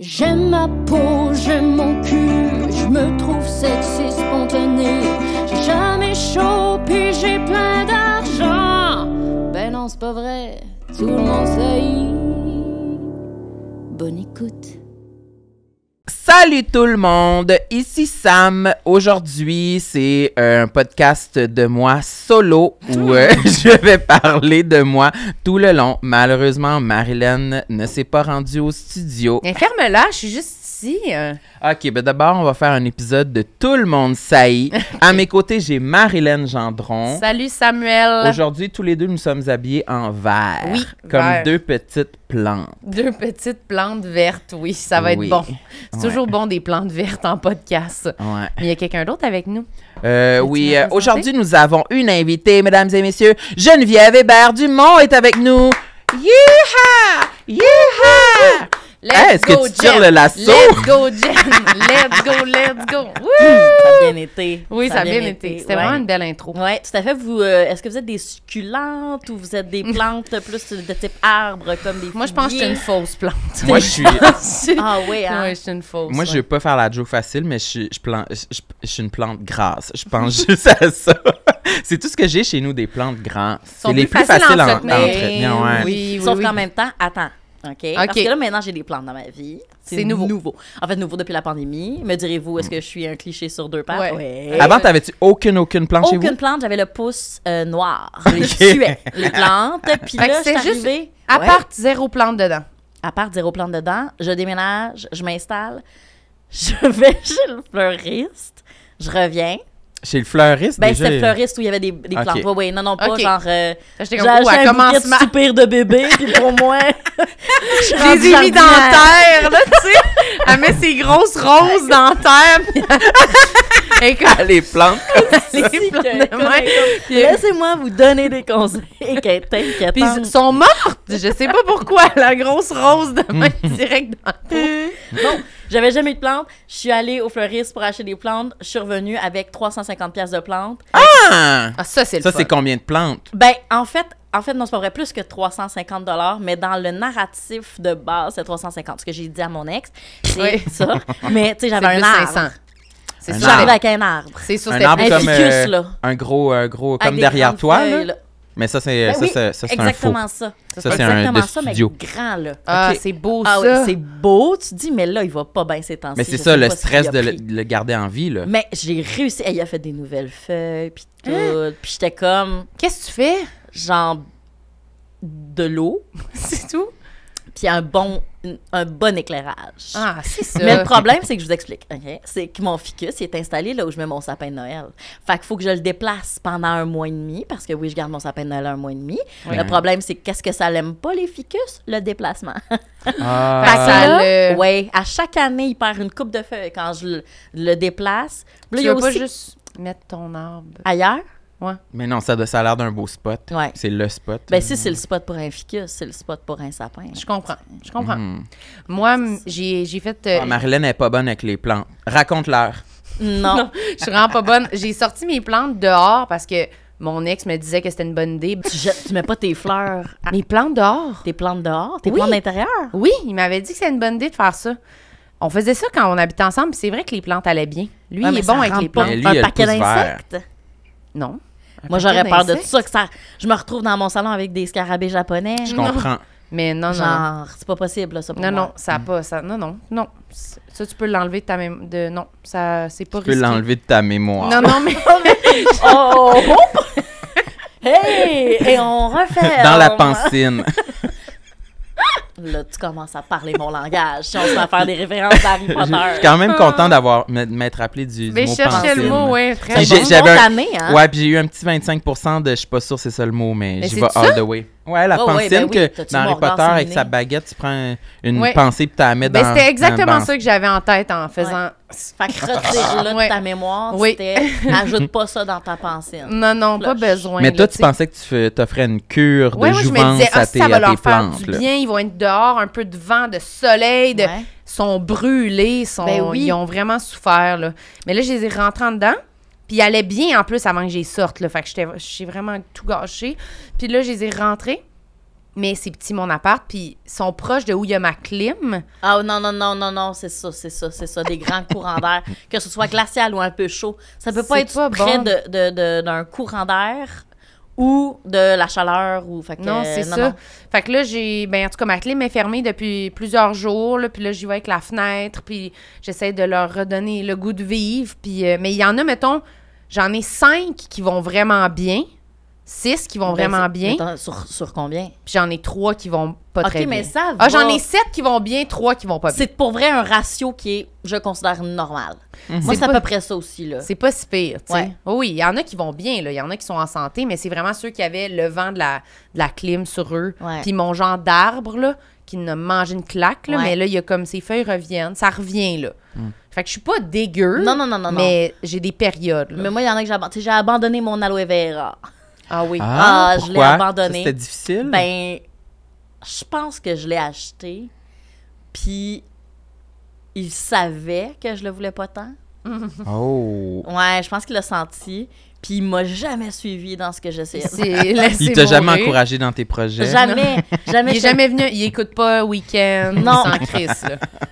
J'aime ma peau, j'aime mon cul, je me trouve sexy spontané. J'ai jamais chaud, puis j'ai plein d'argent. Ben non, c'est pas vrai, tout le monde sait. Bonne écoute. Salut tout le monde, ici Sam. Aujourd'hui, c'est euh, un podcast de moi solo où je vais parler de moi tout le long. Malheureusement, Marilyn ne s'est pas rendue au studio. Mais ferme-la, je suis juste OK, ben d'abord, on va faire un épisode de Tout le monde saillit. à mes côtés, j'ai Marilyn Gendron. Salut Samuel. Aujourd'hui, tous les deux, nous sommes habillés en vert. Oui, Comme deux petites plantes. Deux petites plantes vertes, oui, ça va être bon. C'est toujours bon des plantes vertes en podcast. Ouais. Mais il y a quelqu'un d'autre avec nous. Euh, oui, euh, aujourd'hui, nous avons une invitée, mesdames et messieurs. Geneviève Hébert-Dumont est avec nous. Yeehaw! Yeah! Let's Est-ce que tu tires le lasso? Let's go, Jen! Let's go, let's go! Ça a bien été. Oui, ça, a bien, été. C'était vraiment une belle intro. Oui, tout à fait. Vous, euh, est-ce que vous êtes des succulentes ou vous êtes des plantes plus de type arbre comme des Moi, je pense que je suis une fausse plante. Moi, je suis. ah oui, hein? je suis une fausse. Moi, ouais. je vais pas faire la joke facile, mais je suis, je, suis une plante grasse. Je pense juste à ça. C'est tout ce que j'ai chez nous, des plantes grasses. C'est les plus faciles à entretenir. oui, oui, Sauf qu'en même temps, attends, OK? Parce que là, maintenant, j'ai des plantes dans ma vie. C'est nouveau. En fait, nouveau depuis la pandémie. Me direz-vous, est-ce mm. que je suis un cliché sur deux pattes? Ouais. Avant, t'avais-tu aucune, aucune plante chez vous? Aucune plante. J'avais le pouce euh, noir. Je tuais les plantes. Puis là, c'est juste à part zéro plante dedans. À part zéro plante dedans, je déménage, je m'installe, je vais chez le fleuriste, je reviens, c'est le fleuriste, ben, c'était le fleuriste où il y avait des, des plantes. Oui, oui, non, non, pas genre... Euh, J'étais comme, à commencement. un de de bébé, puis pour moi... je les ai mis dans terre, là, tu sais. Elle met ses grosses roses dans terre, Et quand... Elle les plante Les Laissez-moi vous donner des conseils t'inquiète. Puis ils sont mortes! Je sais pas pourquoi, la grosse rose de main direct dans le j'avais jamais eu de plantes. Je suis allée au fleuriste pour acheter des plantes. Je suis revenue avec 350 pièces de plantes. Ah! ah! ça, c'est le Ça, c'est combien de plantes? Ben, en fait, en fait, non, c'est pas vrai, plus que 350 dollars, mais dans le narratif de base, c'est 350. Ce que j'ai dit à mon ex, c'est ça. Mais tu sais, j'avais un arbre. C'est ça. j'arrive avec un arbre. C'est sûr, c'est un arbre euh, là. un gros, un euh, gros, comme derrière toi. Là. Mais ça, c'est ben oui, ça, ça, exactement ça. Ça, c'est un ça, studio. mais grand, là. Ah, c'est beau, ah ça. c'est beau, tu dis, mais là, il va pas bien ces temps-ci. Mais c'est ça, le stress de le, garder en vie, là. Mais j'ai réussi. Elle a fait des nouvelles feuilles, puis hein? tout. Puis j'étais comme... Qu'est-ce que tu fais? Genre, de l'eau, c'est tout puis un bon, un bon éclairage. Ah, c'est ça. Mais le problème, c'est que je vous explique, c'est que mon ficus est installé là où je mets mon sapin de Noël. Fait qu'il faut que je le déplace pendant un mois et demi, parce que oui, je garde mon sapin de Noël un mois et demi. Le problème, c'est qu'est-ce que ça l'aime pas, les ficus? Le déplacement. Ah. que ouais, à chaque année, il perd une coupe de feuilles quand je le, déplace. il y juste mettre ton arbre... Ailleurs? Mais non, ça, a l'air d'un beau spot. C'est le spot. Ben, si c'est le spot pour un ficus, c'est le spot pour un sapin. Je comprends. Je comprends. Hmm. Moi, j'ai fait. Ah, euh, Marilyn n'est pas bonne avec les plantes. Raconte-leur. Non. je je suis vraiment pas bonne. J'ai sorti mes plantes dehors parce que mon ex me disait que c'était une bonne idée. Tu, jettes, mets pas tes fleurs. Ah. Mes plantes dehors. Tes plantes dehors, tes plantes d'intérieur. Oui, il m'avait dit que c'était une bonne idée de faire ça. On faisait ça quand on habitait ensemble, c'est vrai que les plantes allaient bien. Lui, ah, il est bon avec les plantes. Lui, un paquet Non. Moi, j'aurais peur de tout ça, que ça. Je me retrouve dans mon salon avec des scarabées japonais. Je comprends. Mais non, non. Genre, c'est pas possible, là, ça, pour Non, moi. non, ça hmm. pas. Ça, non, non, non. Ça, tu peux l'enlever de ta mémoire. De... Non, ça, c'est pas tu risqué. Tu peux l'enlever de ta mémoire. Non, non, mais. oh! Hey! Et on refait. Dans la pancine. Là, tu commences à parler mon langage. Si on se met à faire des références à Harry Potter. Je suis quand même content ah. d'avoir m'être rappelé du, mais du mot chercher le mot, oui, J'avais hein. puis j'ai eu un petit 25 de je suis pas sûr c'est ça le mot, mais, mais j'y vais all the way. Ouais, la ah ben pensée que dans Harry Potter, avec sa baguette, tu prends une pensée et tu la mets ben, dans. Ben, c'était exactement ça que j'avais en tête en faisant. Ouais. Fait que de ta mémoire. Oui. n'ajoute pas ça dans ta pensée. Non, non, pas besoin. Mais toi, tu pensais que tu t'offrais une cure de Oui, je me disais, ah, ça va leur faire du bien. Ils vont être dehors, un peu de vent, de soleil, ils sont brûlés, sont... Ben ils ont vraiment souffert. Là. Mais là, je les ai rentrés en dedans. Puis il allait bien en plus avant que j'y sorte. Là, fait que j'ai vraiment tout gâché. Puis là, je les ai rentrés. Mais c'est petit mon appart, puis sont proches de où il y a ma clim. Ah non, non, non, non, non, c'est ça, c'est ça, c'est ça. Des grands courants d'air, que ce soit glacial ou un peu chaud. Ça peut pas être près d'un courant d'air ou de la chaleur ou fait que, non c'est ça fait que là j'ai ben en tout cas ma clim est fermée depuis plusieurs jours puis là j'y vais avec la fenêtre puis j'essaie de leur redonner le goût de vivre puis euh, mais il y en a mettons J'en ai cinq qui vont vraiment bien, six qui vont vraiment bien. sur, combien? j'en ai trois qui vont pas très bien. Ah, j'en ai sept qui vont bien, trois qui vont pas bien. C'est pour vrai un ratio qui est, je considère, normal. Mhm. Moi, c'est à peu près ça aussi, là. C'est pas si pire, tu oui, il y en a qui vont bien, là. Il y en a qui sont en santé, mais c'est vraiment ceux qui avaient le vent de la, de la clim sur eux. Puis mon genre d'arbre, là, qu'il a mangé une claque, mais là, il y a comme ses feuilles reviennent, ça revient, là. Hmm. Fait que je suis pas dégueu. Mais j'ai des périodes. Mais moi, il y en a que j'ai abandonné. J'ai abandonné mon aloe vera. Ah oui. Ah, ah je l'ai abandonné. C'était difficile. Ben, je pense que je l'ai acheté. Puis, il savait que je le voulais pas tant. oh. Ouais, je pense qu'il l'a senti. Puis il m'a jamais suivi dans ce que j'essaie. de faire. Il t'a jamais encouragé dans tes projets. Jamais. jamais il est jamais venu. Il écoute pas Weekend. Non. Il s'en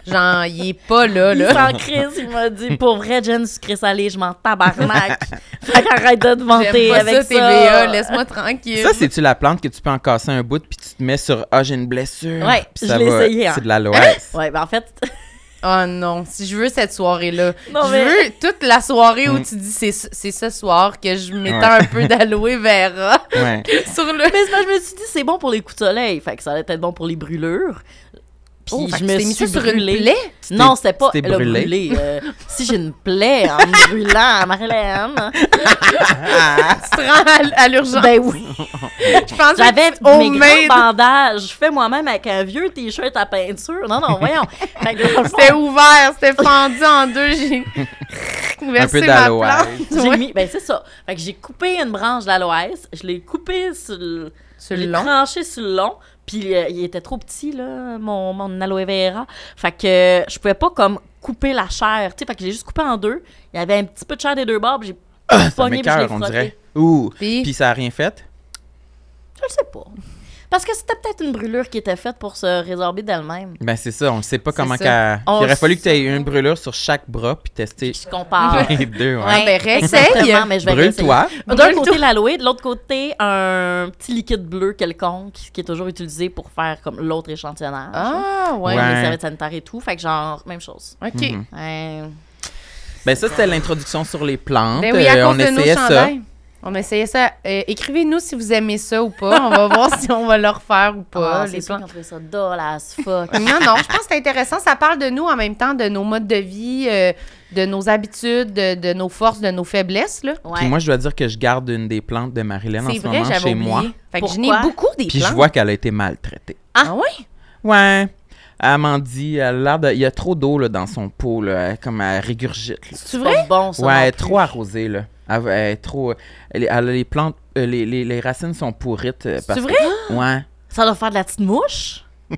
Genre, il est pas là, là. Il s'en Il m'a dit, pour vrai, Jen, tu crisses je m'en tabarnak. fait qu'arrête de te monter avec ça. TVA, laisse-moi tranquille. Ça, c'est-tu la plante que tu peux en casser un bout puis tu te mets sur « Ah, j'ai une blessure. » Ouais, je l'ai essayé. Hein. C'est de la loi. Ouais, ben en fait... Oh non, si je veux cette soirée-là, je veux toute la soirée où mm. tu dis c'est, c'est ce soir que je m'étends un peu d'aloe vera sur le... Mais je me suis dit c'est bon pour les coups de soleil, fait que ça allait être bon pour les brûlures. Puis oh, je me suis mis ça sur une plaie. Non, c'est pas le brûlé. Euh, si j'ai une plaie en me brûlant à Tu tu rends à, l'urgence. Ben oui. je pense J'avais mes main... grands bandages fais moi-même avec un vieux t-shirt à peinture. Non, non, voyons. c'était ouvert, c'était fendu en deux. J'ai versé ma plante. J'ai mis, ben c'est ça. Fait que j'ai coupé une branche d'aloès, je l'ai coupée sur le... tranché sur le long, puis euh, il était trop petit, là, mon, mon aloe vera. Fait que euh, je pouvais pas comme couper la chair. Tu sais, fait que j'ai juste coupé en deux. Il y avait un petit peu de chair des deux bords, j'ai pogné, puis je l'ai frotté. Ouh! Puis... ça a rien fait? Je le sais pas. Parce que c'était peut-être une brûlure qui était faite pour se résorber d'elle-même. Ben, c'est ça. On ne sait pas comment qu'elle. Il aurait fallu que tu aies une brûlure sur chaque bras puis tester. Je compare. les deux, ouais. ouais ben, mais je vais Brûle-toi. D'un côté, l'aloe, de l'autre côté, un petit liquide bleu quelconque qui est toujours utilisé pour faire comme l'autre échantillonnage. Ah, ouais. ouais. Les serviettes sanitaires et tout. Fait que, genre, même chose. OK. Mm ça, c'était l'introduction sur les plantes. Ben oui, euh, on essayait ça. On essayer ça. Euh, écrivez-nous si vous aimez ça ou pas. On va voir si on va le refaire ou pas. Ah, les ça non, non, je pense que c'est intéressant. Ça parle de nous en même temps, de nos modes de vie, euh, de nos habitudes, de, nos forces, de nos faiblesses. Là. Puis moi, je dois dire que je garde une des plantes de Marilyn en ce moment chez moi. Fait que beaucoup Puis je vois qu'elle a été maltraitée. Ah, oui? Ah oui? Ouais. Elle il y a trop d'eau dans son pot, comme elle régurgite. C'est vrai? ouais, trop arrosée. Là. Elle, trop. Euh, elle, les plantes. Euh, les, les, racines sont pourrites. Euh, c'est vrai? Oui. ouais. Ça doit faire de la petite mouche?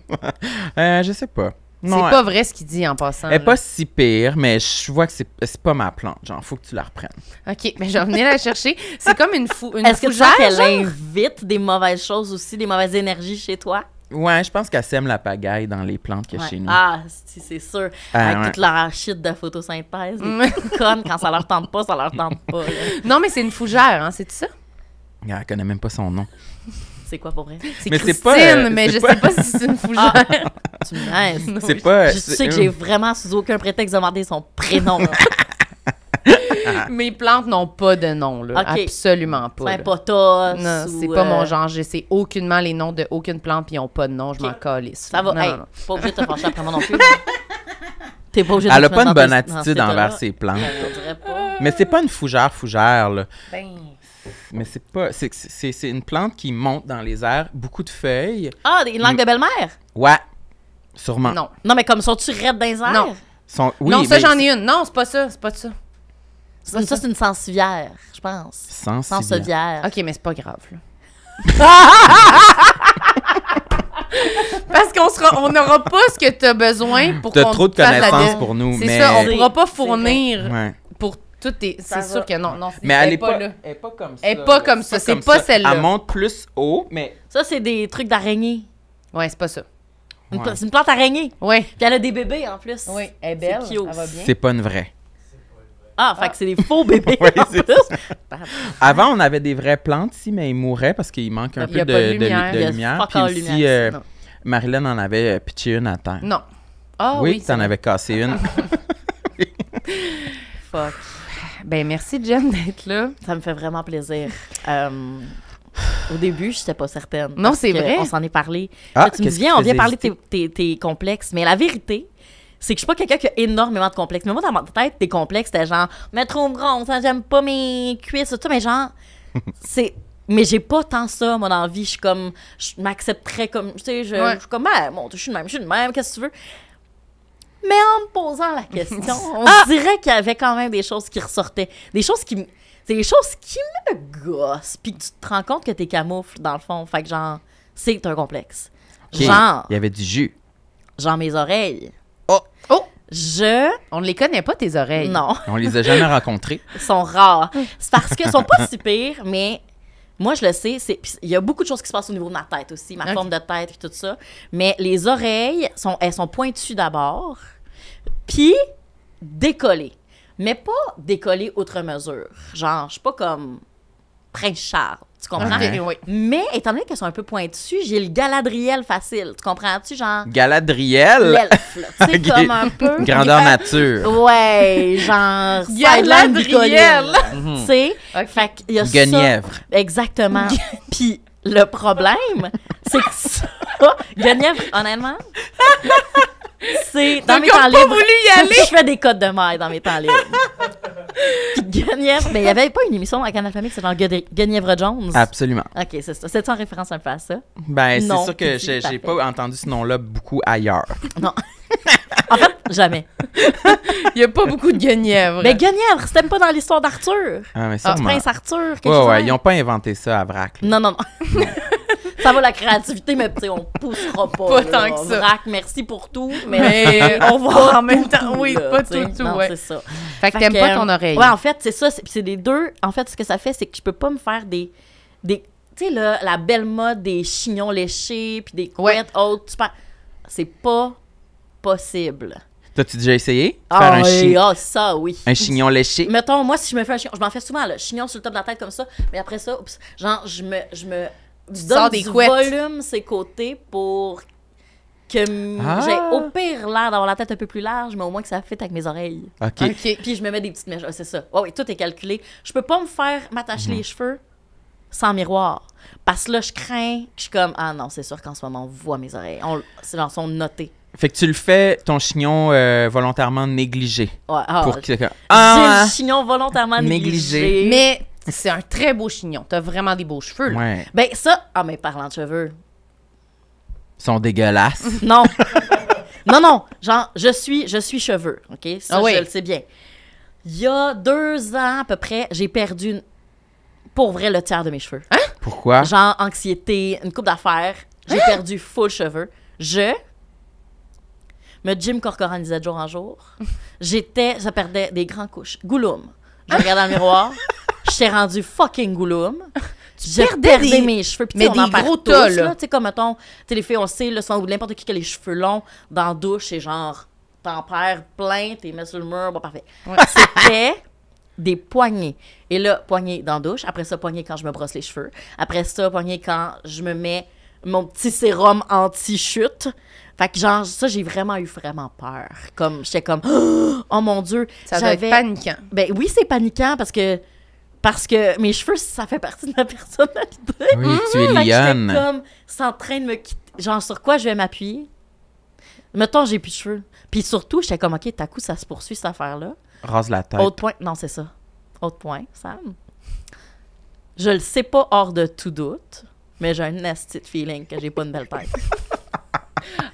euh, je sais pas. C'est pas vrai ce qu'il dit en passant. Elle n'est pas si pire, mais je vois que c'est pas ma plante. Genre, faut que tu la reprennes. OK, mais je vais venir la chercher. C'est comme une fou. Est-ce que tu qu'elle invite des mauvaises choses aussi, des mauvaises énergies chez toi? Ouais, je pense qu'elle sème la pagaille dans les plantes qu'il y a chez nous. Ah, c'est sûr. Ah, Avec toute leur shit de photosynthèse, les connes, quand ça leur tente pas, ça leur tente pas. Non, mais c'est une fougère, hein, c'est ça? Ah, elle connaît même pas son nom. C'est quoi pour vrai? C'est Christine, euh, pas, mais je ne sais pas si c'est une fougère. Ah, tu me C'est pas... Je sais que j'ai vraiment, sous aucun prétexte, demandé son prénom. Mes plantes n'ont pas de nom, là. Absolument pas. C'est Non, c'est pas mon euh, genre. Je sais aucunement les noms de aucune plante, qui ils pas de nom. Je m'en calisse. Ça va. Pas obligé de te pencher après moi non plus. Hein. T'es pas obligé Elle n'a pas une bonne attitude envers ses plantes. Mais c'est pas une fougère fougère, là. Ben. Mais c'est pas. C'est une plante qui monte dans les airs, beaucoup de feuilles. Ah, une langue de belle-mère? Ouais. Sûrement. Non. Non, mais comme sont-tu raides dans les airs? Non. non, ça, j'en ai une. Non, c'est pas ça. C'est pas ça. Ça, c'est une sensivière, je pense. Sensivière. OK, mais c'est pas grave, Parce qu'on on n'aura pas ce que tu as besoin pour qu'on T'as trop de connaissances pour nous, C'est mais... ça, on pourra pas fournir pour toutes tes... C'est sûr que non, non, mais elle, est pas, Elle est pas comme ça. Elle est pas comme ça, c'est pas celle-là. Elle monte plus haut, mais... Ça, c'est des trucs d'araignée. Ouais, c'est pas ça. C'est une plante araignée. Oui. Puis elle a des bébés en plus. Oui, elle est belle. c'est pas une vraie. Ah, fait que c'est des faux bébés. Avant, on avait des vraies plantes ici, mais ils mouraient parce qu'il manque un peu de, lumière. Euh, Marilyn en avait euh, pitché une à terre. Non. Ah oui, t'en avais cassé une. fuck. Ben merci Jen d'être là. Ça me fait vraiment plaisir. Euh, au début, je n'étais pas certaine. Non, c'est vrai. On s'en est parlé. Ah, tu me viens, on vient parler de tes complexes. Mais la vérité, c'est que je suis pas quelqu'un qui a énormément de complexes. Mais moi, dans ma tête, des complexes, c'était genre, mais trop gros, j'aime pas mes cuisses, tout mais genre, c'est. Mais j'ai pas tant ça, moi, dans la vie. Je suis comme. Je m'accepterais comme. Tu sais, je, suis comme, ah, ben, bon, je suis de même, je suis de même, qu'est-ce que tu veux? Mais en me posant la question, on ah! dirait qu'il y avait quand même des choses qui ressortaient. Des choses qui. C'est des choses qui me gossent. Puis tu te rends compte que t'es camoufle, dans le fond. Fait que, genre, c'est un complexe. Genre. Il y avait du jus. Genre, mes oreilles. Oh. oh! Je, on ne les connaît pas tes oreilles. Non. on les a jamais rencontrées. Ils sont rares. C'est parce qu'ils sont pas si pires, mais moi je le sais. Il y a beaucoup de choses qui se passent au niveau de ma tête aussi, ma forme de tête et tout ça. Mais les oreilles sont, elles sont pointues d'abord, puis décollées, mais pas décollées outre mesure. Genre, je suis pas comme Prince Charles. Tu comprends? Mais étant donné qu'elles sont un peu pointues, j'ai le Galadriel facile. Tu comprends-tu, genre? Galadriel? L'elfe, comme un peu. Grandeur nature. Ouais, genre. Galadriel! Mhm. Tu sais? Fait qu'il y a Exactement. Puis le problème, c'est que ça. Guenièvre, honnêtement c'est dans mes temps libres. voulu y aller. Je fais des codes de maille dans mes temps libres. Guenièvre, mais il n'y avait pas une émission à Canal Famille qui s'appelait Guenièvre Jones. Absolument. OK, c'est ça. C'est en référence un peu à ça? Ben, c'est sûr que je n'ai pas entendu ce nom-là beaucoup ailleurs. Non. en fait, jamais. il n'y a pas beaucoup de Guenièvre. Mais Guenièvre, c'était même pas dans l'histoire d'Arthur. Ah, mais ah, sûrement. Prince Arthur, quelque chose. Ouais, ils n'ont pas inventé ça à Vrac. Non, non, non. ça va la créativité, mais on poussera pas. Pas tant que ça. merci pour tout, mais, euh, on va en même temps. oui, pas tout, tout, non, ouais. c'est ça. Fait que t'aimes pas ton euh, oreille. Ouais, en fait, c'est ça. C'est des deux. En fait, ce que ça fait, c'est que je peux pas me faire des. des tu sais, là, la belle mode des chignons léchés, puis des couettes ouais. super... C'est pas possible. T'as-tu déjà essayé? de ah, faire un oui, ah, ça, oui. Un chignon léché? Mettons, moi, si je me fais un chignon, je m'en fais souvent, le chignon sur le top de la tête comme ça, mais après ça, genre, je me, je me tu donnes des du volume ses côtés pour que ah. j'ai au pire l'air d'avoir la tête un peu plus large, mais au moins que ça fitte avec mes oreilles. OK. Puis je me mets des petites mèches. Ah, c'est ça. Oh, oui, tout est calculé. Je peux pas me faire m'attacher mhm. les cheveux sans miroir. Parce que là, je crains. que Je suis comme, ah non, c'est sûr qu'en ce moment, on voit mes oreilles. On, dans sont noté. Fait que tu le fais, ton chignon euh, volontairement négligé. Ouais, ah, pour que... ah, le chignon volontairement négligé. Mais c'est un très beau chignon. T'as vraiment des beaux cheveux. Ben ça, ah mais parlant de cheveux. sont dégueulasses. non. non, non. Genre, je suis, je suis cheveux, OK? Ça, ah oui. je le sais bien. Il y a deux ans à peu près, j'ai perdu pour vrai le tiers de mes cheveux. Hein? Pourquoi? Genre anxiété, une coupe d'affaires. J'ai hein? perdu full cheveux. Je me Jim corcoranisais de jour en jour. J'étais, je perdais des grands couches. Gouloum. Je hein? regardais dans le miroir. J'étais rendue fucking gouloum. J'ai perdu mes cheveux. Puis, mais des gros tas, là. Tu sais, comme, mettons, tu les filles, on sait, là, ou n'importe qui qui a les cheveux longs dans la douche, et genre, t'en perds plein, t'es mis sur le mur, bon, parfait. C'était des poignées. Et là, poignées dans la douche. Après ça, poignées quand je me brosse les cheveux. Après ça, poignées quand je me mets mon petit sérum anti-chute. Fait que genre, ça, j'ai vraiment eu vraiment peur. Comme, j'étais comme, oh mon Dieu. Ça doit être paniquant. Ben oui, c'est paniquant parce que parce que mes cheveux, ça fait partie de ma personnalité. Oui, tu es liane. comme, c'est train de me quitter. Genre, sur quoi je vais m'appuyer? Mettons, j'ai plus de cheveux. Puis surtout, j'étais comme, OK, t'as coup, ça se poursuit, cette affaire-là. Rase la tête. Autre point. Non, c'est ça. Autre point, Sam. Je le sais pas hors de tout doute, mais j'ai un nasty feeling que j'ai pas une belle tête.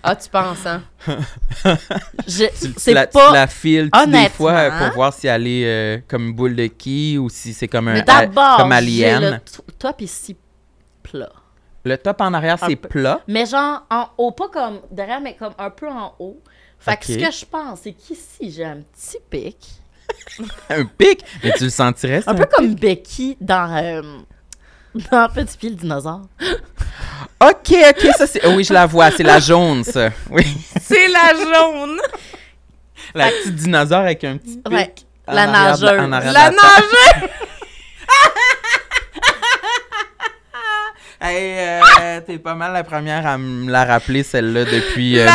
Ah, tu penses, hein? c'est la, pas... la file des fois euh, pour hein? voir si elle est euh, comme une boule de qui ou si c'est comme un... Mais d'abord, comme alien. le top ici plat. Le top en arrière, c'est plat? Mais genre en haut, pas comme derrière, mais comme un peu en haut. Fait que ce que je pense, c'est qu'ici, j'ai un petit pic. un pic? Mais tu le sentirais, ça? Un peu comme Becky dans... Euh, non, petit pile dinosaure. OK, OK, ça c'est. Oui, je la vois, c'est la jaune, ça. Oui. c'est la jaune! La petite dinosaure avec un petit. Pic ouais. La nageuse. la, nageuse! Hey, euh, t'es pas mal la première à me la rappeler, celle-là, depuis euh,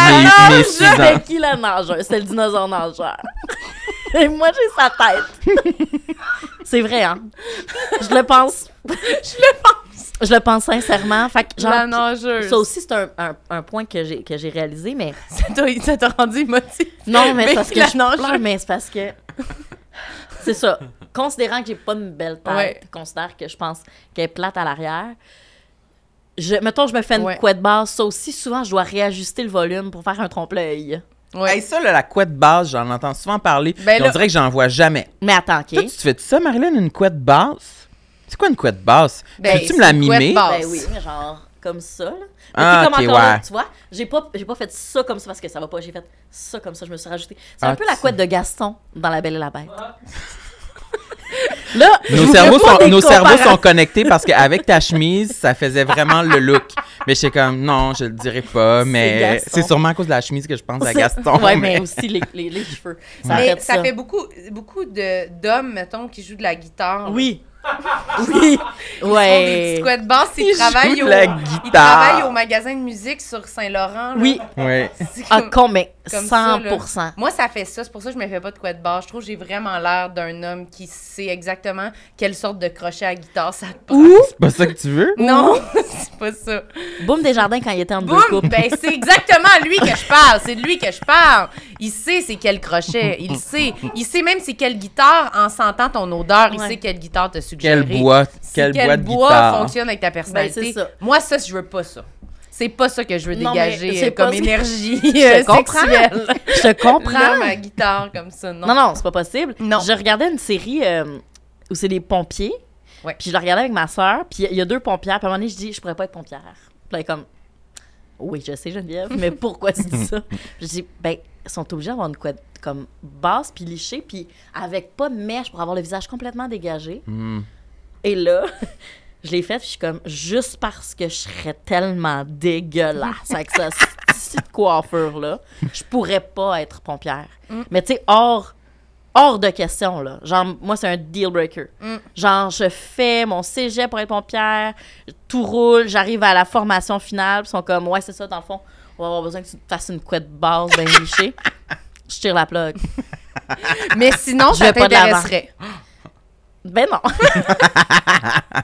mes, mes qui la nageuse? C'est le dinosaure nageur. Et moi, j'ai sa tête. C'est vrai, hein? Je le pense je le pense. Je le pense sincèrement. Fait genre, ça aussi, c'est un, un, point que j'ai, que j'ai réalisé, mais... ça t'a rendu émotif. Non, mais, mais parce que je pleure, mais c'est parce que... c'est ça. Considérant que j'ai pas une belle tête, considère que je pense qu'elle est plate à l'arrière, je, mettons, je me fais une couette basse. Ça aussi, souvent, je dois réajuster le volume pour faire un trompe-l'œil. Ouais. ça, là, la couette basse, j'en entends souvent parler. Ben on dirait que j'en vois jamais. Mais attends, OK. Toi, tu fais ça, Marilyn, une couette basse? C'est quoi une couette basse? Ben, Peux-tu me la mimer? Ben oui, genre comme ça. Là. Ah, comme ouais. tu vois, j'ai pas, j'ai pas fait ça comme ça parce que ça va pas. J'ai fait ça comme ça, je me suis rajouté. C'est un ah, peu la couette de Gaston dans La Belle et la Bête. Là, nos, cerveaux sont, nos cerveaux sont connectés parce qu'avec ta chemise, ça faisait vraiment le look. Mais j'étais comme, non, je le dirais pas, mais c'est sûrement à cause de la chemise que je pense à Gaston. Oui, mais... aussi les, les, cheveux. Ça, fait, ça. fait beaucoup, beaucoup d'hommes, mettons, qui jouent de la guitare. Oui oui. ouais. Ils font des petits de Ils, au, la au magasin de musique sur Saint-Laurent. Oui. Oui. À combien? 100 Moi, ça fait ça. C'est pour ça que je me fais pas de quoi de basse. Je trouve que j'ai vraiment l'air d'un homme qui sait exactement quelle sorte de crochet à guitare ça te prend. C'est pas ça que tu veux? Non, c'est pas ça. Boum Desjardins quand il était en deux Ben, c'est exactement lui que je parle. C'est de lui que je parle. Il sait c'est quel crochet. il sait. Il sait même c'est quelle guitare, en sentant ton odeur, il sait quelle guitare te suggérer. Quel bois, quelle bois, de guitare. fonctionne avec ta ben, personnalité. Moi, ça, je veux pas ça c'est pas ça que je veux dégager euh, comme énergie je euh, sexuelle. je comprends. ma guitare comme ça, non. Non, non, c'est pas possible. Non. Je regardais une série euh, où c'est des pompiers. Puis je la regardais avec ma soeur. Puis il y a deux pompières. Puis à un moment donné, je dis, je pourrais pas être pompière. Puis comme, oui, je sais, Geneviève, mais pourquoi tu dis ça? je dis, ben, ils sont obligés d'avoir une couette comme basse, puis lichée, puis avec pas de mèche pour avoir le visage complètement dégagé. Hmm. Et là, je l'ai faite, puis je suis comme, juste parce que je serais tellement dégueulasse avec cette petit coiffure-là, je pourrais pas être pompière. Hmm. Mais tu sais, hors hors de question, là. Genre, moi, c'est un deal breaker. Mm. Genre, je fais mon cégep pour être pompière, tout roule, j'arrive à la formation finale, ils sont comme, ouais, c'est ça, dans le fond, on va avoir besoin que tu fasses une couette basse, ben je tire la plug. Mais sinon, je ça t'intéresserait. Ben non.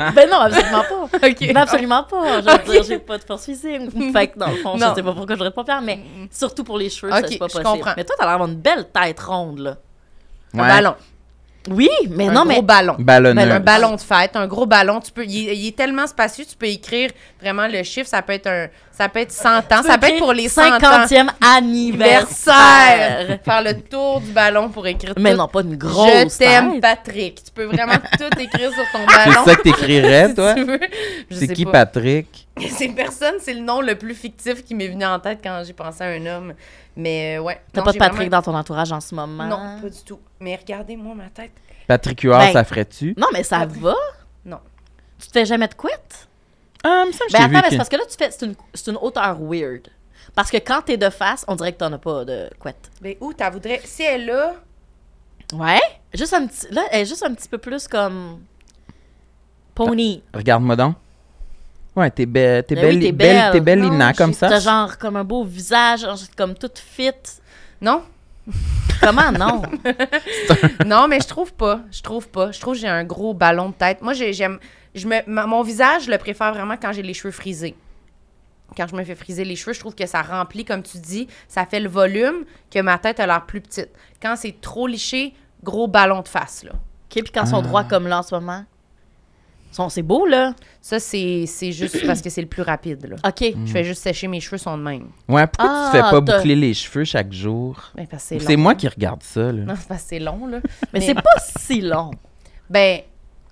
ben non, absolument pas. okay, ben absolument pas. Je veux j'ai pas de force physique. fait que dans le fond, non. je sais pas pourquoi je réponds pas mais mm. surtout pour les cheveux, okay, ça c'est pas possible. Je comprends. Mais toi, t'as l'air d'avoir une belle tête ronde, là. Ouais. Ah ben non, oui, mais non, mais. Un gros ballon. Ben, hein. un ballon de fête, un gros ballon. Tu peux, il, est tellement spacieux, tu peux écrire vraiment le chiffre. Ça peut être, un, ça peut être 100 ans. Ça peut être pour les 50e anniversaire. Faire le tour du ballon pour écrire Mais non, pas une grosse. Je t'aime, Patrick. Tu peux vraiment tout écrire sur ton ballon. C'est ça que t'écrirais, toi? C'est qui, Patrick? Ces personne c'est le nom le plus fictif qui m'est venu en tête quand j'ai pensé à un homme. Mais euh, ouais. T'as pas de Patrick dans ton entourage en ce moment? Non, pas du tout. Mais regardez, moi, ma tête. Patrick Huard, ben, ça ferait-tu? Non, mais ça ah va. Non. Tu te fais jamais de quête ça, je ben, attends, parce que là, tu fais. C'est une, une hauteur weird. Parce que quand t'es de face, on dirait que t'en as pas de quête. Ben, où t'en voudrais. Si elle est là. Ouais. Juste un Là, elle est juste un petit peu plus comme. Pony. Regarde-moi donc t'es belle, t'es ben belle, t'es belle, belle, Lina, comme ça. T'as genre comme un beau visage, comme toute fit. Non? Comment non? non, mais je trouve pas. Je trouve pas. Je trouve que j'ai un gros ballon de tête. Moi, j'aime. Je me, mon visage, je le préfère vraiment quand j'ai les cheveux frisés. Quand je me fais friser les cheveux, je trouve que ça remplit, comme tu dis, ça fait le volume que ma tête a l'air plus petite. Quand c'est trop liché, gros ballon de face, là. OK, puis quand ils sont droits ah. comme là en ce moment? c'est beau, là. Ça, c'est juste parce que c'est le plus rapide, là. OK. Je fais juste sécher mes cheveux, sont de même. Ouais, pourquoi tu fais pas ah, boucler les cheveux chaque jour? Ben, c'est moi qui regarde ça, là. Non, c'est long, là. mais, c'est pas si long. Ben,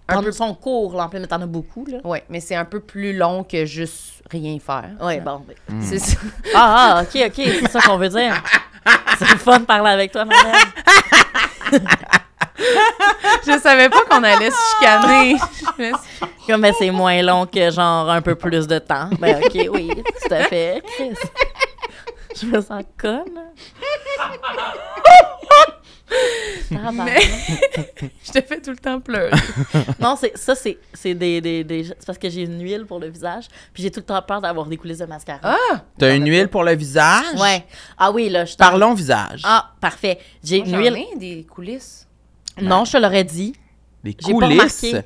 un peu... son cours, là, en plein, mais t'en as beaucoup, là. Oui, mais c'est un peu plus long que juste rien faire. Oui, bon, hmm. c'est ça. Ah, ah, OK, OK, c'est ça qu'on veut dire. c'est fun de parler avec toi, madame. je savais pas qu'on allait se chicaner. Comme c'est moins long que genre un peu plus de temps. Ben ok, oui, tout à fait. Je me sens conne. Hein? je te fais tout le temps pleurer. non, c'est ça, c'est, parce que j'ai une huile pour le visage, puis j'ai tout le temps peur d'avoir des coulisses de mascara. Ah, t'as une huile pour le visage? Ouais. Ah oui, là, je Parlons visage. Ah, parfait. J'ai une j'en huile. Ai des coulisses. Non, je te l'aurais dit. Les coulisses. Pas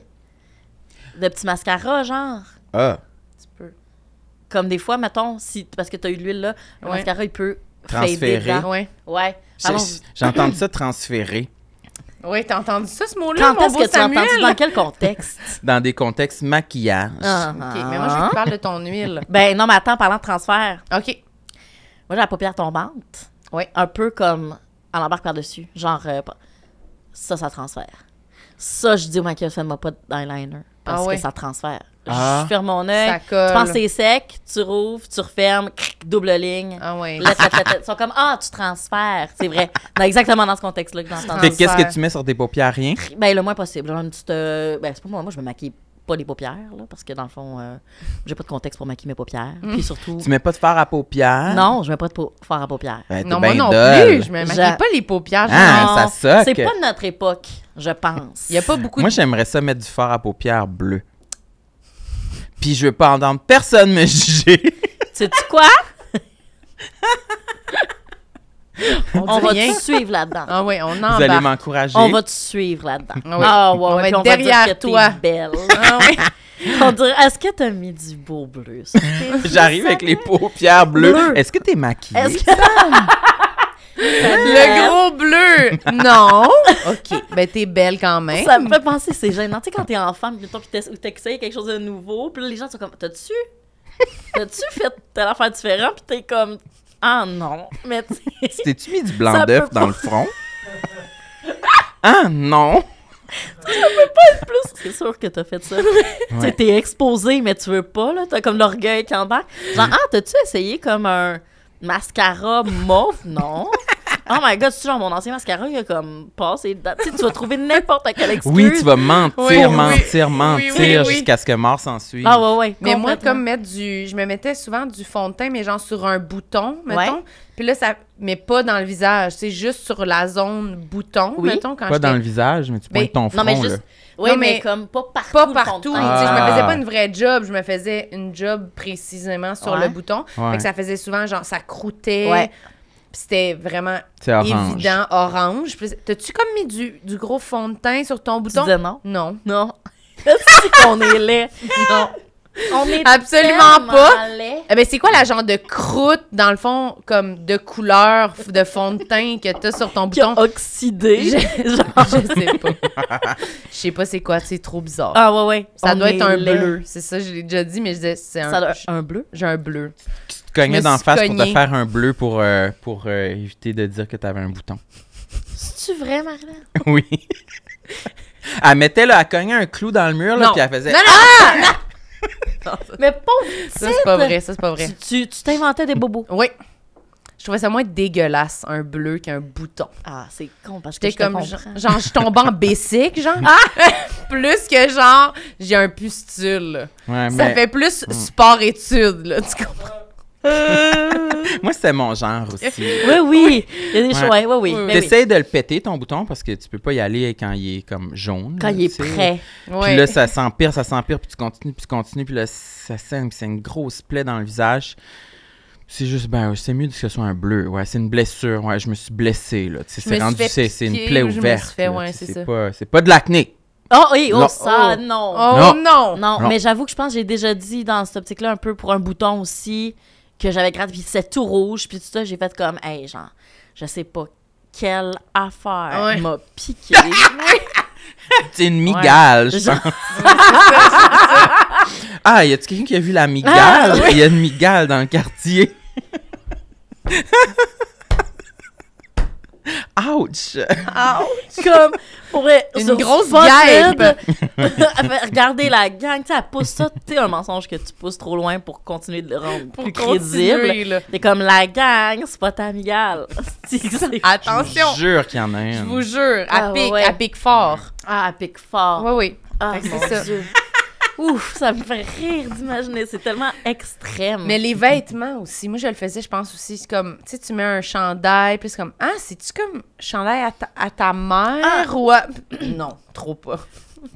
de petits mascaras, genre. Ah. Tu peux. Comme des fois, mettons, si, parce que tu as eu l'huile là, le mascara, il peut transférer. Oui. Ouais. J'entends ça transférer. Oui, t'as entendu ça, ce mot-là, mon beau que tu as entendu dans quel contexte? dans des contextes maquillage. Ah! OK, mais moi, je parle de ton huile. ben non, mais attends, parlant de transfert. OK. Moi, j'ai la paupière tombante. Oui. Un peu comme à l'embarque par-dessus. Genre, euh, ça, ça transfère. Ça, je dis au maquillage, fais-moi pas d'eyeliner. Parce ah que ça transfère. Ah. Je ferme mon œil. Tu penses c'est sec, tu rouvres, tu refermes, double ligne. Ah oui. Ils sont comme Ah, tu transfères. C'est vrai. exactement dans ce contexte-là que j'entends. qu'est-ce que tu mets sur tes paupières Rien. Ben, le moins possible. Euh, ben, c'est pas moi. Moi, je me maquille pas les paupières, là, parce que dans le fond, euh, j'ai pas de contexte pour maquiller mes paupières. Mm. Puis surtout. Tu mets pas de fard à paupières? Non, je mets pas de fard à paupières. Ben, non, moi non plus. Je me maquille pas les paupières. Ah, C'est pas de notre époque, je pense. Il y a pas beaucoup Moi, j'aimerais ça mettre du fard à paupières bleu. Puis je veux pas entendre personne me juger. sais quoi? On, va te suivre là-dedans. Ah oui, on Vous allez m'encourager. On va te suivre là-dedans. Ah oui, ah on va derrière toi. Belle. Ah on dirait, est-ce que t'as mis du beau bleu? J'arrive avec les paupières bleues. Est-ce que t'es maquillée? Est-ce que... Le gros bleu! Non! OK. Ben, t'es belle quand même. Ça me fait penser, c'est gênant. Tu sais, quand t'es enfant, mettons, tu t'essayes quelque chose de nouveau, puis les gens sont comme, t'as-tu? T'as-tu fait telle affaire différente? Puis t'es comme, ah non, mais T'es-tu mis du blanc d'œuf dans le front? ah non! ça peut pas être plus. C'est sûr que t'as fait ça. Ouais. T'es exposé, mais tu veux pas, là. T'as comme l'orgueil qui embarque. Genre, ah, t'as-tu essayé comme un mascara mauve? Non. Oh my god, c'est genre mon ancien mascara, il a comme passé dedans. Tu, sais, tu vas trouver n'importe quelle excuse. Oui, tu vas mentir, mentir, mentir jusqu'à ce que mort s'ensuive. suive. Ah ouais, ouais. Mais moi, comme mettre du. Je me mettais souvent du fond de teint, mais genre sur un bouton, mettons. Puis là, ça. Mais pas dans le visage, c'est juste sur la zone bouton, mettons. Quand pas dans le visage, mais tu pointes ton front. Non, mais juste. Là. Oui, mais, comme pas partout. Pas partout. Je me ah. faisais pas une vraie job, je me faisais une job précisément sur le bouton. Ouais. que ça faisait souvent genre ça croûtait. Ouais c'était vraiment évident, orange. T'as-tu comme mis du, du, gros fond de teint sur ton bouton? non. Non. Non. qu'on est laid. Non. Absolument pas. Mais eh ben, c'est quoi la genre de croûte, dans le fond, comme de couleur, de fond de teint que t'as sur ton bouton? Oxydé. Je, sais pas. je sais pas c'est quoi, c'est trop bizarre. Ah ouais, ouais. Ça doit être un bleu. C'est ça, je l'ai déjà dit, mais je disais, c'est un, bleu. J'ai un bleu. Tu te cognais d'en face pour te faire un bleu pour, euh, pour euh, éviter de dire que t'avais un bouton. C'est-tu vrai, Marlène? Oui. elle mettait, là, elle cognait un clou dans le mur, là, puis elle faisait. Non, ah! mais pauvre Ça, c'est pas vrai, ça, c'est pas vrai. Tu t'inventais des bobos. Oui. Je trouvais ça moins dégueulasse, un bleu qu'un bouton. Ah, c'est con, parce que je comme, genre, genre, je tombe en basic, genre. Ah! plus que genre, j'ai un pustule. Ouais, ça fait plus mm. sport étude là, tu comprends? Euh. Moi, c'est mon genre aussi. Oui, oui. Il y a des choix. oui. oui. T'essayes de le péter, ton bouton, parce que tu peux pas y aller quand il est comme jaune. Quand il est prêt. Puis là, ça s'empire, ça s'empire, puis tu continues, puis tu continues, puis là, ça saigne, c'est une grosse plaie dans le visage. C'est juste, ben, c'est mieux que ce soit un bleu. Ouais, c'est une blessure. Ouais, je me suis blessée, C'est rendu, c'est une plaie ouverte. c'est pas, pas de l'acné. Oh oui, oh ça, oh. Oh, non. non. Non, mais j'avoue que je pense que j'ai déjà dit dans cette optique-là un peu pour un bouton aussi que j'avais gratté, puis c'était tout rouge, puis tout ça, j'ai fait comme, hey, genre, je sais pas quelle affaire m'a piqué. C'est une migale, ah, y a-tu quelqu'un qui a vu la migale? Ah, Il y a une migale dans le quartier. Ouch! Ouch! Comme, pour Une grosse guêpe! Regardez la gang, tu sais, elle pousse ça, tu un mensonge que tu pousses trop loin pour continuer de le rendre plus crédible. C'est comme la gang, c'est pas amical. Attention! Je vous jure qu'il y en a un! »« Je vous jure, à ah, pique, à pique fort. Ah, à pique fort. Oui, oui. Ah, c'est ça. Ouf, ça me fait rire d'imaginer. C'est tellement extrême. Mais les vêtements aussi. Moi, je le faisais, je pense aussi. C'est comme, tu sais, tu mets un chandail, puis c'est comme, ah, c'est-tu comme chandail à ta, à ta mère ah! ou Non, trop pas.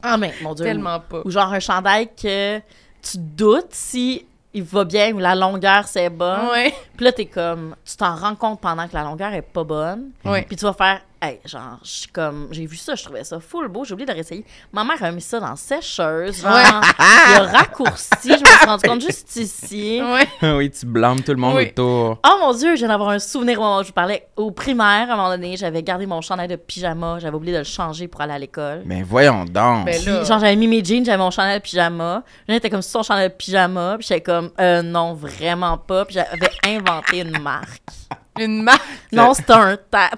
Ah, mais mon Dieu. Tellement pas. Ou genre un chandail que tu doutes si il va bien ou la longueur, c'est bon. Puis là, t'es comme, tu t'en rends compte pendant que la longueur est pas bonne. Puis tu vas faire, hey, genre, je suis comme, j'ai vu ça, je trouvais ça full beau, j'ai oublié de réessayer. Ma mère a mis ça dans sécheuse, genre, il a raccourci, je me suis rendu compte juste ici. Oui, oui tu blâmes tout le monde autour. Oh mon Dieu, je viens d'avoir un souvenir je vous parlais. Au primaire, à un moment donné, j'avais gardé mon chandail de pyjama, j'avais oublié de le changer pour aller à l'école. Mais voyons donc. Ben genre, j'avais mis mes jeans, j'avais mon chandail de pyjama. J'étais comme sur son chandail de pyjama, puis j'étais comme, euh, non, vraiment pas. Puis j'avais une marque. Une marque? Non, c'est un ta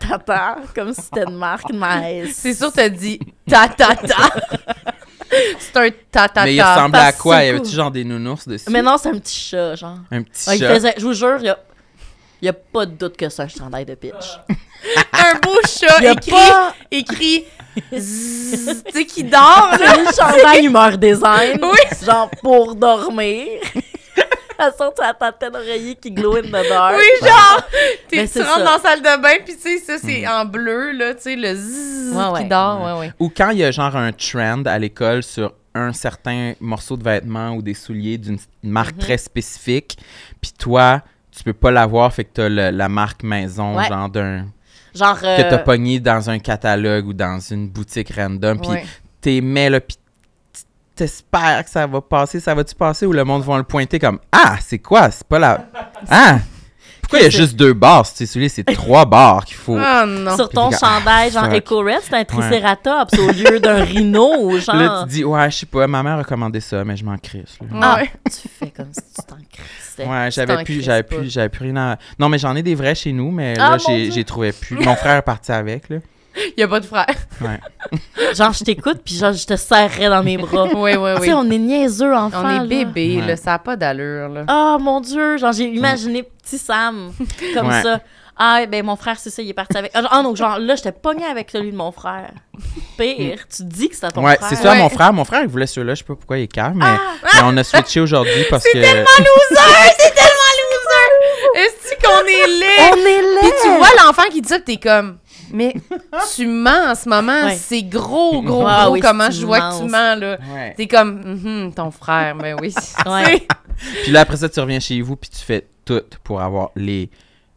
comme si c'était une marque, mais... C'est sûr t'as dit ta c'est un ta Mais il ressemblait à quoi? Il y avait-tu genre des nounours dessus? Mais non, c'est un petit chat, genre. Un petit chat? je vous jure, il y a... pas de doute que c'est un chandail de pitch. un beau chat écrit, pas... écrit zzzz tu sais, qui dort, là. un chandail humeur design. Genre pour dormir façon, tu as ta tête d'oreiller qui glow in the dark. Oui, genre, ben, tu rentres dans la salle de bain, puis tu sais, ça, c'est hmm. en bleu, là, tu sais, le zzz qui dort. oui, oui. Ou quand il y a genre un trend à l'école sur un certain morceau de vêtement ou des souliers d'une marque mhm. très spécifique, puis toi, tu peux pas l'avoir, fait que t'as la marque maison, genre d'un... Genre... Que t'as euh, pogné dans un catalogue ou dans une boutique random, puis t'aimais, là, puis t'espères que ça va passer, ça va-tu passer ou le monde va le pointer comme Ah, c'est quoi? C'est pas la. Ah! Pourquoi il y a juste deux barres? Tu sais, c'est trois barres qu'il faut. Ah, non. Sur ton chandail, genre Echo c'est un triceratops au lieu d'un rhino. Genre... Là, tu dis, ouais, je sais pas, ma mère a recommandé ça, mais je m'en crisse. Ah, tu fais comme si tu t'en crissais. Ouais, j'avais plus, j'avais plus, j'avais plus rien à. Non, mais j'en ai des vrais chez nous, mais ah, là, j'ai trouvé plus. Mon frère est parti avec, là. Il n'y a pas de frère. Ouais. genre, je t'écoute, puis genre, je te serrerais dans mes bras. Oui, oui, oui. Tu sais, on est niaiseux, enfin. On est bébé, là. ça n'a pas d'allure, là. Oh, mon Dieu! Genre, j'ai imaginé petit Sam, comme ça. Ah, eh ben, mon frère, c'est ça, il est parti avec. Ah, ah non, genre, là, j'étais pogné avec celui de mon frère. Pire, tu dis que c'est ton frère. Ouais, c'est ça, mon frère. Mon frère, il voulait celui-là, je sais pas pourquoi il est calme, mais, ah! on a switché aujourd'hui parce que. C'est tellement loser! c'est tellement loser! Est-ce qu'on est laid? On est laid! tu vois l'enfant qui dit ça, t'es comme. Mais tu mens en ce moment. C'est gros, gros, gros ah comment je vois que tu mens. là. T'es comme, mm-hmm, ton frère, ben oui. Puis là, après ça, tu reviens chez vous, puis tu fais tout pour avoir les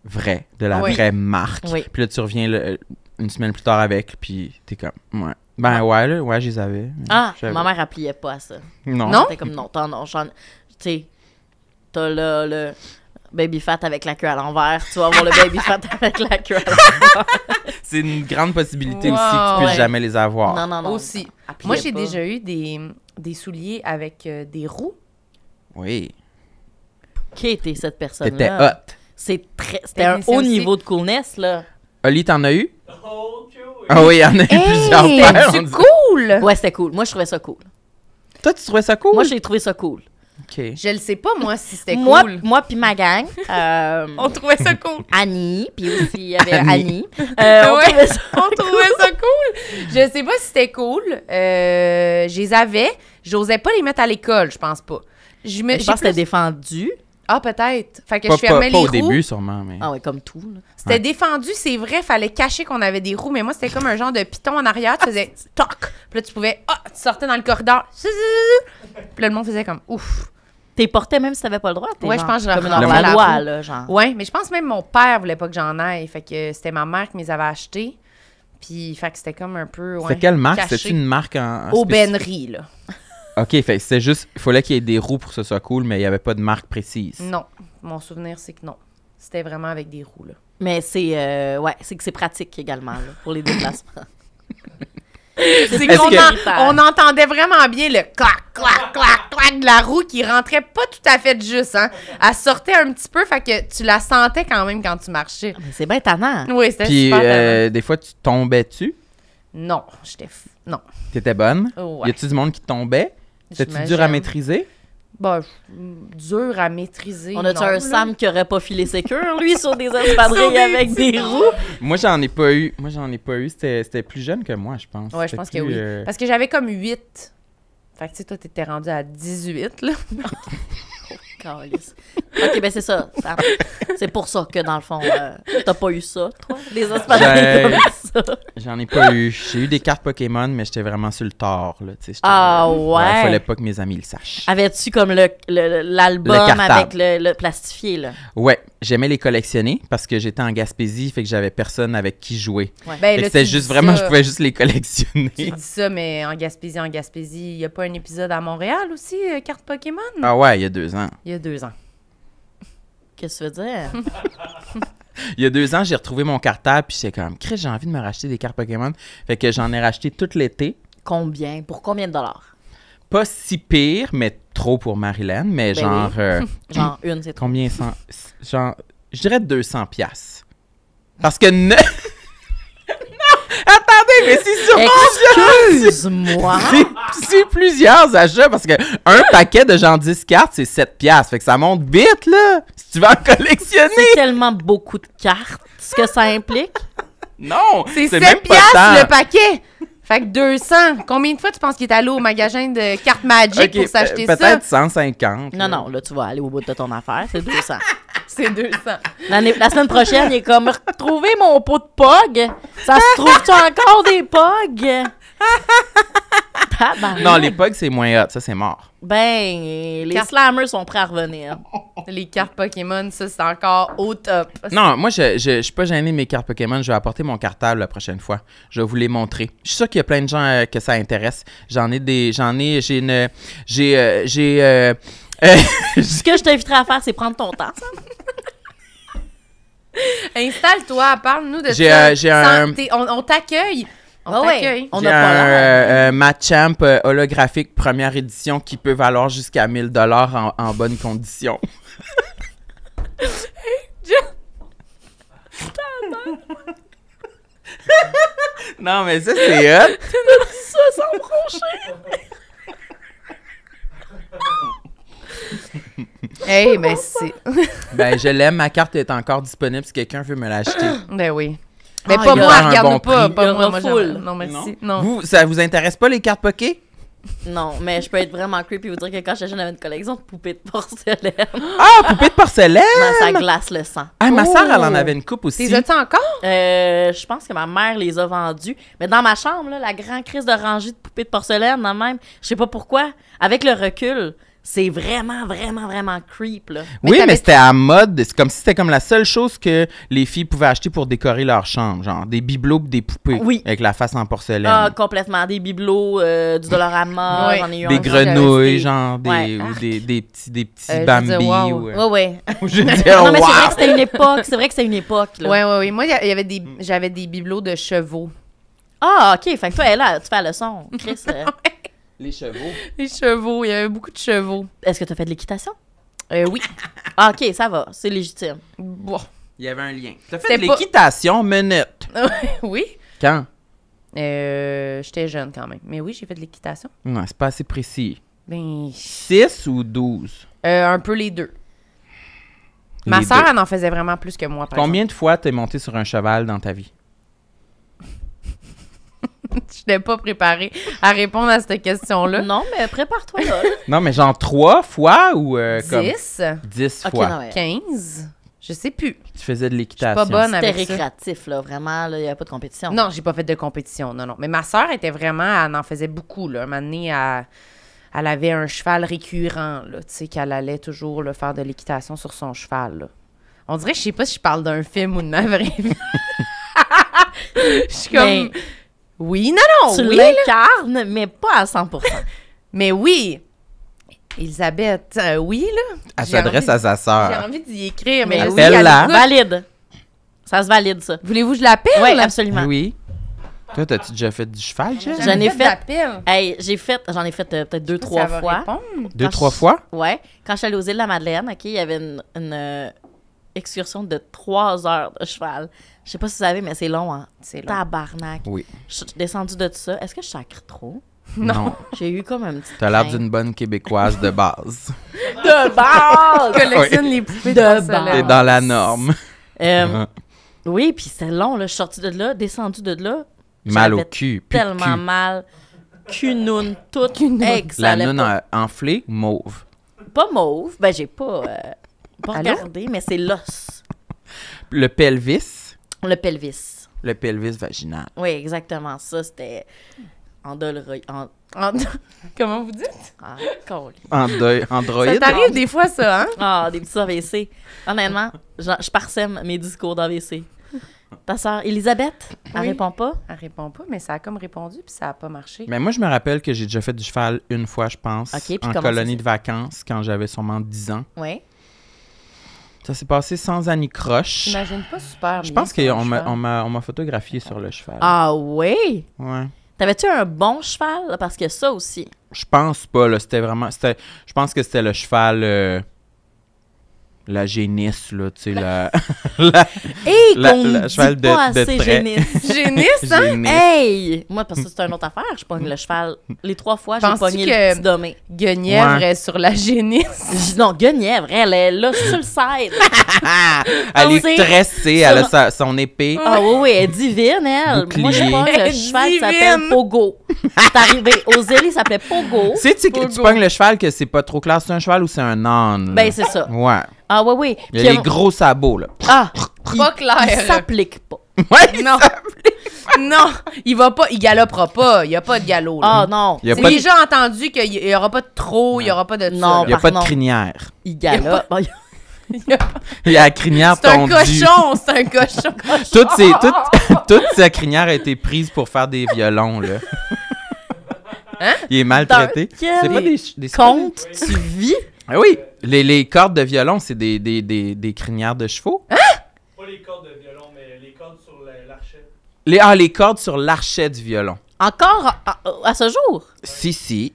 vrais, de la vraie marque. Puis là, tu reviens euh, une semaine plus tard avec, puis t'es comme, ouais. Ben ah. ouais, là, ouais, je les avais. Ah, ma mère, appuyait pas à ça. Non. Non? comme, non, t'en, as, Tu t'as là, le baby fat avec la queue à l'envers. Tu vas avoir le baby fat avec la queue à l'envers. c'est une grande possibilité aussi que tu puisses jamais les avoir. Non, non, non. Aussi. Moi, j'ai déjà eu des, des souliers avec euh, des roues. Oui. Qui était cette personne-là? C'était hot. c'était un haut niveau de coolness, là. Oli, t'en as eu? Oh, okay, Ah oui, il y en a eu hey, plusieurs. C'était cool! Ouais, c'était cool. Moi, je trouvais ça cool. Toi, tu trouvais ça cool? Moi, j'ai trouvé ça cool. Je le sais pas, moi, si c'était cool. Moi, puis ma gang. Euh, on trouvait ça cool. Annie, puis aussi, il y avait Annie. Euh, on, trouvait ça, cool. Je sais pas si c'était cool. Euh, je les avais. J'osais pas les mettre à l'école, je pense pas. Je, pense que c'était défendu. Ah, peut-être. Fait que pas, je fermais pas, les pas au début, sûrement, mais... Ah ouais, comme tout. C'était défendu, c'est vrai, fallait cacher qu'on avait des roues, mais moi, c'était comme un genre de piton en arrière, tu faisais ah, « toc », puis là, tu pouvais ah, « tu sortais dans le corridor, puis là, le monde faisait comme ouf. T'es porté même si t'avais pas le droit. Ouais, je pense que comme dans la, loi, là, genre. Ouais, mais je pense même mon père voulait pas que j'en aille. Fait que c'était ma mère qui me les avait achetés. Puis, fait que c'était comme un peu. Ouais, c'était quelle marque C'était une marque en. Aubainerie, là. OK, fait c'était juste. Il fallait qu'il y ait des roues pour que ce soit cool, mais il n'y avait pas de marque précise. Non. Mon souvenir, c'est que non. C'était vraiment avec des roues, là. Mais c'est. Euh, ouais, c'est que c'est pratique également, là, pour les déplacements. C'est qu'on on entendait vraiment bien le clac, clac, clac, clac de la roue qui rentrait pas tout à fait juste. Hein. Elle sortait un petit peu, fait que tu la sentais quand même quand tu marchais. Ah, c'est bien tannant. Oui, c'était super euh, des fois, tu tombais-tu? Non, j'étais... Non. T'étais bonne? Y a-tu du monde qui tombait? C'était-tu dur à maîtriser? Bon, dur à maîtriser. On a-tu un Sam qui aurait pas filé ses lui, sur des espadrilles avec des roues? Moi, j'en ai pas eu. Moi, j'en ai pas eu. C'était plus jeune que moi, je pense. Ouais, je pense que oui. Euh, Parce que j'avais comme 8. Fait que, tu sais, toi, t'étais rendu à 18, là. OK, ben c'est ça. c'est pour ça que, dans le fond, euh, t'as pas eu ça, toi, Les espadrilles ben, J'en ai pas eu. J'ai eu des cartes Pokémon, mais j'étais vraiment sur le tort, là. Ah ouais? Il fallait pas que mes amis le sachent. Avais-tu comme l'album le, avec le, plastifié, là? Ouais. J'aimais les collectionner parce que j'étais en Gaspésie, fait que j'avais personne avec qui jouer. Ouais. Ben, c'était juste vraiment, je pouvais juste les collectionner. Tu dis ça, mais en Gaspésie, en Gaspésie, il y a pas un épisode à Montréal aussi, euh, cartes Pokémon? Ah ouais, il y a deux ans. Y il y a deux ans. Qu'est-ce que tu veux dire? il y a deux ans, j'ai retrouvé mon cartable, puis j'étais comme, Chris, j'ai envie de me racheter des cartes Pokémon. Fait que j'en ai racheté tout l'été. Combien? Pour combien de dollars? Pas si pire, mais trop pour Marilyn, mais ben genre. Euh, genre une, c'est trop. Combien? Cent, genre, je dirais 200 piastres. Parce que. mais c'est sûrement Excuse-moi. C'est plusieurs achats parce que un paquet de genre 10 cartes, c'est 7 piastres. Fait que ça monte vite, là. Si tu vas en collectionner. C'est tellement beaucoup de cartes, ce que ça implique. Non! C'est 7 piastres le paquet! Fait que 200. Combien de fois tu penses qu'il est allé au magasin de cartes Magic pour s'acheter ça? Peut-être 150. Non, non, là, tu vas aller au bout de ton affaire. C'est 200 c'est 200. La semaine prochaine, il est comme Retrouver mon pot de POG. Ça se trouve-tu encore des POG Non, les POG, c'est moins hot. Ça, c'est mort. Ben, les slammers sont prêts à revenir. les cartes Pokémon, ça, c'est encore au top. Non, moi, je, je, je suis pas gêné mes cartes Pokémon. Je vais apporter mon cartable la prochaine fois. Je vais vous les montrer. Je suis sûr qu'il y a plein de gens euh, que ça intéresse. J'en ai des. J'en ai. J'ai une. J'ai. Euh, j'ai. Euh, euh, Ce que je t'inviterai à faire, c'est prendre ton temps. Installe-toi, parle-nous de ça. J'ai un... On, t'accueille. On ah t'accueille On a un, euh, Matchamp euh, holographique première édition qui peut valoir jusqu'à 1000 dollars en, bonnes bonne condition. non, mais ça, c'est hot. Tu dit ça sans broncher hey, ben si. ben, je l'aime. Ma carte est encore disponible si quelqu'un veut me l'acheter. ben oui. Ah, mais pas moi, regarde bon pas. Pas moi, Non, merci. Vous, ça vous intéresse pas les cartes Poké? Non, mais je peux être vraiment creepy et vous dire que quand j'étais jeune, j'avais une collection de poupées de porcelaine. Ah, poupées de porcelaine! ça glace le sang. Ah, ma soeur, elle en oh! avait une coupe aussi. Les encore? Euh, je pense que ma mère les a vendues. Mais dans ma chambre, la grande crise de rangée de poupées de porcelaine, non, même, je sais pas pourquoi, avec le recul, c'est vraiment, vraiment, vraiment creep. Là. oui, mais c'était à mode. C'est comme si c'était comme la seule chose que les filles pouvaient acheter pour décorer leur chambre. Genre des bibelots des poupées. Oui. Avec la face en porcelaine. Ah, complètement. Des bibelots euh, du dollar Oui. J'en ai eu des grenouilles, genre. Des, ou des, petits, des petits Oui, je Non, mais wow. c'est vrai que c'était une époque. C'est vrai que une époque. Là. Ouais, ouais, Moi, j'avais des, des bibelots de chevaux. Ah, OK. Fait que toi, là, tu fais la leçon, Chris. Euh. Les chevaux. Les chevaux, il y avait beaucoup de chevaux. Est-ce que tu as fait de l'équitation? Euh, oui. Ah, ok, ça va, c'est légitime. Bon. Il y avait un lien. Tu fait de l'équitation, menette oui. Quand? Euh, J'étais jeune quand même. Mais oui, j'ai fait de l'équitation. Non, c'est pas assez précis. Ben. 6 ou 12? Euh, un peu les deux. Ma soeur, elle en faisait vraiment plus que moi. Combien de fois t'es monté sur un cheval dans ta vie? je n'étais pas préparée à répondre à cette question-là. Non, mais prépare-toi là. non, mais genre trois fois ou euh, comme... Dix. Dix fois. Quinze. Je sais plus. Tu faisais de l'équitation. pas bonne avec récréatif, là, vraiment. Il n'y avait pas de compétition. Non, j'ai pas fait de compétition, non, non. Mais ma sœur était vraiment... Elle en faisait beaucoup, là. Un moment donné, elle, avait un cheval récurrent, là, tu sais, qu'elle allait toujours faire de l'équitation sur son cheval, On dirait, je sais pas si je parle d'un film ou de ma vraie vie. je suis comme... Oui, non, non, tu l'incarnes, mais pas à 100 Mais oui, Elisabeth, euh, oui, là. Elle s'adresse à sa sœur. J'ai envie d'y écrire, mais, elle la valide. Ça se valide, ça. Voulez-vous que je l'appelle? Oui, absolument. Oui. Toi, t'as-tu déjà fait du cheval, Jen? J'en ai fait. Hey, j'ai fait, j'en ai fait euh, peut-être deux, trois fois. deux, trois fois? Ouais. Quand je suis allée aux îles de la Madeleine, OK, il y avait une, euh, excursion de trois heures de cheval. Je sais pas si vous savez, mais c'est long, hein? C'est Tabarnak. Oui. Je suis descendue de ça. Est-ce que je sacre trop? Non. J'ai eu comme un petit. T'as l'air d'une bonne Québécoise de base. de base! collectionne les poupées de, de base. T'es dans la norme. Euh, oui, puis c'est long, là. Je suis sortie de là, descendue de là. Mal au cul. Tellement mal. Cunoun, toute une La noun enflée, mauve. Pas mauve. Ben, j'ai pas, euh, pas regardé, mais c'est l'os. Le pelvis. Le pelvis. Le pelvis vaginal. Oui, exactement. Ça, c'était en Comment vous dites? Ah, Ça t'arrive des fois, ça, hein? Ah, des petits AVC. Honnêtement, je, je parsème mes discours d'AVC. Ta sœur Elisabeth, elle répond pas? Elle répond pas, mais ça a comme répondu, puis ça a pas marché. Mais moi, je me rappelle que j'ai déjà fait du cheval une fois, je pense, en colonie de vacances, quand j'avais sûrement 10 ans. Oui. Ça s'est passé sans Annie Croche. J'imagine pas super Je pense qu'on m'a photographié sur le cheval. Ah oui? Ouais. T'avais-tu un bon cheval? Parce que ça aussi. Je pense pas, là. C'était vraiment. Je pense que c'était le cheval. Euh, la génisse, là, tu sais, la... Hé, qu'on la, cheval de, pas de assez génisse. génisse, hein? Génisse. Hey! Moi, parce que c'est une autre affaire, je pogne le cheval. Les trois fois, j'ai pogné le petit domé. Guenièvre est sur la génisse? non, Guenièvre, elle est là, sur le side. elle est tressée, elle a son épée. Ah oui, oui, elle est divine, elle. Moi, je pogne le cheval ça s'appelle Pogo. C'est arrivé aux îles, il s'appelait Pogo. Tu sais, tu pognes le cheval que c'est pas trop clair, c'est un cheval ou c'est un âne? Ben, c'est ça. Ouais. Ah ouais, oui. Il y a les gros sabots, là. Ah, pas clair. Il s'applique pas. Ouais, non. non, il va pas, il galopera pas. Il n'y a pas de galop. Là. Ah non. J'ai déjà entendu qu'il n'y aura pas de trop, il n'y aura pas de Non, il n'y a pas de crinière. Il galope. Il y a la crinière C'est un cochon, c'est un cochon. Toutes ses, toute, toute sa crinière a été prise pour faire des violons, là. Hein? Il est maltraité. C'est pas des, des contes tu vis? Eh oui, les, cordes de violon, c'est des, des, crinières de chevaux. Hein? Pas les cordes de violon, mais les cordes sur l'archet. ah, les cordes sur l'archet du violon. Encore à, ce jour? Si, si.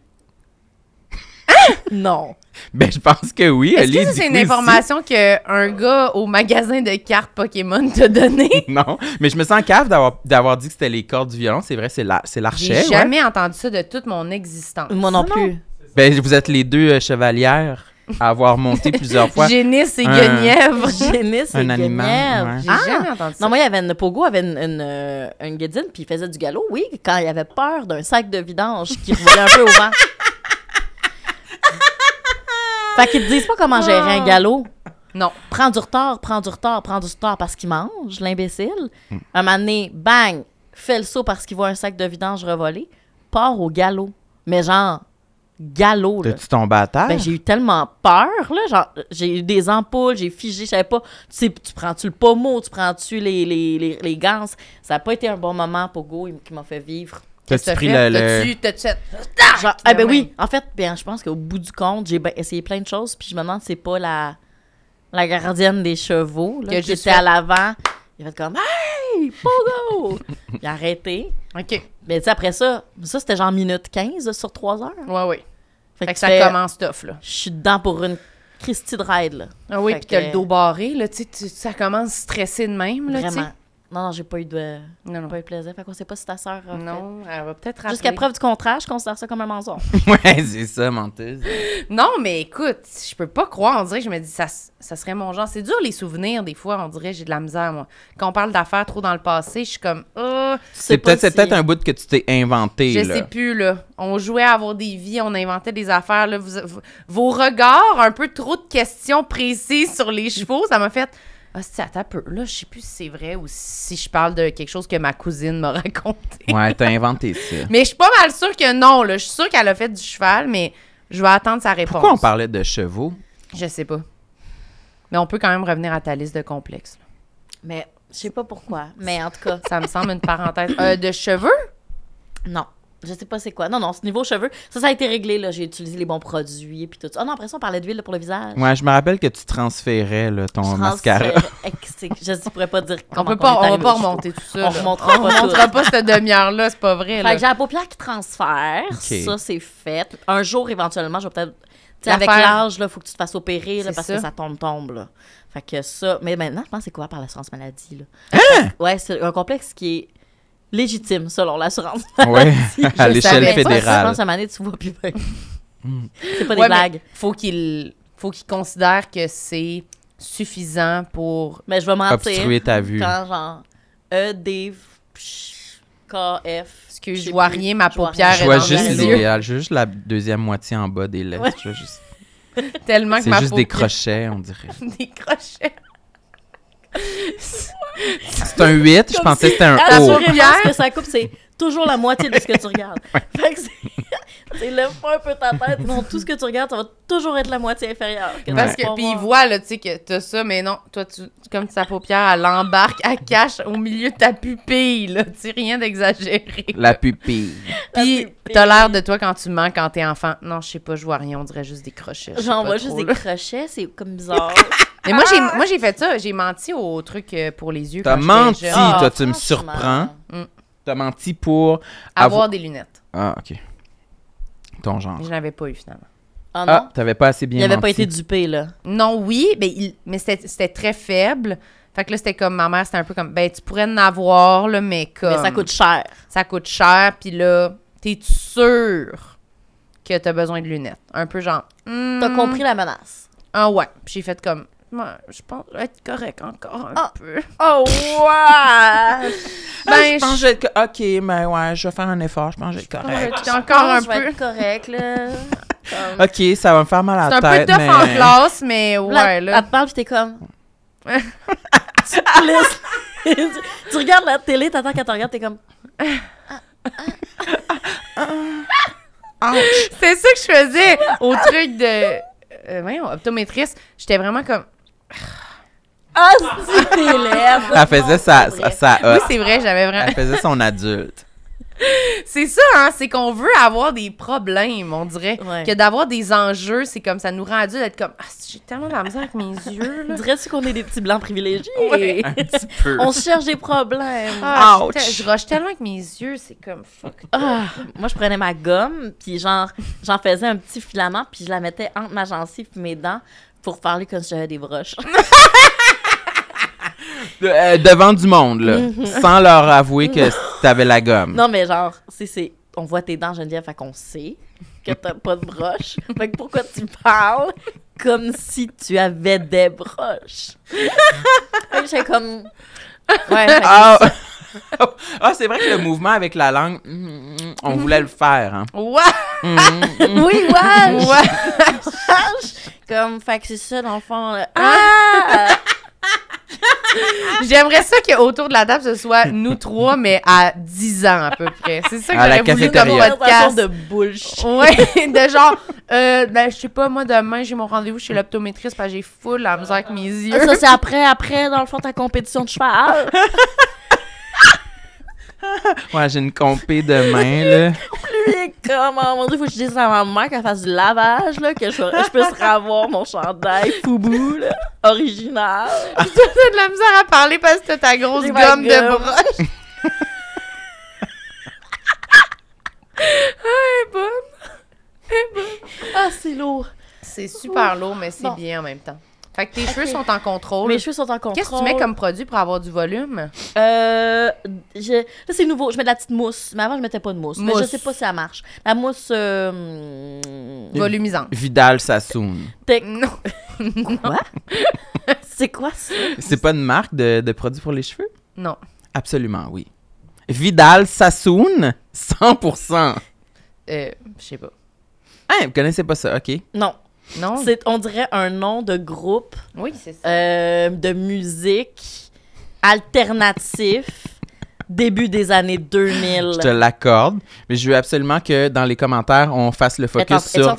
Hein? Non. Mais ben, je pense que oui. Est-ce que c'est une information qu'un gars au magasin de cartes Pokémon t'a donnée? non, mais je me sens cave d'avoir dit que c'était les cordes du violon. C'est vrai, c'est l'archet. J'ai jamais entendu ça de toute mon existence. Moi non, plus. Ben, vous êtes les deux euh, chevalières à avoir monté plusieurs fois. Génis et Guenièvre. et Guenièvre. J'ai jamais ah! entendu Non, moi, il y avait une Pogo avait une, une, euh, une guédine, puis il faisait du galop, oui, quand il avait peur d'un sac de vidange qui roulait un peu au vent. fait qu'ils te disent pas comment gérer un ah! galop. Non. Prends du retard, prends du retard, prends du retard parce qu'il mange, l'imbécile. Hmm. Un moment donné, bang, fait le saut parce qu'il voit un sac de vidange revoler, part au galop. Mais genre, galop. T'es-tu tombé à terre? Ben, j'ai eu tellement peur, là. J'ai eu des ampoules, j'ai figé, je savais pas. Tu sais, tu prends-tu le pommeau, tu prends-tu les, les, les, Ça n'a pas été un bon moment pour Go qui m'a fait vivre. T'as-tu pris le. tu fait. Ah! Genre, ah, ben, eh ben oui, en fait, ben, je pense qu'au bout du compte, j'ai ben essayé plein de choses, puis je me demande si c'est pas la, la gardienne des chevaux, que j'étais à l'avant. Il va être comme Hey, Pogo! Il a arrêté. OK. Mais tu sais, après ça, ça c'était genre minute 15 sur 3 heures. Ouais, oui. Fait, que ça commence tough, là. Je suis dedans pour une Christie de ride, là. Ah oui, puis t'as le dos barré, là, tu sais, ça commence stressé de même, là, Vraiment. Non, non, j'ai pas eu de non, Pas eu de plaisir. Fait qu'on sait pas si ta sœur Non, elle va peut-être rappeler. Jusqu'à preuve du contraire, je considère ça comme un mensonge. ouais, c'est ça, menteuse. non, mais écoute, je peux pas croire. On dirait que je me dis, ça, ça serait mon genre. C'est dur, les souvenirs, des fois. On dirait, j'ai de la misère, moi. Quand on parle d'affaires trop dans le passé, je suis comme, oh! c'est peut-être un bout que tu t'es inventé. Je sais plus, là. On jouait à avoir des vies, on inventait des affaires. Là. vos regards, un peu trop de questions précises sur les chevaux, ça m'a fait. Ah, peu. Là, je sais plus si c'est vrai ou si je parle de quelque chose que ma cousine m'a raconté. Ouais, t'as inventé ça. mais je suis pas mal sûre que non, Je suis sûre qu'elle a fait du cheval, mais je vais attendre sa réponse. Pourquoi on parlait de chevaux? Je sais pas. Mais on peut quand même revenir à ta liste de complexes. Mais je sais pas pourquoi. Mais en tout cas, Ça me semble une parenthèse. Euh, de cheveux? non je sais pas c'est quoi. Non, non, ce niveau cheveux, ça, ça a été réglé, là. J'ai utilisé les bons produits et puis tout ça. Ah non, après ça, on parlait d'huile pour le visage. Ouais, je me rappelle que tu transférais, là, ton mascara. je ne pourrais pas dire comment on peut pas, on, ne va pas remonter tout ça. On ne remontera, pas, cette demi-heure-là, c'est pas vrai. Fait que j'ai la paupière qui transfère. Ça, c'est fait. Un jour, éventuellement, je vais peut-être avec l'âge, il faut que tu te fasses opérer parce que ça tombe, tombe. Là. Fait que ça. Mais maintenant, je pense que c'est couvert par l'assurance maladie. Là. Hein? Ouais, c'est un complexe qui est légitime selon l'assurance. Oui, à l'échelle fédérale. Pas, année, tu vois plus bien. Hmm. C'est pas des blagues. Faut qu'il faut qu'il considère que c'est suffisant pour Mais je vais mentir. Obstruer ta vue. Quand genre E D K F je vois rien ma paupière est Je vois juste l'idéal, juste la deuxième moitié en bas des lettres, je vois juste tellement que ma C'est juste des crochets, on dirait. des crochets. C'est un 8, je pensais que c'était un O. La que ça coupe, c'est toujours la moitié de ce que tu regardes. Fait que c'est lève pas un peu ta tête, non, tout ce que tu regardes, ça va toujours être la moitié inférieure. Parce que, puis ils voient, là, tu sais, que t'as ça, mais non, toi, tu, comme ta paupière, elle embarque, elle cache au milieu de ta pupille, là, tu rien d'exagéré. La pupille. Puis t'as l'air de toi quand tu mens, quand t'es enfant. Non, je sais pas, je vois rien, on dirait juste des crochets. J'en vois juste des crochets, c'est comme bizarre. Mais moi, j'ai, moi, j'ai fait ça. J'ai menti au truc euh, pour les yeux. T'as menti, toi, ah, tu me surprends. T'as menti pour... Avoir des lunettes. Ah, OK. Ton genre. Je n'avais pas eu, finalement. Ah, ah non? t'avais pas assez bien Il avait pas été dupé, là. Non, oui, mais, il... mais c'était très faible. Fait que là, c'était comme, ma mère, c'était un peu comme, ben, tu pourrais en avoir, là, mais comme... Mais ça coûte cher. Ça coûte cher, puis là, t'es sûr que t'as besoin de lunettes. Un peu genre... Hmm. t'as compris la menace. Ah ouais. Puis j'ai fait comme, je pense que je vais être correct encore un ah. peu. Oh, wow! Ah, ben, je pense que je vais être... OK, mais ben, ouais, je vais faire un effort. Je pense que je vais être correct. Je encore ah, un peu. être correct, OK, ça va me faire mal à la tête, C'est un peu tough en classe, mais ouais, là... Elle te parle, t'es comme... tu, regardes la télé, t'attends qu'elle te regarde, t'es comme... C'est ça que je faisais au truc de... Euh, voyons, J'étais vraiment comme... Ah, c'est Elle faisait sa, Oui, c'est vrai, j'avais vraiment. Elle faisait son adulte. c'est ça, hein, c'est qu'on veut avoir des problèmes, on dirait. Que d'avoir des enjeux, c'est comme ça nous rend adultes, être comme Ah, j'ai tellement de la misère avec mes yeux. Dirais-tu qu'on est des petits blancs privilégiés? un petit peu. on cherche des problèmes. Ah, Ouch. Je, roche tellement avec mes yeux, c'est comme fuck. Ah, moi, je prenais ma gomme, puis genre, j'en faisais un petit filament, puis je la mettais entre ma gencive et mes dents pour parler comme si j'avais des broches. Euh, devant du monde, là, mhm. sans leur avouer que t'avais la gomme. Non, mais genre, c'est, c'est, on voit tes dents, Geneviève, fait qu'on sait que t'as pas de broche. fait que pourquoi tu parles comme si tu avais des broches? J'ai comme... Ouais, ah! ah, c'est vrai que le mouvement avec la langue, on mm-hmm. voulait le faire. Hein. Mm-hmm. oui, ouais. Comme, fait que c'est ça, dans le fond. Ah! J'aimerais ça qu'autour de la table, ce soit nous trois, mais à 10 ans à peu près. C'est ça que j'avais voulu comme podcast. de bouche oui de genre, euh, ben, je sais pas, moi, demain, j'ai mon rendez-vous chez l'optométriste parce que j'ai full la misère avec mes yeux. Ça, c'est après, après, dans le fond, ta compétition de cheval. ouais, j'ai une compé main, là. Lui, est comme, oh, mon dieu, faut que je dise à ma mère qu'elle fasse du lavage, là, que je, peux puisse revoir mon chandail foubou, là, original. Ah. T'as de la misère à parler parce que t'as ta grosse gomme, de broche. ah, bonne. Ah, c'est lourd. C'est super lourd, mais c'est bien en même temps. Fait que tes cheveux sont en contrôle. Mes cheveux sont en contrôle. Qu'est-ce que tu mets comme produit pour avoir du volume? Euh, c'est nouveau. Je mets de la petite mousse. Mais avant, je mettais pas de mousse. mousse. Mais je sais pas si ça marche. La mousse... Euh, Volumisante. Vidal Sassoon. Non. quoi? c'est quoi ça? C'est pas une marque de, de produit pour les cheveux? Non. Absolument, oui. Vidal Sassoon, 100%. Euh, je sais pas. Ah, vous connaissez pas ça, ok. Non. Non. C'est, on dirait un nom de groupe. Euh, de musique alternatif. début des années 2000. Je te l'accorde, mais je veux absolument que dans les commentaires, on fasse le focus sur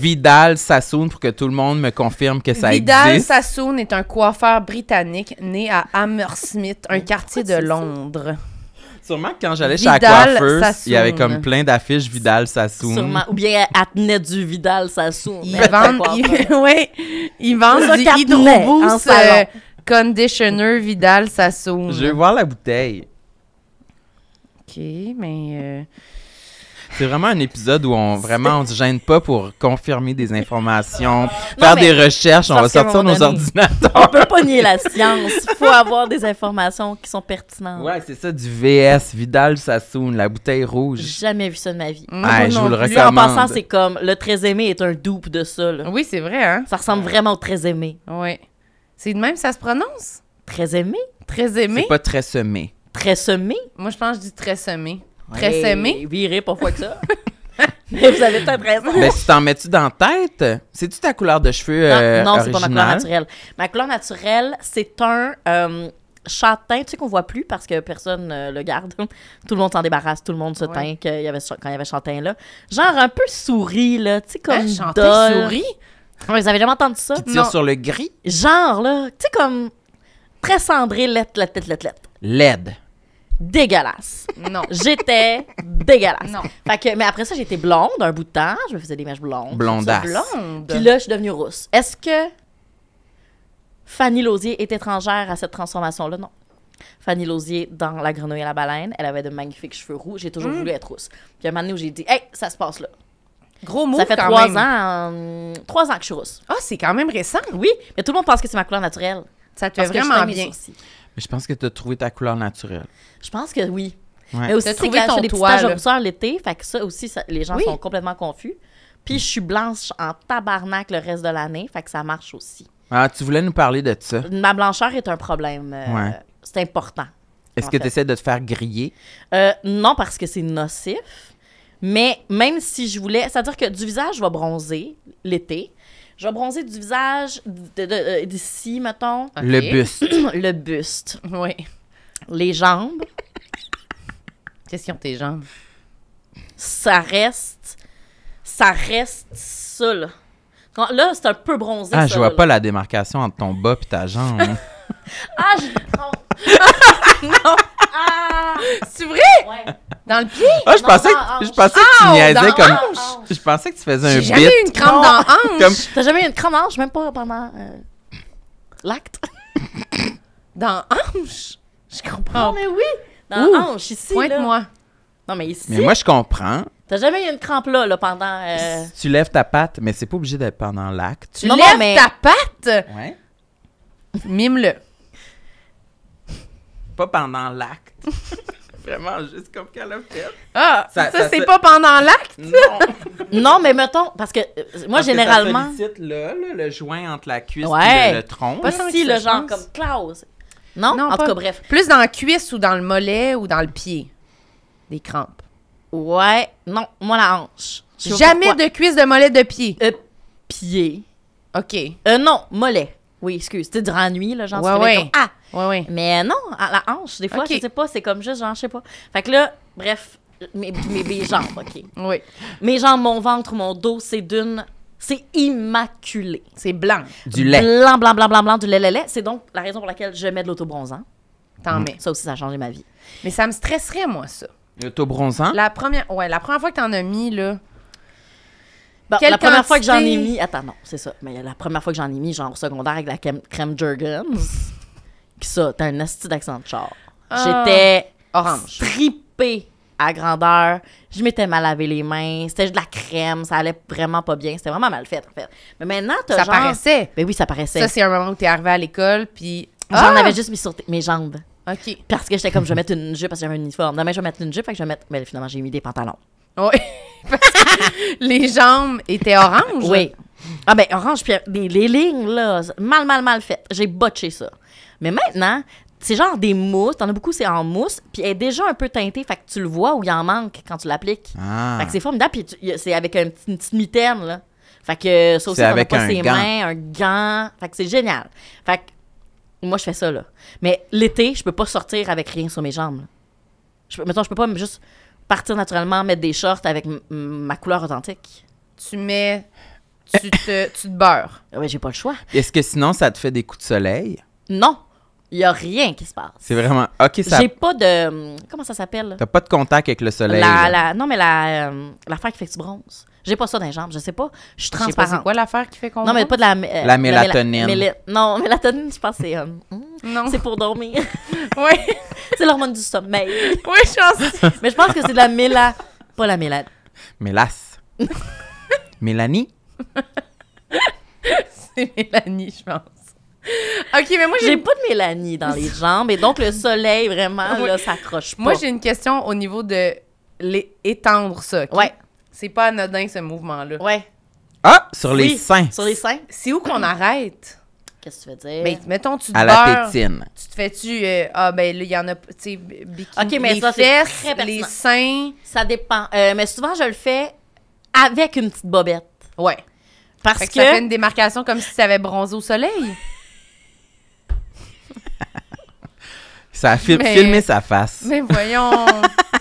Vidal Sassoon pour que tout le monde me confirme que ça Vidal existe. Vidal Sassoon est un coiffeur britannique né à Hammersmith, un quartier de Londres. Sûrement que quand j'allais chez la il y avait comme plein d'affiches Vidal Sassoon. Sûrement. Ou bien elle du Vidal Sassoon. Ils vendent, ouais, ils vendent du euh, conditioner Vidal Sassoon. Je vais voir la bouteille. OK, mais... Euh, c'est vraiment un épisode où on vraiment se gêne pas pour confirmer des informations, faire des recherches, on va sortir nos ordinateurs. On peut pas nier la science, Il faut avoir des informations qui sont pertinentes. Ouais, c'est ça du VS Vidal Sassoon, la bouteille rouge. Jamais vu ça de ma vie. je vous le recommande. en passant, c'est comme le très aimé est un double de ça. Oui, c'est vrai hein. Ça ressemble vraiment au très aimé. Oui. C'est de même ça se prononce Très aimé Très aimé. C'est pas très semé. Très semé Moi je pense que je dis très semé. Très aimé Viré parfois que ça. Mais vous avez peut Mais ben, si t'en mets-tu dans tête, c'est-tu ta couleur de cheveux euh, Non, c'est pas ma couleur naturelle. Ma couleur naturelle, c'est un euh, châtain, tu sais, qu'on voit plus parce que personne euh, le garde. tout le monde s'en débarrasse, tout le monde se teint qu'il y avait, quand il y avait châtain là. Genre un peu souris, là, tu sais, comme hein, souris? vous avez jamais entendu ça? Qui tire sur le gris? Genre, là, tu sais, comme très cendré, lette, lette, lette, lette, lette. LED. Dégalasse. Non. J'étais dégueulasse. Non. que, mais après ça, j'étais blonde un bout de temps. Je me faisais des mèches blondes. Blondasse. Blonde. Puis là, je suis devenue rousse. Est-ce que Fanny Lausier est étrangère à cette transformation-là? Non. Fanny Lausier dans La grenouille à la baleine, elle avait de magnifiques cheveux roux. J'ai toujours mm. voulu être rousse. Puis un moment où j'ai dit, hey, ça se passe là. Gros mot. Ça fait trois ans, euh, trois ans que je suis rousse. Ah, c'est quand même récent. Oui, mais tout le monde pense que c'est ma couleur naturelle. Ça te fait vraiment bien. Aussi. Je pense que tu as trouvé ta couleur naturelle. Je pense que oui. Ouais. Mais aussi, c'est que ton des l'été, fait que ça aussi, les gens sont complètement confus. Puis je suis blanche en tabarnak le reste de l'année, fait que ça marche aussi. Ah, tu voulais nous parler de ça. Ma blancheur est un problème. Euh, c'est important. Est-ce que tu essaies de te faire griller? Euh, non, parce que c'est nocif. Mais même si je voulais, c'est-à-dire que du visage, je vais bronzer l'été, je vais bronzer du visage euh, d'ici, mettons. Le buste. le buste, oui. Les jambes. Qu'est-ce qu'ils ont tes jambes? Ça reste. Ça reste ça, là. là, c'est un peu bronzé. Ah, je vois pas la démarcation entre ton bas et ta jambe. ah, je. Non. non. Ah. C'est vrai? Dans le pied? Ah, je pensais que, je pensais que tu ah, niaisais comme. Je pensais que tu faisais un bit. J'ai jamais eu une crampe dans hanche. T'as jamais eu une crampe dans hanche, même pas pendant euh, l'acte. dans hanche? Je comprends. Non, mais oui! Dans hanche, ici. Pointe-moi. Non, mais ici. Mais moi, je comprends. T'as jamais eu une crampe là, là pendant. Euh, tu lèves ta patte, mais c'est pas obligé d'être pendant l'acte. Tu lèves ta patte? Ouais. Mime-le. Pas pendant l'acte. vraiment juste comme qu'elle a fait. Ah, ça, c'est pas pendant l'acte? Non. non, mais mettons, parce que euh, moi, généralement. le joint entre la cuisse et le, tronc. Pas si, le genre comme Klaus. Non, non en tout cas, bref. Plus dans la cuisse ou dans le mollet ou dans le pied. Des crampes. Ouais, non, moi, la hanche. Jamais de cuisse, de mollet, de pied. Euh, pied. OK. Euh, non, mollet. Oui, excuse, tu de durant la nuit, là, genre, ah! Ouais, ouais. Mais non, à la hanche, des fois, je sais pas, c'est comme juste, genre, je sais pas. Fait que là, bref, mes, mes, jambes, OK. Oui. Mes jambes, mon ventre, mon dos, c'est d'une c'est immaculé. C'est blanc. Du lait. Blanc, blanc, blanc, blanc, blanc, du lait, lait, lait. C'est donc la raison pour laquelle je mets de l'autobronzant. Tant mm. mieux. Ça aussi, ça a changé ma vie. Mais ça me stresserait, moi, ça. L'autobronzant? La première... Ouais, la première fois que t'en as mis, là, la première fois que j'en ai mis. Attends, non, c'est ça. Mais la première fois que j'en ai mis, genre secondaire, avec la crème, Jurgens, Jergens. ça, t'as un astuce d'accent de char. Ah. J'étais. Orange. Tripée à grandeur. Je m'étais mal lavé les mains. C'était juste de la crème. Ça allait vraiment pas bien. C'était vraiment mal fait, en fait. Mais maintenant, t'as. Ça paraissait. Mais ben oui, ça paraissait. Ça, c'est un moment où t'es arrivé à l'école, puis. J'en ah! avais juste mis sur mes jambes. OK. Parce que j'étais comme, je vais mettre une jupe parce que j'avais un uniforme. Demain, je vais mettre une jupe, fait que je vais mettre. Mais finalement, j'ai mis des pantalons. Oui les jambes étaient oranges. Oui. Ah ben orange puis les, lignes là, mal mal mal faites. J'ai botché ça. Mais maintenant, c'est genre des mousses. T'en as beaucoup, c'est en mousse. Puis elle est déjà un peu teintée. Fait que tu le vois où il en manque quand tu l'appliques. Ah. Fait que c'est formidable. Puis c'est avec une petite, une mitaine, là. Fait que ça aussi, t'en mains, un gant. Fait que c'est génial. Fait que moi, je fais ça, là. Mais l'été, je peux pas sortir avec rien sur mes jambes. Je, mettons, je peux pas juste partir naturellement, mettre des shorts avec ma couleur authentique. Tu mets. Tu te, tu te beurres. Ah oui, j'ai pas le choix. Est-ce que sinon, ça te fait des coups de soleil? Non il n'y a rien qui se passe. C'est vraiment. OK, ça. J'ai pas de. Comment ça s'appelle? T'as pas de contact avec le soleil. La, non, mais la, euh, l'affaire qui fait que tu bronzes. J'ai pas ça dans les jambes, je sais pas. Je suis transparente. C'est quoi l'affaire qui fait qu'on Non, mais pas de la. Euh, la mélatonine. La non, mélatonine, je pense que c'est. Euh, hmm, non. C'est pour dormir. oui. c'est l'hormone du sommeil. oui, je pense. mais je pense que c'est de la méla. Pas la méla. Mélasse. Mélanie? c'est Mélanie, je pense. OK, mais moi, j'ai... pas de mélanie dans les jambes et donc le soleil, vraiment, s'accroche pas. Moi, j'ai une question au niveau de les... étendre ça. Ouais. C'est pas anodin, ce mouvement-là. Ouais. Ah, sur les seins. Sur les seins. C'est où qu'on arrête? Qu'est-ce que tu veux dire? mettons, tu te À la pétine. Tu te fais-tu. Euh, ah, ben là, il y en a. Tu sais, bikini. OK, mais ça, c'est très Les seins. Ça dépend. Euh, mais souvent, je le fais avec une petite bobette. Ouais. Parce que, que. Ça fait une démarcation comme si ça avait bronzé au soleil. Ça a filmé sa face. Mais voyons.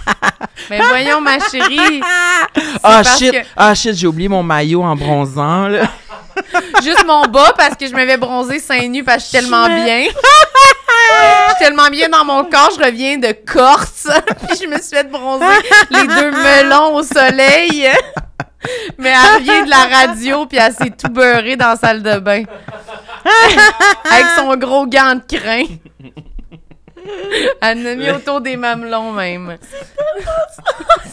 mais voyons, ma chérie. Ah, ah shit. j'ai oublié mon maillot en bronzant. Juste mon bas parce que je m'avais bronzé seins nu parce que je suis tellement bien. je suis tellement bien dans mon corps, je reviens de Corse. puis je me suis fait bronzer les deux melons au soleil. Mais elle vient de la radio, puis elle s'est tout beurrée dans la salle de bain. Avec son gros gant de crin. Elle a mis autour des mamelons, même.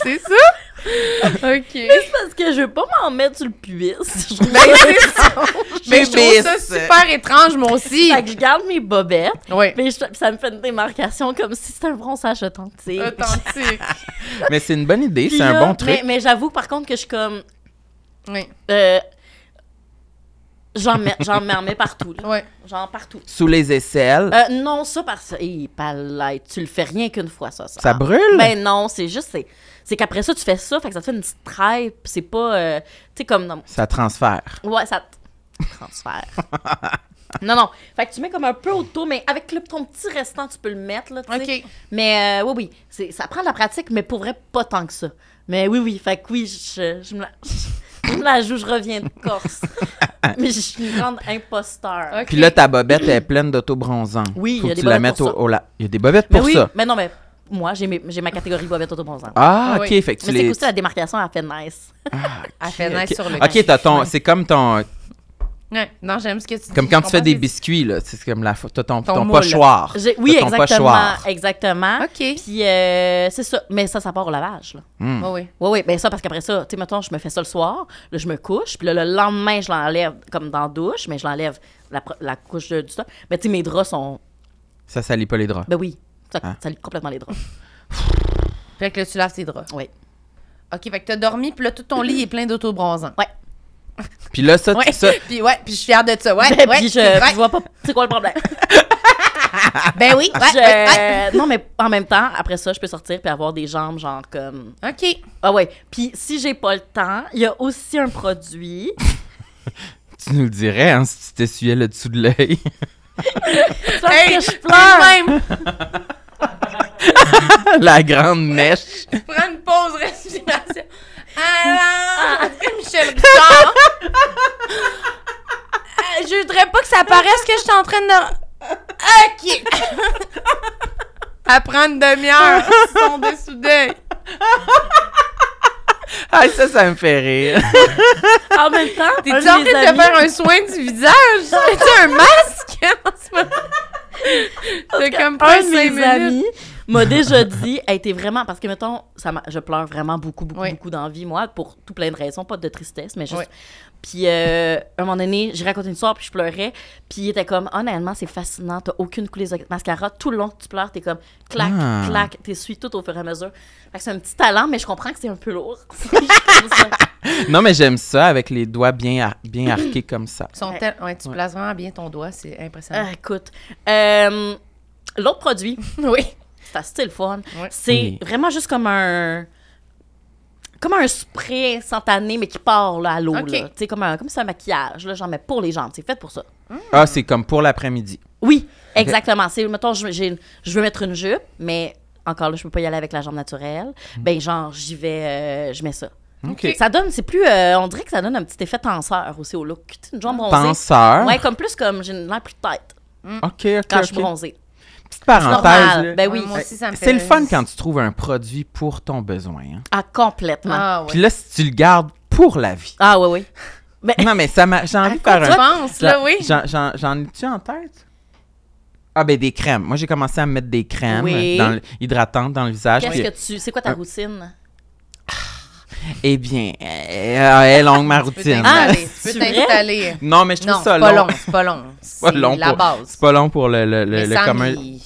C'est ça? OK. c'est parce que je veux pas m'en mettre sur le pubis. Ben mais c'est Mais je trouve ça super étrange, moi aussi. Fait que je garde mes bobettes. Oui. Mais ça me fait une démarcation comme si c'était un bronzage authentique. Authentique. mais c'est une bonne idée, c'est un bon truc. Mais, j'avoue, par contre, que je suis comme... Oui. Euh, J'en mets, j'en mets partout. Ouais. Genre partout. Sous les aisselles. Euh, non, ça, parce que. tu le fais rien qu'une fois, ça. Ça, brûle? Ben non, c'est juste. C'est, qu'après ça, tu fais ça, fait que ça te fait une petite stripe. C'est pas. Euh, tu sais, comme. Non. Ça transfère. Ouais, ça transfère. non, non. Fait que tu mets comme un peu autour, mais avec le, ton petit restant, tu peux le mettre, là, OK. Mais euh, oui, oui. ça prend de la pratique, mais pour vrai, pas tant que ça. Mais oui, oui. Fait que oui, je, me Je me la joue, je reviens de Corse. Ah. Mais je suis une grande imposteur. Puis là, ta bobette est pleine d'autobronzants Oui, il y a des bobettes pour ça. Il y a des bobettes oui, mais non, mais moi, j'ai, ma catégorie bobette autobronzant. Ah, Ah ok. effectivement Fait que tu mais c'est la démarcation, à fait nice. Ah, nice sur le Ok, t'as ton. C'est comme ton. Non, j'aime ce que tu dis. Comme quand tu fais des biscuits, là, c'est comme la t'as ton, pochoir. Oui, exactement. Exactement. Puis euh, c'est ça. Mais ça, ça part au lavage. Là. Hmm. Oui, oui. Oui, oui. Ben ça, parce qu'après ça, tu sais, mettons, je me fais ça le soir, là, je me couche, puis là, le lendemain, je l'enlève comme dans douche, mais je l'enlève la, couche du ça. Mais tu sais, mes draps sont. Ça salit pas les draps. Ben oui. Ça hein? salit complètement les draps. fait que là, tu laves tes draps. Oui. OK, fait que t'as dormi, puis là, tout ton lit est plein d'autobronzants. Ouais. Puis là, ça, Puis ouais, puis je suis fière de ça. Ouais, ben, je, vois pas c'est quoi le problème. ben oui, ouais, Non, mais en même temps, après ça, je peux sortir puis avoir des jambes, genre comme. OK. Ah ouais. Puis si j'ai pas le temps, il y a aussi un produit. tu nous le dirais, hein, si tu t'essuyais le dessous de l'œil. La grande mèche. Prends une pause respiration. Alors, ah, Michel euh, je voudrais pas que ça paraisse que je suis en train de. Ok! à prendre demi-heure, Ah, ça, ça me fait rire. en même temps, t'es en train de te faire un soin du visage? tu un masque en ce moment? C'est comme pas un de mes amis m'a déjà dit, a été vraiment. Parce que, mettons, ça je pleure vraiment beaucoup, beaucoup, beaucoup d'envie, moi, pour tout plein de raisons, pas de tristesse, mais juste. Puis, euh, à un moment donné, j'ai raconté une histoire, puis je pleurais. Puis, il était comme, honnêtement, c'est fascinant, t'as aucune coulée de mascara. Tout le long que tu pleures, t'es comme, clac, ah. clac, t'essuies tout au fur et à mesure. Fait que c'est un petit talent, mais je comprends que c'est un peu lourd. non, mais j'aime ça, avec les doigts bien, bien arqués comme ça. tu places vraiment bien ton doigt, c'est impressionnant. Ah, écoute. Euh, l'autre produit, oui, c'est C'est vraiment juste comme un comme un spray instantané, mais qui part là, à l'eau. sais Comme, comme c'est un maquillage, là, genre, mais pour les jambes. C'est fait pour ça. Ah, c'est comme pour l'après-midi. Oui, exactement. mettons, je, veux mettre une jupe, mais encore là, je peux pas y aller avec la jambe naturelle. Hmm. Ben, genre, j'y vais, euh, je mets ça. Ça donne, c'est plus, euh, on dirait que ça donne un petit effet tenseur aussi au look. une jambe bronzée. Tenseur? Ouais, comme plus comme, j'ai l'air plus de tête. Hmm. OK, OK, Quand je suis bronzée petite parenthèse. Ben oui. c'est le fun quand tu trouves un produit pour ton besoin. Hein. Ah, complètement. Ah, puis là, si tu le gardes pour la vie. Ah, oui, oui. non, mais ça m'a. J'ai envie de faire un. Penses, là, oui. J'en ai-tu en tête? Ah ben des crèmes. Moi j'ai commencé à me mettre des crèmes hydratantes dans le visage. Qu'est-ce que tu c'est quoi ta routine eh bien, euh, elle est longue ma routine. tu peux ah, t'installer. Non, mais je trouve ça long. Pas long. C'est pas long. C'est pas long. la base. C'est pas long pour le, le, le, le Sam, Il,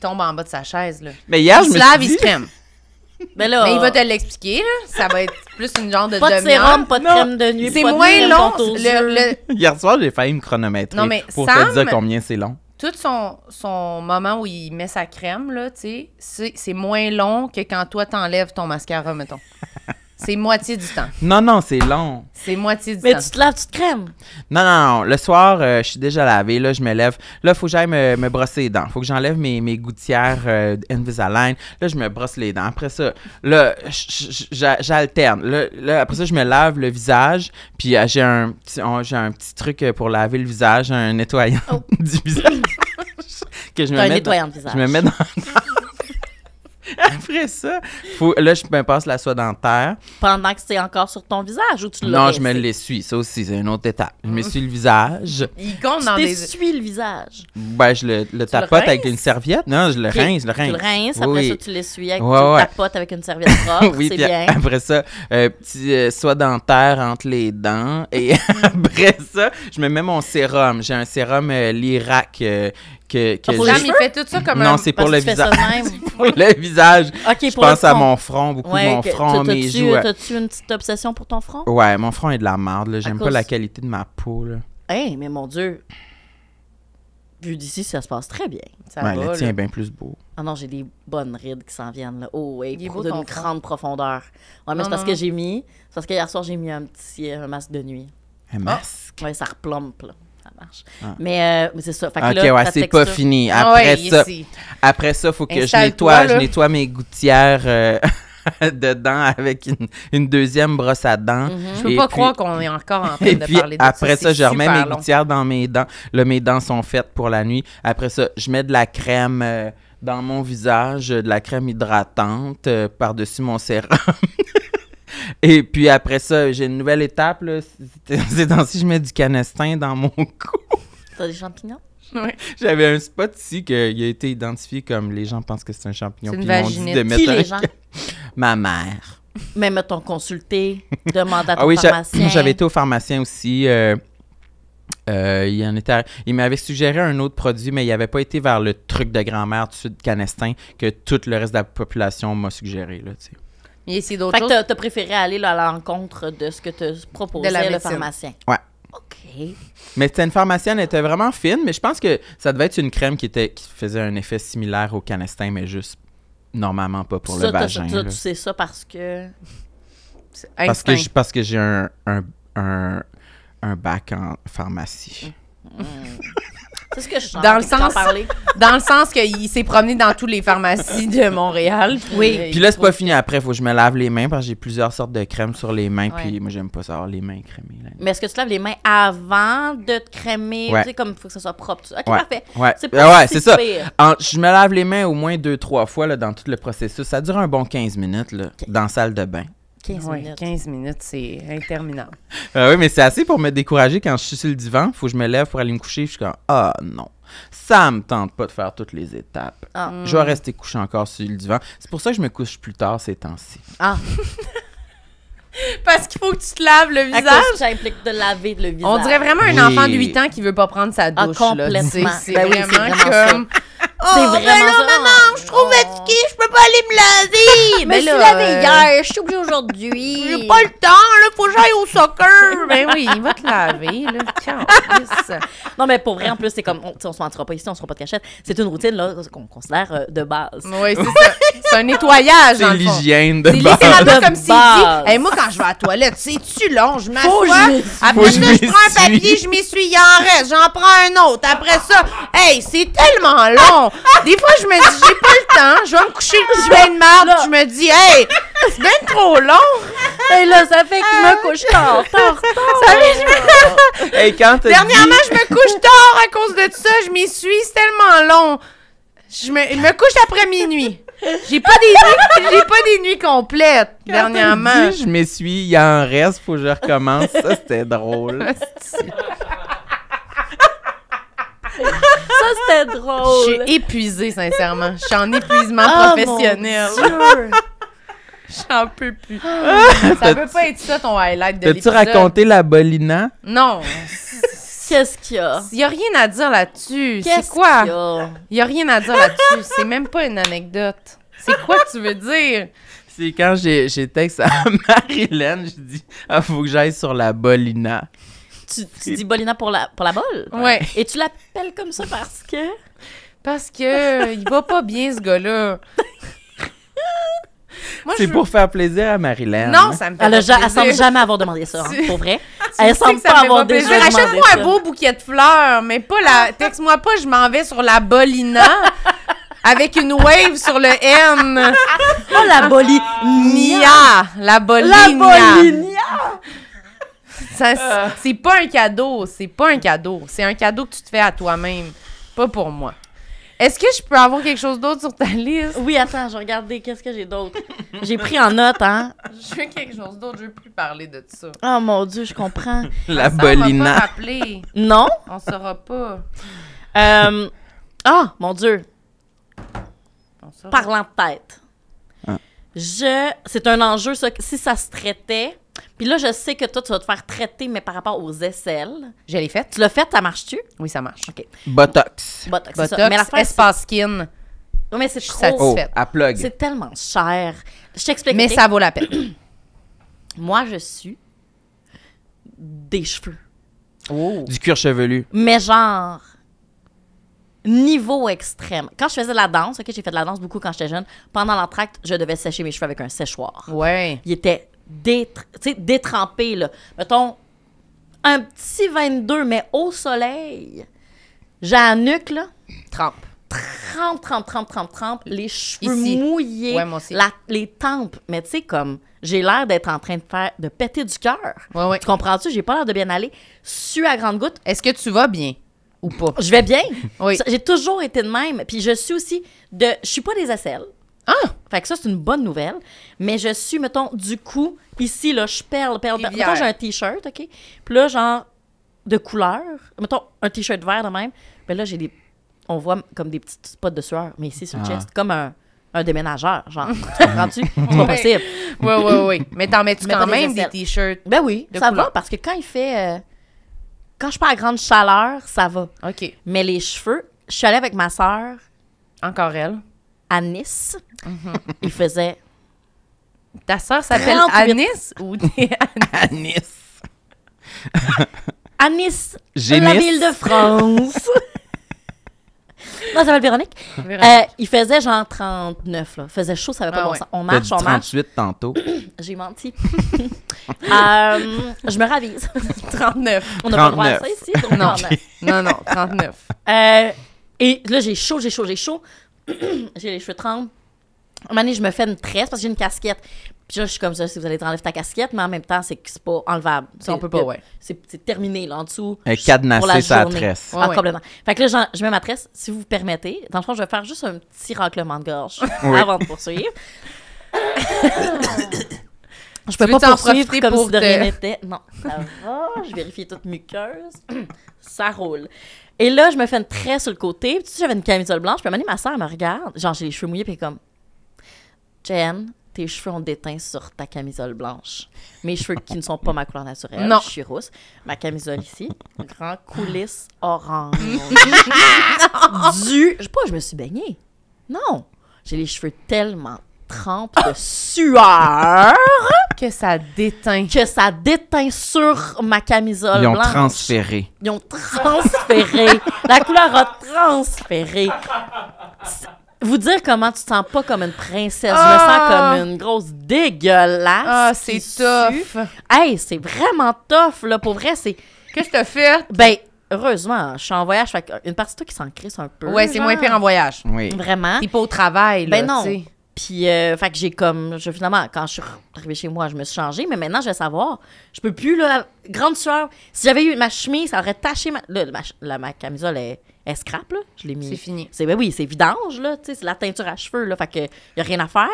tombe en bas de sa chaise. Là. Mais hier, il je me lave, il se crème. Mais, là, mais il va te l'expliquer, là. Ça va être plus une genre de Pas de sérum, pas de crème de nuit, C'est moins long. Le, Hier soir, j'ai failli me chronométrer pour te dire combien c'est long. Tout son, son moment où il met sa crème, là, tu sais, c'est moins long que quand toi, t'enlèves ton mascara, mettons. C'est moitié du temps. Non, non, c'est long. C'est moitié du temps. Mais tu te laves, tu te crèmes. Non, non, Le soir, euh, je suis déjà lavé, Là, je me lève. Là, il faut que j'aille me, brosser les dents. faut que j'enlève mes, mes gouttières euh, Invisalign. Là, je me brosse les dents. Après ça, là, j'alterne. Là, après ça, je me lave le visage. Puis euh, j'ai un, petit, un petit truc pour laver le visage, un nettoyant oh. du visage. que je me un nettoyant de visage. Je me mets dans, Après ça, là, je me passe la soie dentaire. Pendant que c'est encore sur ton visage ou tu le. Non, je me l'essuie. Ça aussi, c'est une autre étape. Je m'essuie le visage. Il compte dans le visage? Ben, je le, tapote avec une serviette. Non, je le rince, je le rince. Tu le rinces, après ça, tu l'essuies avec tu tapotes avec une serviette propre. c'est bien. Après ça, euh, petit euh, soie dentaire entre les dents. Et après ça, je me mets mon sérum. J'ai un sérum euh, Lirac euh, que, que ah, pour fait tout ça comme non, c'est pour, le visage. le visage. je pense à mon front, beaucoup mon front, mes joues. T'as-tu une petite obsession pour ton front? Ouais, mon front est de la merde. J'aime pas la qualité de ma peau. Hé, mais mon Dieu. Vu d'ici, ça se passe très bien. Ça ben, le tien est bien plus beau. Ah non, j'ai des bonnes rides qui s'en viennent. Là. Oh, oui, pour d'une grande profondeur. Ouais, mais c'est parce que j'ai mis... C'est parce qu'hier hier soir, j'ai mis un petit euh, masque de nuit. Un ah. masque? Ouais, ça replompe, ça marche. Ah. Euh, mais c'est ça. ok, c'est pas fini. Ah après ça, après ça, faut que je nettoie, je nettoie mes gouttières. Euh, dedans avec une, deuxième brosse à dents. Mhm. Je peux pas croire qu'on est encore en train de parler de après ça. Après ça, je remets mes gouttières dans mes dents. Là, mes dents sont faites pour la nuit. Après ça, je mets de la crème euh, dans mon visage, de la crème hydratante par-dessus mon sérum. Et puis après ça, j'ai une nouvelle étape. C'est dans si je mets du canestin dans mon cou. T'as des champignons? Oui. J'avais un spot ici qui a été identifié comme les gens pensent que c'est un champignon. C'est une dit De les Ma mère. Mais mettons, consulté, demande à ah ton ah oui, pharmacien. J'avais été au pharmacien aussi. Euh, euh, il, en était, il m'avait suggéré un autre produit, mais il n'avait pas été vers le truc de grand-mère, de sud canestin, que tout le reste de la population m'a suggéré. Là, sais mais Fait que t'as préféré aller à l'encontre de ce que te proposait le pharmacien. Ouais. OK. Mais c'était une pharmacienne, elle était vraiment fine, mais je pense que ça devait être une crème qui, était, qui faisait un effet similaire au canestin, mais juste normalement pas pour le vagin. tu sais ça parce que... Parce que, parce que j'ai un, un, bac en pharmacie. Mm. Mm. dans le sens dans le sens qu'il s'est promené dans toutes les pharmacies de Montréal. oui. Euh, puis là c'est pas fini après, il faut que je me lave les mains parce que j'ai plusieurs sortes de crèmes sur les mains puis moi j'aime pas savoir les mains crémées. Mais est-ce que tu laves les mains avant de te crémer, tu sais comme faut que ça soit propre. Tu... OK, parfait. Ouais, c'est ah ça. je me lave les mains au moins deux trois fois là, dans tout le processus. Ça dure un bon 15 minutes dans la salle de bain. 15 minutes. c'est interminable. Euh, oui, mais c'est assez pour me décourager quand je suis sur le divan. Il Faut que je me lève pour aller me coucher. Je suis comme, ah non, ça me tente pas de faire toutes les étapes. Ah. Je vais rester couché encore sur le divan. C'est pour ça que je me couche plus tard ces temps-ci. Ah! Parce qu'il faut que tu te laves le visage. ça implique de laver le visage. On dirait vraiment un enfant de 8 ans qui veut pas prendre sa ah, douche. complètement. C'est ben vraiment, comme... « Oh, vraiment mais là, maman, je trouve trop qui, oh. je peux pas aller me laver. Je me suis euh, hier, je suis obligée aujourd'hui. J'ai pas le temps, là, faut que j'aille au soccer. ben oui, il va te laver, là. Tiens, non, mais pour vrai, en plus, c'est comme, on, on se mentira pas ici, on se pas de cachette. C'est une routine, là, qu'on considère euh, de base. Oui, c'est ça. C'est un nettoyage, C'est l'hygiène de base. C'est littéralement comme si... « dit, moi, quand je vais à la toilette, c'est-tu long, je m'assois. Après ça, je prends un papier, je m'essuie, il en reste, j'en prends un autre. Après ça, hey, c'est tellement long. Des fois, je me dis, j'ai pas le temps, je vais me coucher le vais de marde, je me dis, hey, c'est bien trop long. Et là, ça fait que je me couche tard, tard, je Dernièrement, je me couche tard à cause de ça, je m'y suis, tellement long. Je me, couche après minuit. J'ai pas des j'ai pas des nuits complètes dernièrement. je je suis il y a un reste, faut que je recommence. Ça c'était drôle. Ça, c'était drôle. Je suis épuisée, sincèrement. Je suis en épuisement Je ah, professionnel. J'en peux plus. Ah, ça peut pas être ça ton highlight de l'épisode. T'as-tu raconté la bolina? Non. Qu'est-ce qu'il y a? Il y a rien à dire là-dessus. Qu'est-ce C'est quoi? Il y, a? rien à dire là-dessus. C'est même pas une anecdote. C'est quoi que tu veux dire? C'est quand j'ai texte à Marie-Hélène, je dis ah, faut que j'aille sur la bolina. Tu, dis Bolina pour la, pour la bolle? Et tu l'appelles comme ça parce que. Parce que euh, il va pas bien, ce gars-là. C'est pour faire plaisir à Marilyn. Non, ça me fait elle, pas semble jamais avoir demandé ça, hein, pour vrai. elle semble pas avoir demandé ça. Achète-moi un beau bouquet de fleurs, mais pas la. Texte-moi pas, je m'en vais sur la Bolina. avec une wave sur le N. Oh, la bolinia! La bolinia! La bolinia! Euh. c'est pas un cadeau, c'est pas un cadeau. C'est un cadeau que tu te fais à toi-même, pas pour moi. Est-ce que je peux avoir quelque chose d'autre sur ta liste? Oui, attends, je regarder qu'est-ce que j'ai d'autre. J'ai pris en note, hein? Je veux quelque chose d'autre, je veux plus parler de ça. Oh mon Dieu, je comprends. La ah, bolina. On pas rappeler. Non? On saura pas. oh, mon Dieu. Parlant de tête. Ah. Je... C'est un enjeu, ça. Si ça se traitait, puis là, je sais que toi, tu vas te faire traiter, mais par rapport aux aisselles. J'ai les fait Tu l'as fait, ça marche-tu? Oui, ça marche. OK. Botox. Botox, Mais la espace skin. Non, mais c'est trop... Oh, à plug. C'est tellement cher. Je t'explique. Mais ça vaut la peine. Moi, je suis des cheveux. Oh. Du cuir chevelu. Mais genre, niveau extrême. Quand je faisais de la danse, OK, j'ai fait de la danse beaucoup quand j'étais jeune, pendant l'entracte, je devais sécher mes cheveux avec un séchoir. Ouais. Il était détrempé, là. Mettons, un petit 22, mais au soleil, j'ai la nuque, là, trempe. Trempe, trempe, trempe, trempe, trempe, les cheveux mouillés, les tempes. Mais tu sais, comme, j'ai l'air d'être en train de faire, de péter du cœur. Tu comprends-tu? J'ai pas l'air de bien aller. Su à grande goutte. Est-ce que tu vas bien? Ou pas. Je vais bien. oui. J'ai toujours été de même. Puis je suis aussi de. Je suis pas des aisselles. Ah! Fait que ça, c'est une bonne nouvelle. Mais je suis, mettons, du coup, ici, là, je perle, perle, perle. Mettons, j'ai un T-shirt, OK? Puis là, genre, de couleur, mettons, un T-shirt vert de même, mais ben là, j'ai des... On voit comme des petites spots de sueur, mais ici, sur le ah. chest, comme un, un déménageur, genre. Comprends-tu? c'est pas possible. Oui, oui, oui. Mais t'en mets-tu quand même des, T-shirts? Ben oui, ça va, parce que quand il fait... Euh, quand je suis pas à grande chaleur, ça va. OK. Mais les cheveux, je suis allée avec ma sœur. Encore elle. À Nice, mhm. il faisait Ta soeur s'appelle Anis ou Anis Anis, Génis. la ville de France. non, ça s'appelle Véronique. Véronique. Euh, il faisait genre 39, là. Il faisait chaud, ça n'avait ah, pas bon sens. On marche, on 38 marche. 38 tantôt. J'ai menti. euh, je me ravise. 39. On n'a pas le droit à ça ici. Donc non. non, non, 39. Euh, et là, j'ai chaud, j'ai chaud, j'ai chaud. j'ai les cheveux trempés. À un moment donné, je me fais une tresse parce que j'ai une casquette. Puis là, je suis comme ça, si vous allez te enlever ta casquette, mais en même temps, c'est c'est pas enlevable. C'est, on peut pas, ouais. C'est, terminé, là, en dessous. Un cadenassé la tresse. Ouais, ah, Fait que là, je mets ma tresse, si vous, permettez. Dans le fond, je vais faire juste un petit raclement de gorge avant de poursuivre. je peux pas poursuivre comme pour si de rien n'était. Non, ça va. je vérifie toute muqueuse. ça roule. Et là, je me fais une tresse sur le côté. tu sais, j'avais une camisole blanche. Puis, à un moment donné, ma soeur me regarde. Genre, j'ai les cheveux mouillés. Puis, comme, Jen, tes cheveux ont déteint sur ta camisole blanche. Mes cheveux qui ne sont pas ma couleur naturelle. Non. Je suis rousse. Ma camisole ici, grand coulisse orange. du. Je sais pas, je me suis baignée. Non. J'ai les cheveux tellement trempe de sueur que ça déteint. Que ça déteint sur ma camisole Ils ont transféré. Ils ont transféré. La couleur a transféré. Vous dire comment tu te sens pas comme une princesse. je me sens ah! comme une grosse dégueulasse. Ah, c'est tough. Hey, c'est vraiment tough, là. Pour vrai, c'est. Qu'est-ce que t'as fait? Ben, heureusement, je suis en voyage. Fait euh, une partie de toi qui s'en crisse un peu. Ouais, c'est moins pire en voyage. Oui. Vraiment. T'es pas au travail, ben là. Ben non. Puis, euh, fait que j'ai comme. Je, finalement, quand je suis arrivée chez moi, je me suis changée, mais maintenant, je vais savoir. Je peux plus, là. Grande sueur. Si j'avais eu ma chemise, ça aurait taché ma. Là, ma, camisole est. Elle scrape, là. Je l'ai mis. C'est fini. C'est, ben oui, c'est vidange, là. Tu sais, c'est la teinture à cheveux, là. Fait que y a rien à faire.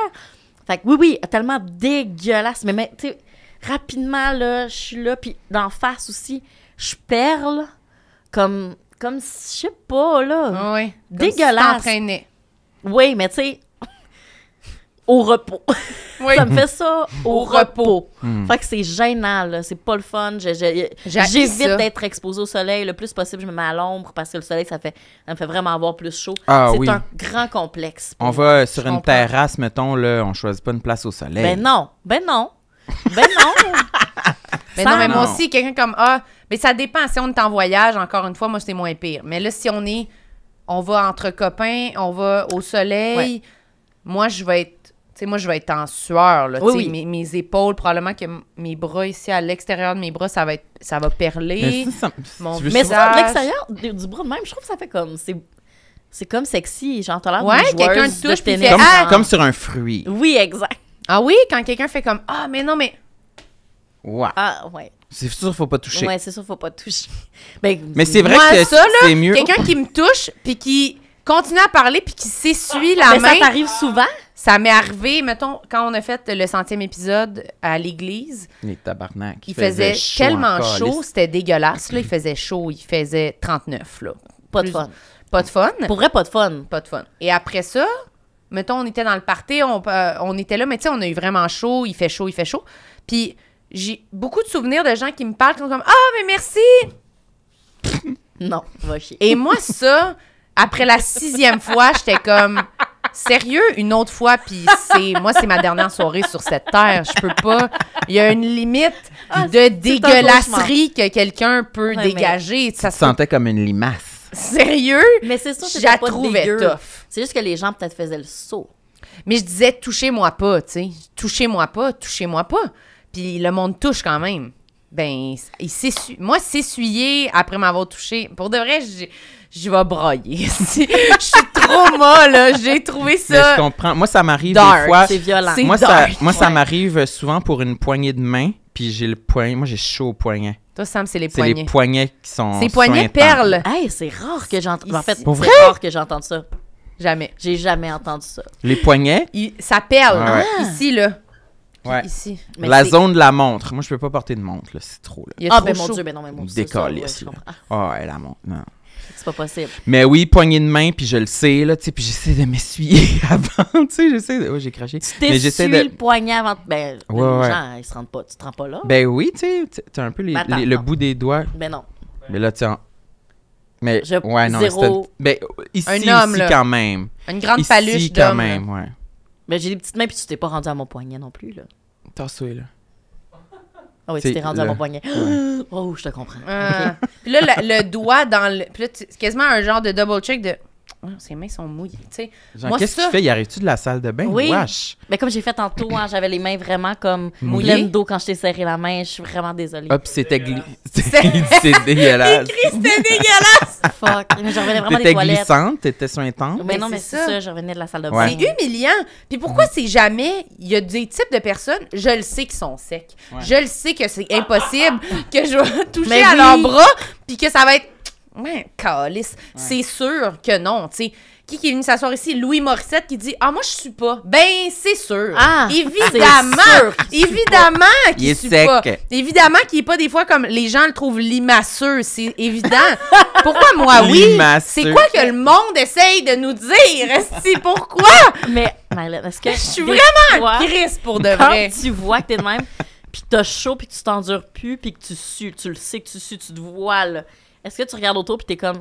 Fait que oui, oui, tellement dégueulasse. Mais, mais tu sais, rapidement, là, je suis là. Puis d'en face aussi, je perle comme, comme je sais pas, là. Oui. Dégueulasse. oui, mais tu sais, au repos. ça me fait ça au, repos. Hmm. Fait que c'est gênant, là. C'est pas le fun. J'évite d'être exposé au soleil le plus possible. Je me mets à l'ombre parce que le soleil, ça, fait, ça me fait vraiment avoir plus chaud. Ah c'est un grand complexe. On va sur une terrasse, mettons, là, on choisit pas une place au soleil. Ben non. Ben non. Ben non. ben non, mais moi aussi, quelqu'un comme Ah, mais ça dépend. Si on est en voyage, encore une fois, moi, c'est moins pire. Mais là, si on est, on va entre copains, on va au soleil, moi, je vais être sais, moi, je vais être en sueur, là, oui, Mes, épaules, probablement que mes bras ici, à l'extérieur de mes bras, ça va être, ça va perler. Mais, ça, l'extérieur du bras même, je trouve que ça fait comme, c'est comme sexy, j'entends l'air ouais, quelqu'un touche ah! comme, sur un fruit. Oui, exact. Ah oui, quand quelqu'un fait comme ah mais non mais Ouais. Ah ouais. C'est sûr faut pas toucher. Ouais, c'est sûr faut pas toucher. Ben, mais c'est vrai que c'est mieux. Quelqu'un qui me touche puis qui continue à parler puis qui s'essuie la main. Mais ça t'arrive souvent ça m'est arrivé, mettons, quand on a fait le centième épisode à l'église. Les tabarnak. Il, faisait, tellement chaud, c'était dégueulasse. Là, il faisait chaud, il faisait 39. Là. Pas de fun. Pas de fun. Pour vrai, pas de fun. Pas de fun. Et après ça, mettons, on était dans le party, euh, on, était là, mais tu sais, on a eu vraiment chaud, il fait chaud, il fait chaud. Puis j'ai beaucoup de souvenirs de gens qui me parlent qui sont comme Ah, mais merci! non, va chier. Et moi, ça, après la sixième fois, j'étais comme Sérieux, une autre fois, puis c'est moi, c'est ma dernière soirée sur cette terre. Je peux pas. Il y a une limite ah, de dégueulasserie que quelqu'un peut dégager. Ça sentait comme une limace. Sérieux? Mais c'est ça que je la trouvais tough. C'est juste que les gens peut-être faisaient le saut. Mais je disais, touchez-moi pas, tu sais. Touchez-moi pas, touchez-moi pas. Puis le monde touche quand même. Ben, il Moi, s'essuyer après m'avoir touché, pour de vrai, je, vais broyer. je suis trop là. J'ai trouvé ça. je comprends. Moi, ça m'arrive des fois. Moi, ça, moi, ça m'arrive souvent pour une poignée de main, puis j'ai le poignet. Moi, j'ai chaud au poignet. Toi, Sam, c'est les poignets. C'est les poignets qui sont. C'est poignets perles. Hey, c'est rare que j'entende. En fait, c'est rare que j'entende ça. Jamais. J'ai jamais entendu ça. Les poignets? Ça perle. Ah. Ici, là. Ouais. Ici. la zone de la montre. Moi, je peux pas porter de montre, là. C'est trop, là. Il y a ah, trop ben chaud. mon Dieu, mais non, mais moi, Décolle, ça. Ouais, ah. Oh, ouais, la montre. C'est pas possible. Mais oui, poignée de main, puis je le sais, là, tu sais, puis j'essaie de m'essuyer avant, tu sais, j'essaie de... j'ai craché. Tu t'essuies de... le poignet avant... Ben, ouais, les gens, ils se rendent pas... Tu te rends pas là. Ben oui, tu sais, t'as un peu les, ben, le bout des doigts. Ben non. Mais là, tiens Mais, ouais, non, Zéro... Ben, euh, ici, homme, ici, quand même. Une grande ici, quand même, ouais. Ben, j'ai des petites mains, puis tu t'es pas rendu à mon poignet non plus, là. T'as souillé là. Ah oui, tu t'es rendu à mon poignet. Oh, je te comprends. Ah. Puis là, le, le, doigt dans le. Puis là, c'est quasiment un genre de double check de ses mains sont mouillées. moi, qu'est-ce que tu fais? Y arrive-tu de la salle de bain? Oui. Mais ben, comme j'ai fait tantôt, hein, j'avais les mains vraiment comme mouillées d'eau quand je t'ai serré la main. Je suis vraiment désolée. Hop, c'était glissant. C'est dégueulasse. c'était dégueulasse. Fuck. Mais revenais vraiment des toilettes. T'étais glissante, t'étais sointante. Ben, mais non, mais c'est ça. ça. je revenais de la salle de bain. C'est humiliant. Puis pourquoi mm. c'est jamais. Il y a des types de personnes, je le sais qui sont secs. Je le sais que c'est impossible que je vais toucher ben à leur bras, puis que ça va être Ouais, calice. C'est sûr que non, tu sais. Qui, qui est venu s'asseoir ici? Louis Morissette qui dit Ah, moi, je suis pas. Ben, c'est sûr. Ah, évidemment. évidemment qu'il est sec. Pas. Évidemment qu'il est pas des fois comme les gens le trouvent limaceux, C'est évident. pourquoi moi, oui? C'est quoi que le monde essaye de nous dire? C'est pourquoi? Mais, Marlène, est-ce que. Je suis vraiment triste pour de vrai. tu vois que t'es de même, puis t'as chaud, puis que tu t'endures plus, puis que tu sues, tu le sais que tu sues, tu te là. Est-ce que tu regardes autour puis t'es comme,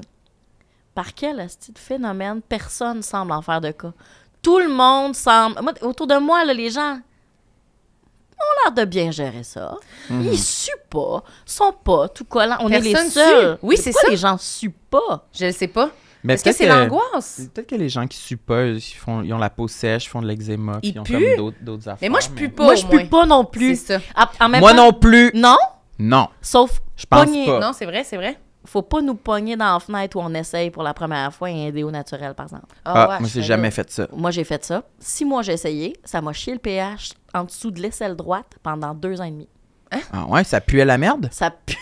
par quel de phénomène personne semble en faire de cas? Tout le monde semble. autour de moi, les gens ont l'air de bien gérer ça. Ils mhm. Ils suent pas, sont pas tout collants. On est les seuls. Oui, c'est ça. les gens suent pas? Je ne sais pas. Mais Est-ce que c'est l'angoisse? Peut-être que les gens qui suent pas, ils, font, ont la peau sèche, ils font de l'eczéma, ils, ont d'autres, affaires. Mais moi, je pue pas. Moi, je pue pas non plus. Ah, moi non plus. Non? Non. Sauf je pense pas. Non, c'est vrai, c'est vrai faut pas nous pogner dans la fenêtre où on essaye pour la première fois un déo naturel, par exemple. Ah, ah ouais, moi, j'ai jamais fait ça. Moi, j'ai fait ça. Si moi, j'ai essayé. Ça m'a chié le pH en dessous de l'aisselle droite pendant deux ans et demi. Hein? Ah ouais, ça puait la merde? Ça pue.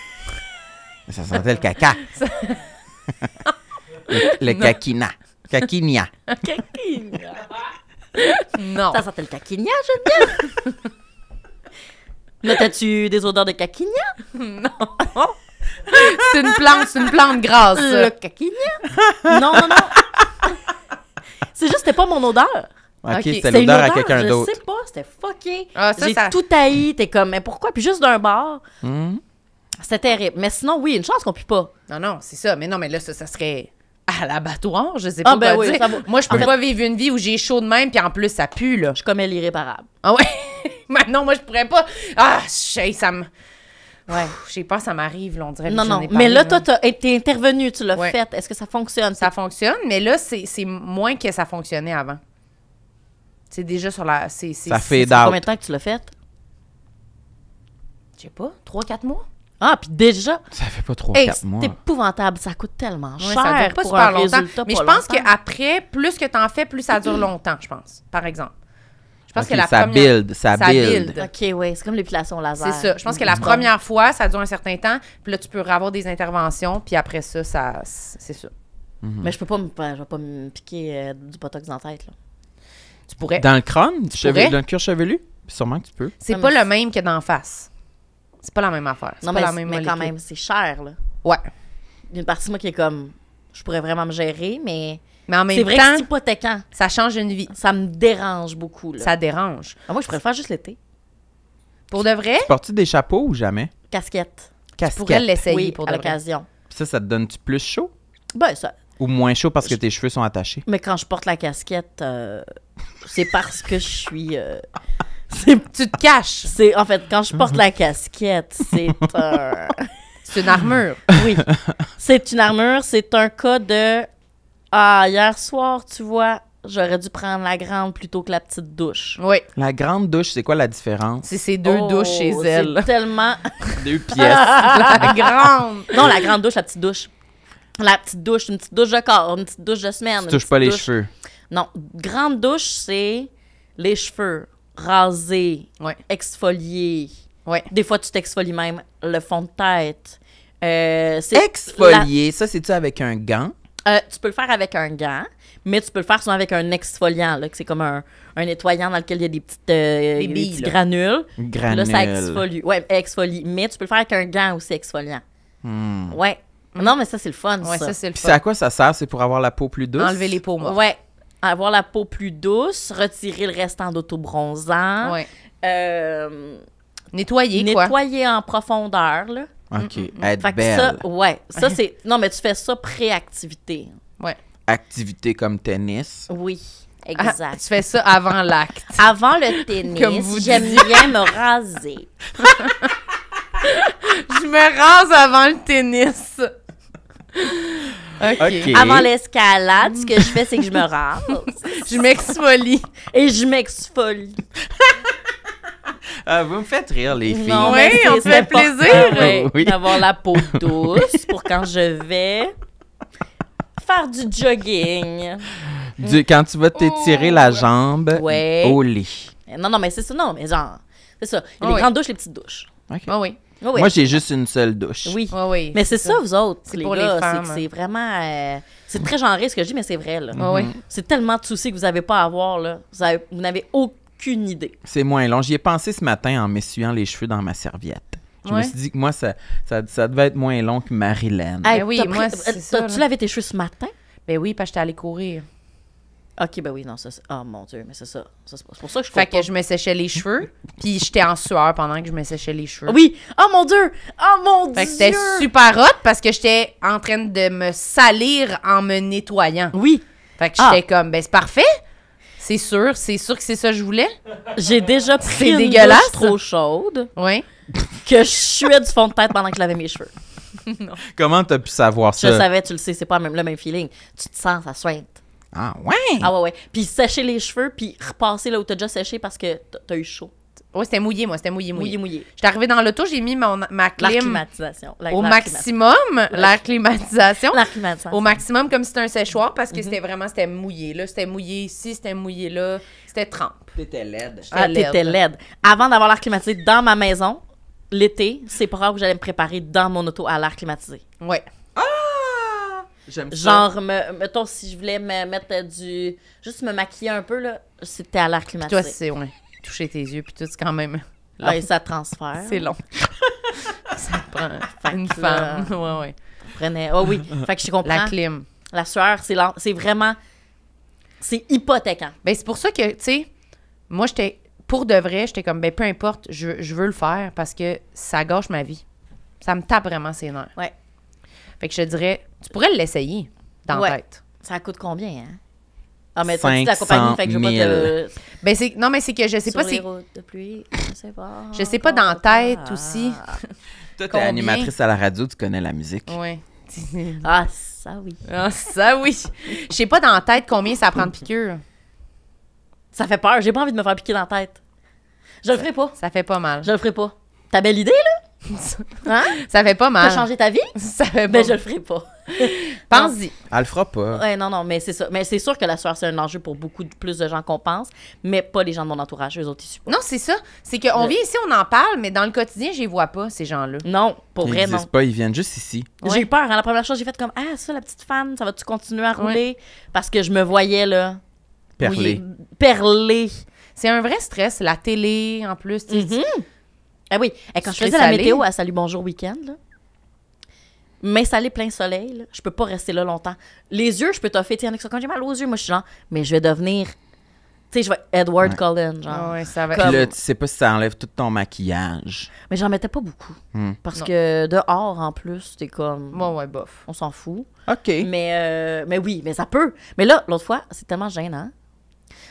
ça sentait le caca. le, caquina. Caquinia. non. Ça sentait le caquinia, veux Mais t'as-tu des odeurs de caquinia? non c'est une plante, c'est une plante grasse. Le coquinette. Non, non, non. c'est juste, c'était pas mon odeur. Ok, c'était c'est l'odeur à quelqu'un d'autre. Je sais pas, c'était fucking... Ah, j'ai tout taillé, t'es comme, mais pourquoi? Puis juste d'un bar. Hmm? C'était terrible. Mais sinon, oui, une chance qu'on pue pas. Non, non, c'est ça. Mais non, mais là, ça, ça serait à l'abattoir, je sais ah, pas ah, quoi oui, dire. Moi, je peux pas vivre une vie où j'ai chaud de même, puis en plus, ça pue, là. Je commets l'irréparable. Ah ouais? Ben non, moi, je pourrais pas. Ah, je ça me... Ouais. sais pas, ça m'arrive, on dirait. Non, non, mais là, toi, tu été intervenu, tu l'as fait. Est-ce que ça fonctionne? Ça fonctionne, mais là, c'est moins que ça fonctionnait avant. C'est déjà sur la. C ça fait combien de temps que tu l'as fait? Je sais pas, 3-4 mois? Ah, puis déjà. Ça fait pas trois, 4 mois. C'est épouvantable, ça coûte tellement cher. ça dure pas super longtemps. Mais je pense qu'après, plus que tu en fais, plus ça dure longtemps, je pense, par exemple. Je pense que la ça première... build, ça, build. OK, oui, c'est comme l'épilation laser. C'est ça. Je pense que la mm. première fois, ça dure un certain temps, puis là, tu peux avoir des interventions, puis après ça, ça c'est ça. Mhm. Mais je peux pas me, je vais pas me piquer euh, du botox dans la tête, Tu pourrais. Dans le crâne, dans le cuir chevelu? Sûrement que tu peux. C'est pas le même que d'en face. C'est pas la même affaire. Non, pas mais, la même mais quand même, c'est cher, là. Ouais. Il y a une partie de moi qui est comme, je pourrais vraiment me gérer, mais mais en même vrai temps. C'est hypothéquant. Ça change une vie. Ça me dérange beaucoup. Ça dérange. Ah, moi, je préfère juste l'été. Pour de vrai? Tu portes des chapeaux ou jamais? Casquette. Casquette. Tu pourrais l'essayer oui, pour l'occasion. Ça, ça te donne-tu plus chaud? Ben, ça. Ou moins chaud parce que tes cheveux sont attachés? Mais quand je porte la casquette, euh, c'est parce que je suis. Euh, tu te caches. C'est en fait quand je porte la casquette, c'est c'est une armure. Oui. C'est une armure, c'est un cas de ah, hier soir, tu vois, j'aurais dû prendre la grande plutôt que la petite douche. Oui. La grande douche, c'est quoi la différence? C'est ces deux oh, douches chez elle. C'est tellement. deux pièces. la grande. Non, la grande douche, la petite douche. La petite douche, une petite douche de corps, une petite douche de semaine. Tu touches pas les cheveux. Non, grande douche, c'est les cheveux rasés, ouais. exfoliés. Ouais. Des fois, tu t'exfolies même le fond de tête. Euh, exfolier, ça, c'est-tu avec un gant? Euh, tu peux le faire avec un gant, mais tu peux le faire souvent avec un exfoliant, là, c'est comme un, nettoyant dans lequel il y a des petites euh, granules. Granules. Là, ça exfolie. Ouais, exfolie. Mais tu peux le faire avec un gant aussi exfoliant. Hmm. Oui. Non, mais ça, c'est le fun. ça, c'est le fun. à quoi ça sert? C'est pour avoir la peau plus douce? Enlever les peaux mortes. Ouais. Avoir la peau plus douce, retirer le restant d'autobronzant. Ouais. nettoyer, euh, nettoyer, quoi. Nettoyer en profondeur, là. OK. Mm, mm, mm. belle. ouais. Ça, c'est. Non, mais tu fais ça pré-activité. Ouais. Activité comme tennis. Oui. Ah, exact. tu fais ça avant l'acte. Avant le tennis, j'aime bien me raser. je me rase avant le tennis. OK. Avant l'escalade, ce que je fais, c'est que je me rase. je m'exfolie. Et je m'exfolie. Euh, vous me faites rire, les filles. Ah, oui, on fait plaisir d'avoir la peau douce pour quand je vais faire du jogging. Du, quand tu vas t'étirer la jambe au lit. Non, non, mais c'est ça. Non, mais genre, c'est ça. Ah les grandes douches, les petites douches. Ah oui. Moi, j'ai juste une seule douche. Oui. mais c'est ça. vous autres, les pour gars. C'est c'est vraiment. Euh, c'est très genré ce que je dis, mais c'est vrai. Là. Mhm. C'est tellement de soucis que vous n'avez pas à avoir. Là. Vous n'avez aucun idée. C'est moins long. J'y ai pensé ce matin en m'essuyant les cheveux dans ma serviette. Je me suis dit que moi, ça, devait être moins long que Marilyn. Ben euh, tu lavais tes cheveux ce matin? Ben oui, parce que j'étais allée courir. OK, ben oui, non, ça, oh mon Dieu, mais c'est ça. c'est pour ça que je Fait que je me séchais les cheveux, puis j'étais en sueur pendant que je me séchais les cheveux. Oui! Oh mon Dieu! Oh mon Dieu! c'était super hot parce que j'étais en train de me salir en me nettoyant. Oui! Fait que j'étais ah. comme, ben c'est parfait! C'est sûr, c'est sûr que c'est ça que je voulais. J'ai déjà pris une douche trop chaude Oui. que je chouais du fond de tête pendant que je lavais mes cheveux. Comment t'as pu savoir ça? Je savais, tu le sais, c'est pas même, le même feeling. Tu te sens, ça soigne. Ah ouais? Ah ouais, ouais. Puis sécher les cheveux, puis repasser là où t'as déjà séché parce que t'as eu chaud. Oui, c'était mouillé, moi. C'était mouillé, mouillé. Mouillé, J'étais arrivée dans l'auto, j'ai mis mon, ma climatisation. au maximum. lair climatisation. lair climatisation. Au maximum, comme si c'était un séchoir, parce que mhm. c'était vraiment, c'était mouillé. Là, c'était mouillé ici, c'était mouillé là. C'était trempe. T'étais laide. Ah, t'étais laide. Avant d'avoir l'air climatisé dans ma maison, l'été, c'est pas rare que j'allais me préparer dans mon auto à l'air climatisé. Ouais. Ah! J'aime Genre, mettons, si je voulais me mettre du. Juste me maquiller un peu, là, c'était à l'air climatisé. toi, c'est, ouais toucher tes yeux, puis tout, c'est quand même. Ah, long. ça transfère. C'est long. ça prend une femme. ouais, ouais. Prenait... Oh oui, fait que je comprends. La clim. La sueur, c'est vraiment. C'est hypothéquant. Ben, c'est pour ça que, tu sais, moi, j'étais. Pour de vrai, j'étais comme, ben, peu importe, je, veux le faire parce que ça gâche ma vie. Ça me tape vraiment ses nerfs. Ouais. Fait que je te dirais, tu pourrais l'essayer dans la tête. Ça coûte combien, hein? Ah, mais la compagnie, non, mais c'est que je sais pas si. je sais pas. Je sais dans tête aussi. Toi, t'es animatrice à la radio, tu connais la musique. Oui. ah, ça oui. Ah, ça oui. Je sais pas dans tête combien ça prend de piqueur. Ça fait peur. J'ai pas envie de me faire piquer dans la tête. Je le ferai pas. Ça fait pas mal. Je le ferai pas. Ta belle idée, là? Hein? Ça fait pas mal. T'as changer ta vie? Ça fait ben, je le ferai pas. Pense-y. Elle le fera pas. Ouais, non, non, mais c'est Mais c'est sûr que la soirée, c'est un enjeu pour beaucoup plus de gens qu'on pense, mais pas les gens de mon entourage. Eux autres, ils Non, c'est ça. C'est qu'on vit vient ici, on en parle, mais dans le quotidien, je vois pas, ces gens-là. Non, pour ils vrai, non. pas, ils viennent juste ici. J'ai eu peur. Hein. La première chose, j'ai fait comme Ah, ça, la petite fan, ça va-tu continuer à rouler? Parce que je me voyais, là. Perler. perler. C'est un vrai stress, la télé, en plus. Mm-hmm. Ah oui, eh, quand je faisais la météo à Salut Bonjour Week-end, mais allait plein soleil, là, je peux pas rester là longtemps. Les yeux, je peux t'offrir. faire quand j'ai mal aux yeux, moi je suis genre, mais je vais devenir tu sais, je vais... Edward Cullen, genre. Ah ça va. Là, tu sais pas si ça enlève tout ton maquillage. Mais j'en mettais pas beaucoup. Hmm. Parce que dehors, en plus, es comme. Bon, ouais, bof. On s'en fout. OK. Mais, euh, mais oui, mais ça peut. Mais là, l'autre fois, c'est tellement gênant.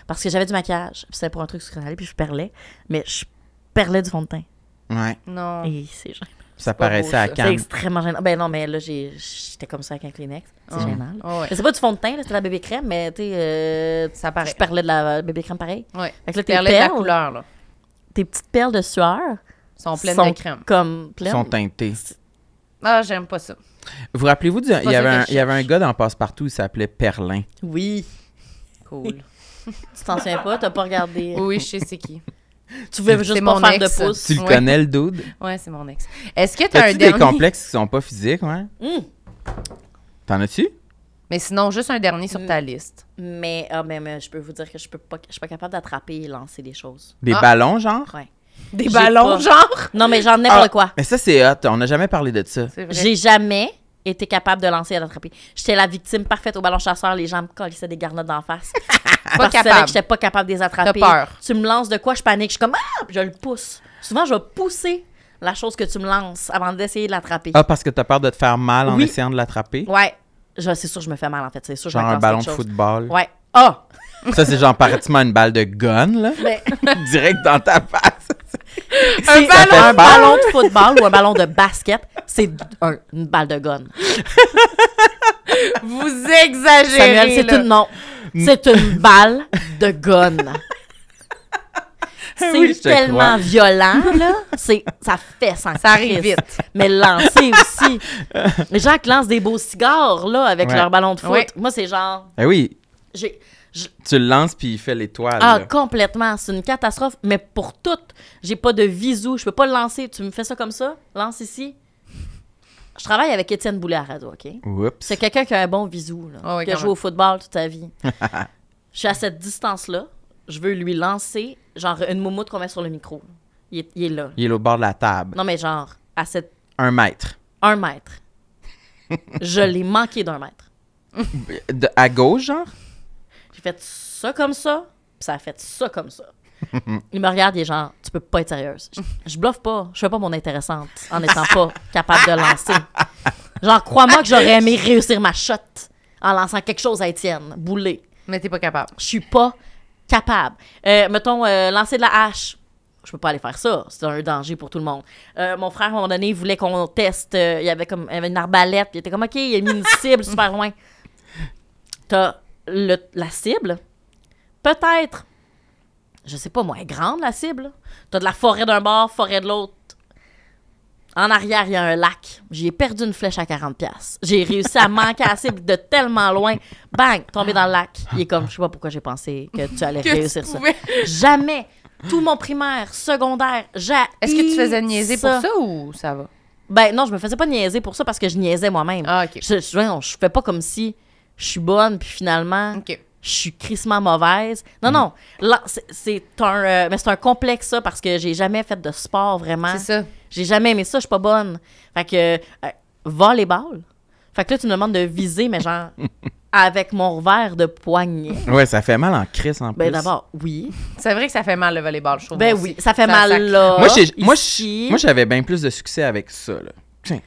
Parce que j'avais du maquillage. Puis pour un truc sur Canal, puis je perlais. Mais je perlais du fond de teint. Ouais. Non, c'est gênant. Ça paraissait à Cannes. C'est extrêmement gênant. Ben non, mais là, j'étais comme ça avec un Kleenex. C'est oh. gênant. C'est ah pas du fond de teint, c'était la bébé crème, mais tu sais, euh, ça paraît. Je parlais de la bébé crème pareil. Ouais. Fait que là, tes perles, de la couleur, là. Tes petites perles de sueur sont pleines de crème. Comme pleines. Sont teintées. Ah, j'aime pas ça. Vous rappelez-vous, il y, avait un, il y avait un gars dans Passe-Partout, il s'appelait Perlin. Oui. Cool. tu t'en souviens pas? T'as pas regardé? Oui, je sais c'est qui. Tu veux juste faire de pouce. Tu le connais, le dude? Ouais, c'est mon ex. Est-ce que t'as un dernier... des complexes qui sont pas physiques, ouais? Hmm. T'en as-tu? Mais sinon, juste un dernier sur ta hmm. liste. Mais, ah, je peux vous dire que je peux je suis pas capable d'attraper et lancer des choses. Des ah. ballons, genre? Ouais. Des ballons, genre? Non, mais j'en ai pour quoi. Mais ça, c'est hot. On n'a jamais parlé de ça. J'ai jamais été capable de lancer et d'attraper. J'étais la victime parfaite au ballon chasseur. Les jambes me des garnottes d'en face pas capable. pas capable de les attraper. Tu me lances de quoi, je panique. Je suis comme, ah, je le pousse. Souvent, je vais pousser la chose que tu me lances avant d'essayer de l'attraper. Ah, parce que tu as peur de te faire mal en essayant de l'attraper? Ouais. C'est sûr, je me fais mal, en fait. C'est sûr, Genre je un ballon de football. Ouais. Ah! Ça, c'est genre pratiquement une balle de gun, là. Mais... Direct dans ta face. un, ballon, un ballon, de football ou un ballon de basket, c'est une balle de gun. Vous exagérez. Samuel, c'est tout. Non. C'est une balle de gun. C'est tellement violent, là. ça fait Ça arrive vite. Mais lancer aussi. Les gens qui des beaux cigares, là, avec leur ballon de foot. Moi, c'est genre. Eh oui. Tu le lances puis il fait l'étoile. Ah, complètement. C'est une catastrophe. Mais pour toutes, j'ai pas de visou. Je peux pas le lancer. Tu me fais ça comme ça? Lance ici. Je travaille avec Étienne Boulay à OK? C'est quelqu'un qui a un bon visou, ah qui a joué au football toute sa vie. je suis à cette distance-là. Je veux lui lancer, genre, une moumoute qu'on met sur le micro. Il est, là. Il est au bord de la table. Non, mais genre, à cette. Un mètre. Un mètre. je l'ai manqué d'un mètre. à gauche, genre? J'ai fait ça comme ça, puis ça a fait ça comme ça il me regarde, il est genre, tu peux pas être sérieuse. Je, bluffe pas, je fais pas mon intéressante en n'étant pas capable de lancer. Genre, crois-moi que j'aurais aimé réussir ma shot en lançant quelque chose à Étienne, Boulet. Mais t'es pas capable. Je suis pas capable. Euh, mettons, euh, lancer de la hache. Je peux pas aller faire ça. C'est un danger pour tout le monde. Euh, mon frère, à un moment donné, il voulait qu'on teste. il y avait comme une arbalète. il était comme, OK, il a mis une cible super loin. T'as la cible. Peut-être je sais pas moi, est grande la cible. T'as de la forêt d'un bord, forêt de l'autre. En arrière, il y a un lac. J'ai perdu une flèche à 40$. J'ai réussi à manquer la cible de tellement loin. Bang, tombé dans le lac. Il est comme, je sais pas pourquoi j'ai pensé que tu allais réussir ça. Jamais. Tout mon primaire, secondaire, j'ai. Est-ce que tu faisais niaiser pour ça ou ça va? Ben non, je me faisais pas niaiser pour ça parce que je niaisais moi-même. Ah, Je, je, fais pas comme si je suis bonne, puis finalement. OK je suis crissement mauvaise. Non, mm. non. non. C'est un, euh, un complexe, ça, parce que j'ai jamais fait de sport vraiment. C'est ça. J'ai jamais aimé ça, je suis pas bonne. Fait que, euh, volleyball. Fait que là, tu me demandes de viser, mais genre, avec mon revers de poignet. Ouais, ça fait mal en crisse, en ben, plus. Ben d'abord, oui. C'est vrai que ça fait mal le volleyball, je trouve. Ben oui, ça fait mal là. Moi, moi j'avais bien plus de succès avec ça, là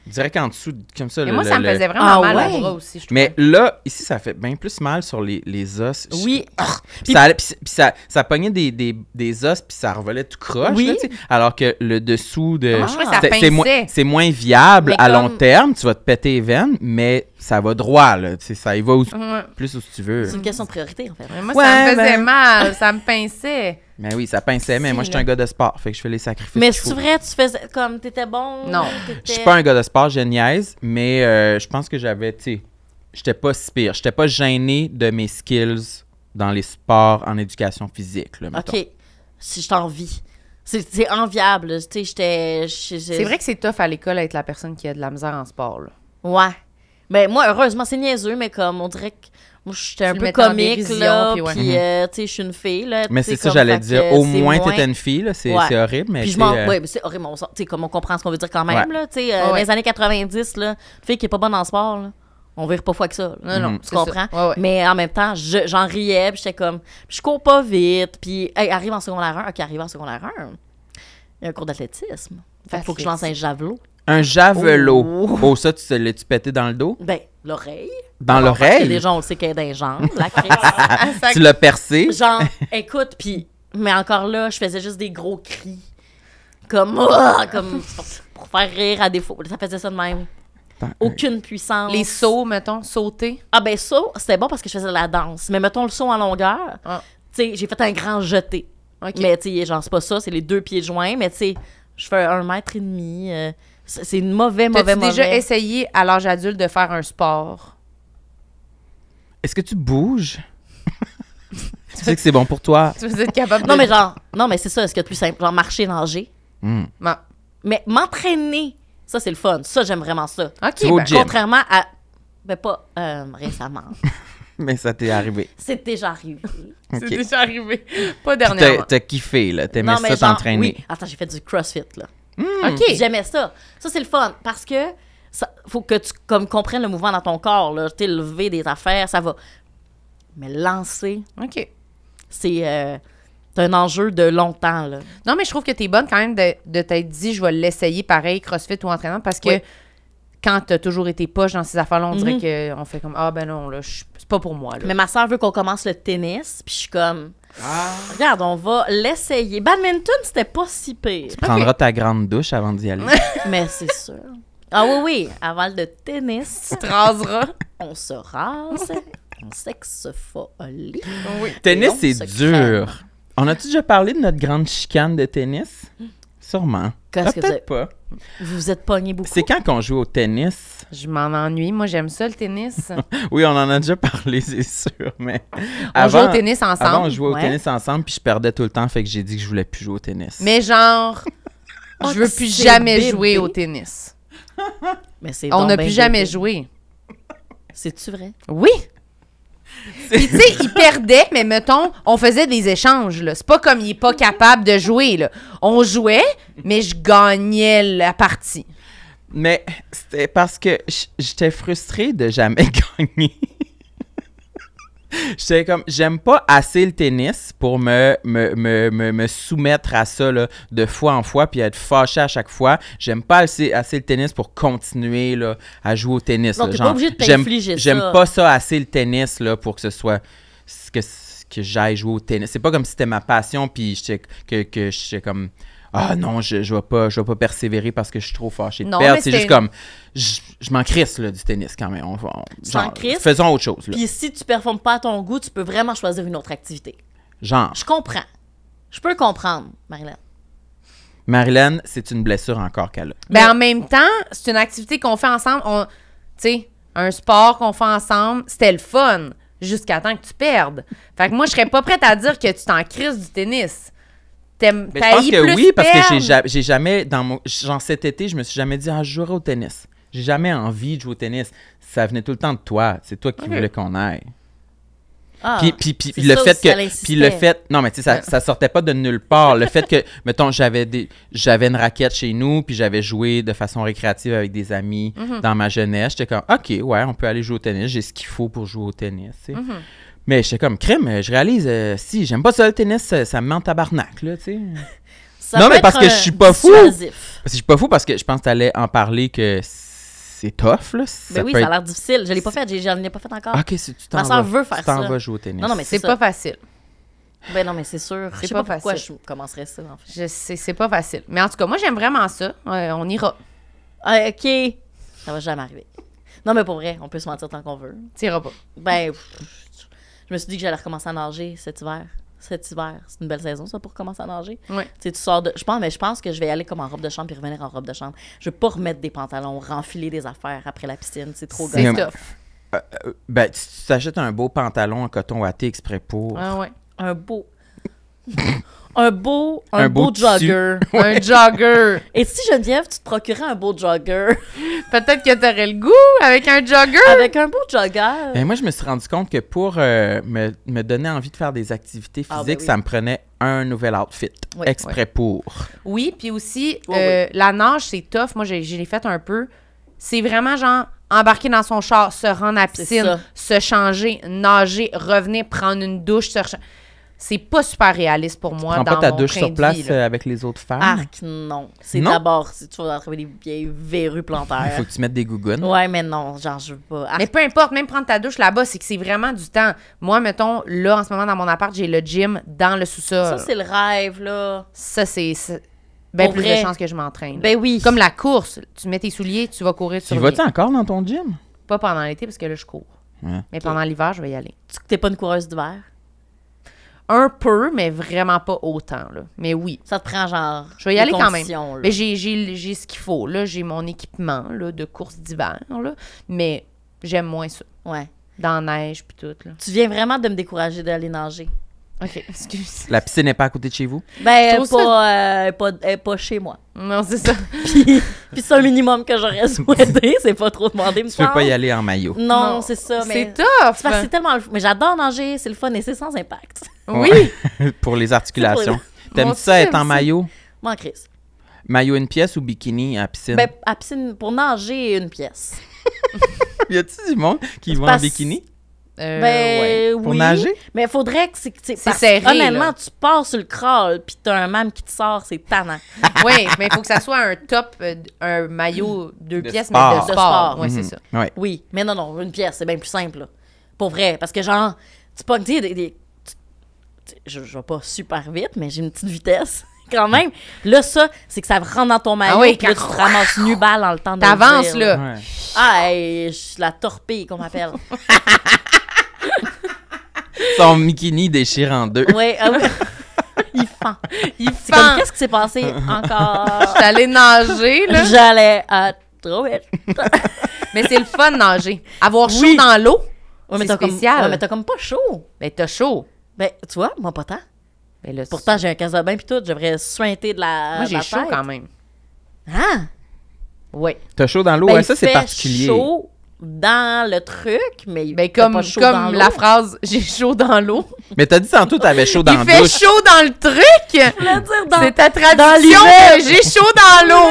direct en dessous, comme ça. Et moi, ça me faisait vraiment ah mal ouais. au aussi, je Mais là, ici, ça fait bien plus mal sur les, les os. Oui. Ah! puis, ça, puis, ça, ça, pognait des, des, des, os, puis ça revolait tout croche. Oui. alors que le dessous de... Ah, c'est moins, viable à long terme, tu vas te péter les veines, mais ça va droit, là. Ça y va plus où tu veux. C'est une question de priorité, en fait. moi, ça me ben, faisait mal, ça me pinçait. Mais oui, ça pinçait, mais moi, je suis un gars de sport, fait que je fais les sacrifices. Mais c'est vrai, tu faisais comme, t'étais bon? Non. Je suis pas un gars de sport, je niaise, mais euh, je pense que j'avais, tu sais, j'étais pas si pire. J'étais pas gêné de mes skills dans les sports en éducation physique, là, OK. Si je t'envie. C'est enviable, tu sais, j'étais... C'est vrai que c'est tough à l'école être la personne qui a de la misère en sport, là. Ouais. Ben, moi, heureusement, c'est niaiseux, mais comme, on dirait que. Moi, j'étais un peu comique, là. Puis, euh, mhm. tu sais, je suis une fille, là. Mais c'est ça, j'allais dire. Au moins, tu étais une fille, là. C'est horrible, mais. Puis euh, mais c'est horrible. On, on comprend ce qu'on veut dire quand même, là. Tu sais, euh, dans les années 90, là, une fille qui est pas bonne en sport, on On vire pas fois que ça. Non, non, mhm. tu comprends? Mais en même temps, j'en riais, puis j'étais comme, je cours pas vite, puis arrive en secondaire 1. OK, arrive en secondaire 1. Il y a un cours d'athlétisme. Fait faut que je lance un javelot. Un javelot. Oh, oh ça, tu te l'as-tu pété dans le dos? Ben, l'oreille. Dans l'oreille? gens on le sait qu'il est tu l'as percé? Genre, écoute, puis... Mais encore là, je faisais juste des gros cris. Comme... Oh, comme pour faire rire à défaut. Ça faisait ça de même. Ben, euh, Aucune puissance. Les sauts, mettons, sauter. Ah ben saut, c'était bon parce que je faisais la danse. Mais mettons le saut en longueur. Ah. Tu sais, j'ai fait un grand jeté. Mais tu sais, genre c'est pas ça, c'est les deux pieds joints. Mais tu sais, je fais un mètre et demi. Euh, c'est une mauvaise, mauvaise... mauvais, J'ai déjà essayé à l'âge adulte de faire un sport? Est-ce que tu bouges? tu sais que c'est bon pour toi. tu veux être capable de... Non, mais genre, non, mais c'est ça, est-ce que plus simple? Genre marcher, nager. Hmm. Mais m'entraîner, ça, c'est le fun. Ça, j'aime vraiment ça. OK. Ben, contrairement à. Mais ben, pas euh, récemment. mais ça t'est arrivé. C'est déjà arrivé. C'est déjà arrivé. Pas dernièrement. T'as kiffé, là. T'aimais ça t'entraîner. Oui. Attends, j'ai fait du CrossFit, là. Hmm. J'aimais ça. Ça, c'est le fun parce que faut que tu comme, comprennes le mouvement dans ton corps. Là. T'es levé des affaires, ça va. Mais lancer. OK. C'est. Euh, un enjeu de longtemps. Non, mais je trouve que tu es bonne quand même de, t'être dit, je vais l'essayer pareil, CrossFit ou entraînement, parce que quand tu as toujours été poche dans ces affaires-là, on dirait mhm. qu'on fait comme, ah ben non, c'est pas pour moi. Mais ma soeur veut qu'on commence le tennis, puis je suis comme, ah. Regarde, on va l'essayer. Badminton, c'était pas si pire. Tu prendras ta grande douche avant d'y aller. Mais c'est sûr. Ah oui, oui, avant le tennis, tu te raseras. on se rase, on s'exfolie. Oui. Tennis, c'est dur. On a-tu déjà parlé de notre grande chicane de tennis? Hmm. Sûrement. Qu'est-ce que peut pas. Vous vous êtes pogné beaucoup. C'est quand qu'on joue au tennis? Je m'en ennuie. Moi, j'aime ça, le tennis. oui, on en a déjà parlé, c'est sûr. Mais on jouait au tennis ensemble. on jouait au tennis ensemble, puis je perdais tout le temps, fait que j'ai dit que je voulais plus jouer au tennis. Mais genre, ah, je veux plus jamais jouer au tennis. Mais c'est. on n'a plus jamais joué. C'est-tu vrai? Oui! tu sais, il perdait, mais mettons, on faisait des échanges. C'est pas comme il est pas capable de jouer. On jouait, mais je gagnais la partie. Mais c'était parce que j'étais frustrée de jamais gagner. J'étais comme, j'aime pas assez le tennis pour me, me, soumettre à ça là, de fois en fois puis être fâché à chaque fois. J'aime pas assez, le tennis pour continuer là, à jouer au tennis. Non, pas de J'aime pas ça assez le tennis là, pour que ce soit. que, que j'aille jouer au tennis. C'est pas comme si c'était ma passion puis que, que j'étais comme ah non, je ne vais, pas, je pas persévérer parce que je suis trop fâché de perdre. C'est juste comme, je, m'en crisse du tennis quand même. On, on, faisons autre chose. Puis si tu performes pas à ton goût, tu peux vraiment choisir une autre activité. Genre. Je comprends. Je peux comprendre, Marilène. Marilyn, c'est une blessure encore qu'elle a. Ben, en même temps, c'est une activité qu'on fait ensemble. Tu sais, un sport qu'on fait ensemble, c'était le fun jusqu'à temps que tu perdes. Fait que moi, je serais pas prête à dire que tu t'en crises du tennis. Je pense que oui, parce que j'ai, jamais, dans mon, genre cet été, je me suis jamais dit, ah, je jouerai au tennis. J'ai jamais envie de jouer au tennis. Ça venait tout le temps de toi. C'est toi qui voulais qu'on aille. Ah, puis, puis, le fait que puis le fait non mais tu sais ça, sortait pas de nulle part le fait que mettons j'avais des j'avais une raquette chez nous puis j'avais joué de façon récréative avec des amis mhm. dans ma jeunesse j'étais comme OK ouais on peut aller jouer au tennis j'ai ce qu'il faut pour jouer au tennis mhm. Mais j'étais comme crème, je réalise, euh, si j'aime pas ça le tennis, ça, euh, ça me ment tabarnak, là, tu sais. non, mais parce que je suis pas fou. Parce que je suis pas fou parce que je pense que t'allais en parler que c'est tough, là. Mais ben oui, ça a l'air difficile. Je l'ai pas fait, j'en ai pas fait encore. Ok, si tu t'en vas. veut faire tu t'en vas jouer au tennis. Non, non, mais c'est pas facile. Ben non, mais c'est sûr. C'est pas, pas, pourquoi je commencerais ça, en fait. Je c'est pas facile. Mais en tout cas, moi, j'aime vraiment ça. Euh, on ira. Ah, OK. Ça va jamais arriver. Non, mais pour vrai, on peut se mentir tant qu'on veut. T'iras pas. Ben, je me suis dit que j'allais recommencer à nager cet hiver. Cet hiver, c'est une belle saison ça pour commencer à nager. Oui. Tu sors de je pense mais je pense que je vais aller comme en robe de chambre puis revenir en robe de chambre. Je veux pas remettre des pantalons, renfiler des affaires après la piscine, c'est trop gosse. Euh, euh, ben, tu t'achètes un beau pantalon en coton watté exprès pour. Ah ouais. Un beau un beau, un, beau, jogger. Un jogger. Et si Geneviève, tu te procurais un beau jogger? Peut-être que tu aurais le goût avec un jogger. Avec un beau jogger. et ben, moi, je me suis rendu compte que pour euh, me, donner envie de faire des activités ah, ben physiques, ça me prenait un nouvel outfit exprès pour. Oui, puis aussi, euh, la nage, c'est tough. Moi, je l'ai fait un peu. C'est vraiment genre embarquer dans son char, se rendre à la piscine, se changer, nager, revenir, prendre une douche, se c'est pas super réaliste pour moi. Tu prends ta douche sur place euh, avec les autres femmes. Arc, non. C'est d'abord si tu vas trouver des vieilles verrues plantaires. Il faut que tu mettes des gougounes. Ouais, mais non, genre, je veux pas. Mais peu importe, même prendre ta douche là-bas, c'est que c'est vraiment du temps. Moi, mettons, là, en ce moment, dans mon appart, j'ai le gym dans le sous-sol. Ça, c'est le rêve, là. Ça, c'est ben plus de chances que je m'entraîne. Ben oui. Comme la course, tu mets tes souliers, tu vas courir Tu vas-tu encore dans ton gym? Pas pendant l'été, parce que là, je cours. Mais pendant l'hiver, je vais y aller. Tu t'es pas une coureuse d'hiver. Un peu, mais vraiment pas autant. Là. Mais oui. Ça te prend genre. Je vais y aller quand même. Mais j'ai, ce qu'il faut. Là. J'ai mon équipement là, de course d'hiver. Là. Mais j'aime moins ça. Ouais. Dans la neige puis tout. Là. Tu viens vraiment de me décourager d'aller nager. OK, excuse. La piscine n'est pas à côté de chez vous? Ben, elle n'est pas, euh, pas, pas, chez moi. Non, c'est ça. puis, puis c'est un minimum que j'aurais souhaité. C'est pas trop demander. me Tu peux pas y aller en maillot. Non, c'est ça. Mais c'est tough! C'est tellement... Mais j'adore nager, c'est le fun et c'est sans impact. Oui! pour les articulations. T'aimes ça être en maillot? Moi, en crise. Maillot une pièce ou bikini à piscine? Ben, à piscine, pour nager, une pièce. y a-tu du monde qui va en bikini? Euh, ben, Pour oui, nager? Mais faudrait que c'est. serré. Honnêtement, tu pars sur le crawl, puis t'as un mam qui te sort, c'est tannant. oui, mais il faut que ça soit un top, euh, un maillot, deux pièces, mais de, sport. Oui, c'est mhm. ça. Oui, mais non, non, une pièce, c'est bien plus simple. Pour vrai. Parce que, genre, tu pas sais, je, vais pas super vite, mais j'ai une petite vitesse quand même. Là, ça, c'est que ça rentre dans ton maillot. Ah là, tu ramasses nu balle dans le temps de T'avances, là. Ah, la torpille qu'on m'appelle. Son bikini déchire en deux. Ah oui, Il fend. Il fend. qu'est-ce qui s'est passé encore? j'allais allée nager, là. J'allais à trop vite. mais c'est le fun de nager. Avoir chaud dans l'eau, ouais, mais c'est spécial. Comme, mais t'as comme pas chaud. Mais ben, t'as chaud. Ben, tu vois, moi, pas tant. Ben, Pourtant, j'ai un casse de bain puis tout. J'aimerais suinter de la Moi, j'ai chaud quand même. Ah! Oui. T'as chaud dans l'eau, ben, ouais, ça, c'est particulier. chaud dans le truc, mais ben comme, comme la phrase j'ai chaud dans l'eau. Mais t'as dit tantôt t'avais chaud dans l'eau. Il fait chaud dans le truc. C'est ta tradition, « j'ai chaud dans l'eau.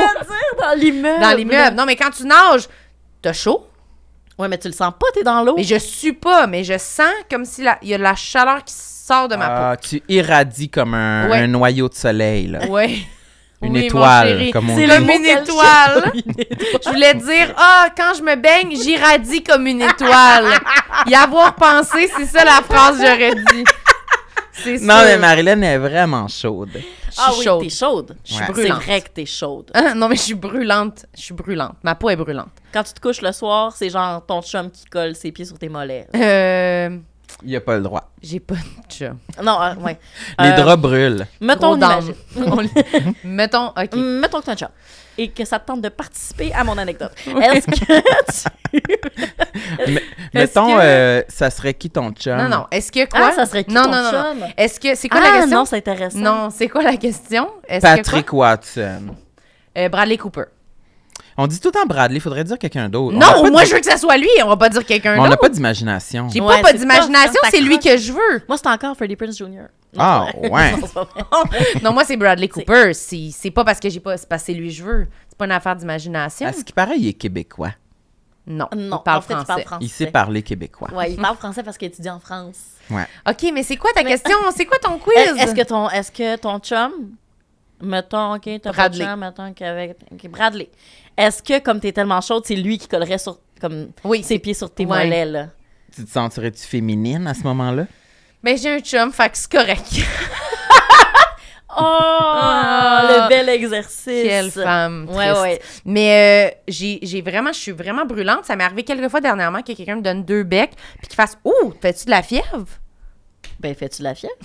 dans l'immeuble. Dans l'immeuble. Non mais quand tu nages, t'as chaud. Ouais, mais tu le sens pas, t'es dans l'eau. Mais je suis pas, mais je sens comme si il y a la chaleur qui sort de ma ah, peau. Tu irradies comme un, noyau de soleil. Là. Ouais. Une étoile, comme on dit. C'est le une étoile. je voulais dire, ah, quand je me baigne, j'irradie comme une étoile. y avoir pensé, c'est ça la phrase que j'aurais dit. C'est non, mais Marilyn est vraiment chaude. Ah je ah chaude. t'es chaude. Je suis brûlante. C'est vrai que t'es chaude. Ah, non, mais je suis brûlante. Je suis brûlante. Ma peau est brûlante. Quand tu te couches le soir, c'est genre ton chum qui colle ses pieds sur tes mollets. Euh... Il n'y a pas le droit. J'ai pas de chum. Non, oui. Euh, ouais. Les euh, draps brûlent. Mettons, imagine. mettons, OK. Mm, mettons que tu as un chum et que ça te tente de participer à mon anecdote. Est-ce que tu... mettons, euh, ça serait qui ton chum? Non, non. Est-ce que ah, quoi? Ah, ça serait qui non, ton non, chum? Est-ce que... C'est quoi la ah, question? non, c'est intéressant. Non, c'est quoi la question? Patrick que Watson. Bradley Cooper. On dit tout le temps Bradley, il faudrait dire quelqu'un d'autre. Non, moi je veux que ça soit lui, on va pas dire quelqu'un d'autre. On n'a pas d'imagination. J'ai pas, pas d'imagination, c'est lui que je veux. Moi c'est encore Freddie Prince Jr. Ah ouais. non, moi c'est Bradley Cooper, c'est pas parce que j'ai pas c'est parce que lui que je veux. C'est pas une affaire d'imagination. est ce qu'il paraît, il est québécois. Non, non, il parle, français. Il sait parler québécois. Oui, il parle français parce qu'il étudie en France. Ouais. OK, mais c'est quoi ta question? C'est quoi ton quiz? Est-ce que est-ce que ton chum Mettons, OK, t'as pas de chance, mettons qu'avec Bradley. Est-ce que, comme t'es tellement chaude, c'est lui qui collerait sur, comme, ses pieds sur tes mollets, là? Tu te sentirais-tu féminine à ce moment-là? Ben, j'ai un chum, fait que c'est correct. oh, le ah! bel exercice. Quelle femme. Triste. Mais euh, j'ai, vraiment, je suis vraiment brûlante. Ça m'est arrivé quelques fois dernièrement que quelqu'un me donne deux becs puis qu'il fasse Ouh, fais-tu de la fièvre? Ben, fais-tu de la fièvre?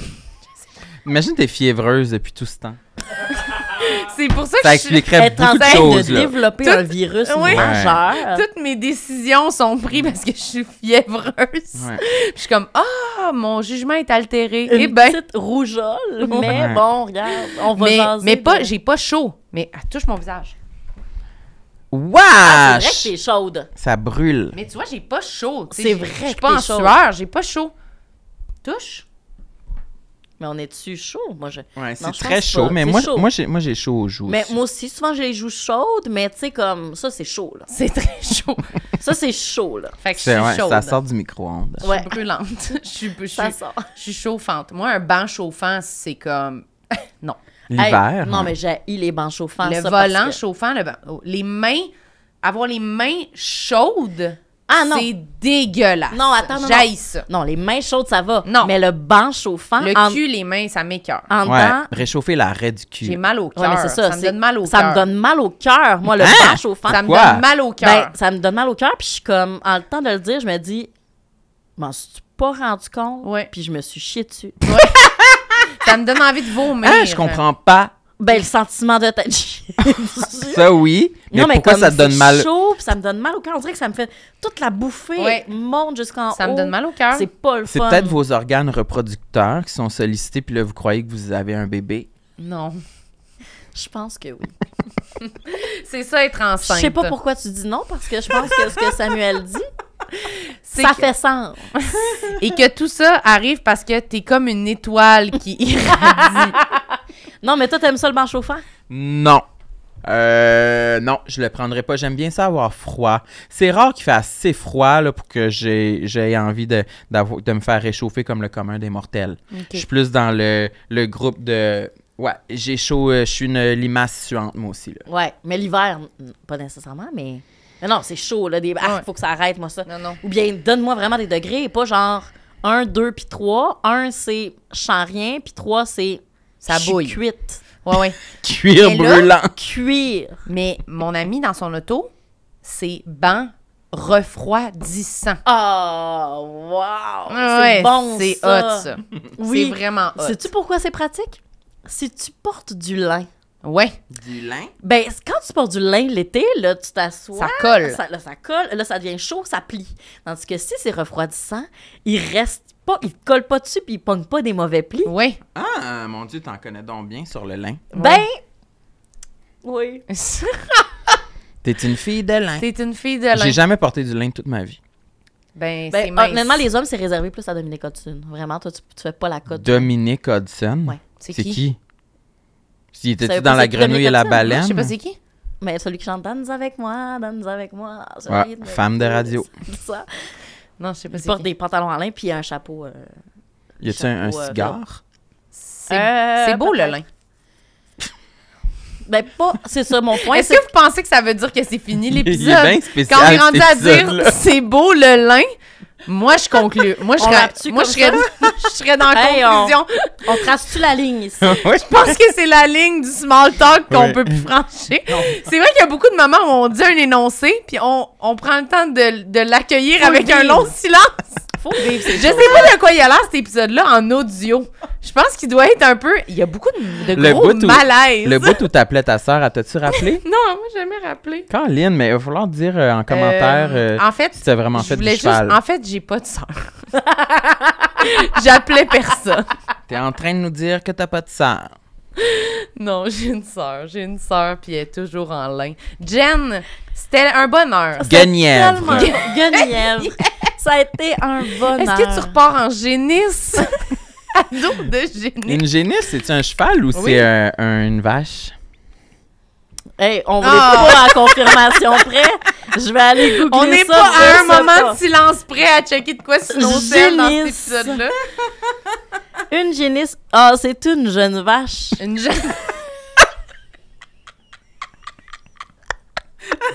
Imagine t'es fiévreuse depuis tout ce temps. c'est pour ça que je suis... beaucoup de de développer un virus majeur. Toutes mes décisions sont prises parce que je suis fiévreuse. je suis comme ah mon jugement est altéré. Une eh ben... petite rougeole, mais bon regarde, on va mais, Mais pas, j'ai pas chaud, mais elle touche mon visage. Wesh! Ah, c'est vrai que chaude. Ça brûle. Mais tu vois, j'ai pas chaud. C'est vrai. Je suis pas en sueur, j'ai pas chaud. Touche. Mais on est-tu chaud? Moi, je... c'est très chaud, mais moi, moi, j'ai, moi, j'ai chaud aux joues. Mais moi aussi, souvent, j'ai les joues chaudes, mais tu sais, comme ça, c'est chaud, là. C'est très chaud. ça, c'est chaud, là. Ça sort du micro-ondes. Je suis brûlante. je, suis, je, je suis chauffante. Moi, un banc chauffant, c'est comme. non. non, hein. mais j'ai les bancs chauffants. Le volant chauffant, le banc... Oh, les mains, avoir les mains chaudes ah non. C'est dégueulasse. Non, attends, non. J'haïs ça. Non, les mains chaudes, ça va. Non. Mais le banc chauffant. Le cul, les mains, ça m'écœure. En ouais, dedans, Réchauffer l'arrêt du cul. J'ai mal au cœur. ça, ça me donne mal au cœur. Ça me donne mal au cœur, moi, le hein? banc chauffant. Ça me donne mal au ben, cœur. ça me donne mal au cœur, puis je suis comme, en le temps de le dire, je me dis, m'en suis pas rendu compte, puis je me suis chié dessus. ça me donne envie de vomir. Hein, je comprends pas ben, le sentiment de tête. ça, oui. Mais, pourquoi ça te donne mal? chaud, ça me donne mal au cœur. On dirait que ça me fait toute la bouffée monte jusqu'en haut. Ça me donne mal au cœur. C'est pas le C'est peut-être vos organes reproducteurs qui sont sollicités, puis là, vous croyez que vous avez un bébé. Non. Je pense que oui. c'est ça, être enceinte. Je sais pas pourquoi tu dis non, parce que je pense que ce que Samuel dit, ça fait sens. Et que tout ça arrive parce que t'es comme une étoile qui irradie. Non, mais toi, t'aimes ça le banc chauffant? Non. Euh, non, je le prendrais pas. J'aime bien ça avoir froid. C'est rare qu'il fait assez froid là, pour que j'ai envie de, de me faire réchauffer comme le commun des mortels. Je suis plus dans le, groupe de. Ouais, j'ai chaud, euh, je suis une limace suante, moi aussi. Là. Ouais, mais l'hiver, pas nécessairement, mais. mais non, c'est chaud, là. Ah, faut que ça arrête, moi, ça. Non, non. Ou bien, donne-moi vraiment des degrés et pas genre 1, 2 puis 3. 1, c'est je sens rien, puis 3, c'est ça bouille. Cuite. Ouais, ouais. cuir brûlant. Cuir. Mais mon ami, dans son auto, c'est banc refroidissant. Oh, wow! c'est bon, C'est hot, ça. Oui. C'est vraiment hot. Sais-tu pourquoi c'est pratique? Si tu portes du lin. Ouais. Du lin? Ben, quand tu portes du lin l'été, là, tu t'assois. Ça colle. là, ça colle. Là, ça devient chaud, ça plie. Tandis que si c'est refroidissant, il reste pas, il colle pas dessus puis il pogne pas des mauvais plis. Oui. Ah, mon Dieu, t'en connais donc bien sur le lin. Ben. Oui. T'es une fille de lin. T'es une fille de lin. J'ai jamais porté du lin toute ma vie. Ben, ben c'est mince. Honnêtement, les hommes, c'est réservé plus à Dominique Hudson. Vraiment, toi, tu, fais pas la cote. Hein. Dominique Hudson? Oui. C'est qui? qui? Si étais dans la grenouille et la baleine? Je sais pas c'est qui. Mais celui qui chante Danse avec moi, Danse avec moi. Ouais, femme de radio. C'est ça. Non, je sais pas. Il porte des pantalons à lin puis un chapeau. Il euh, y a-t-il un, euh, cigare? Euh, c'est beau le lin. Ben, pas, c'est ça mon point. Est-ce que vous pensez que ça veut dire que c'est fini l'épisode? Quand on est rendu à dire c'est beau le lin, moi, je conclue. Moi, je, serais, moi, je serais, dans la conclusion. On, trace-tu la ligne ici? Je pense que c'est la ligne du small talk qu'on peut plus franchir. C'est vrai qu'il y a beaucoup de moments où on dit un énoncé, puis on, on prend le temps de, de l'accueillir avec un long silence. Je sais pas de quoi il a l'air cet épisode-là en audio. Je pense qu'il doit être un peu. Il y a beaucoup de, de le gros malaise. Le bout où t'appelais ta sœur, as t'as-tu rappelé? non, moi, jamais rappelé. Caroline, mais il va falloir dire euh, en commentaire euh, euh, en fait, si vraiment fait du juste, En fait, j'ai pas de sœur. J'appelais personne. T'es en train de nous dire que t'as pas de sœur. Non, j'ai une sœur. J'ai une sœur, puis elle est toujours en ligne. Jen, c'était un bonheur. Guenièvre. Guenièvre. ça a été un bonheur. Est-ce que tu repars en génisse? Ado de génisse. Une génisse, c'est-tu un cheval ou c'est une vache? hé on n'est ah. pas à confirmation près. Je vais aller googler ça. On n'est pas à un moment de silence prêt à checker de quoi sinon dans cet épisode-là. une génisse. Ah, oh, c'est une jeune vache. Une jeune...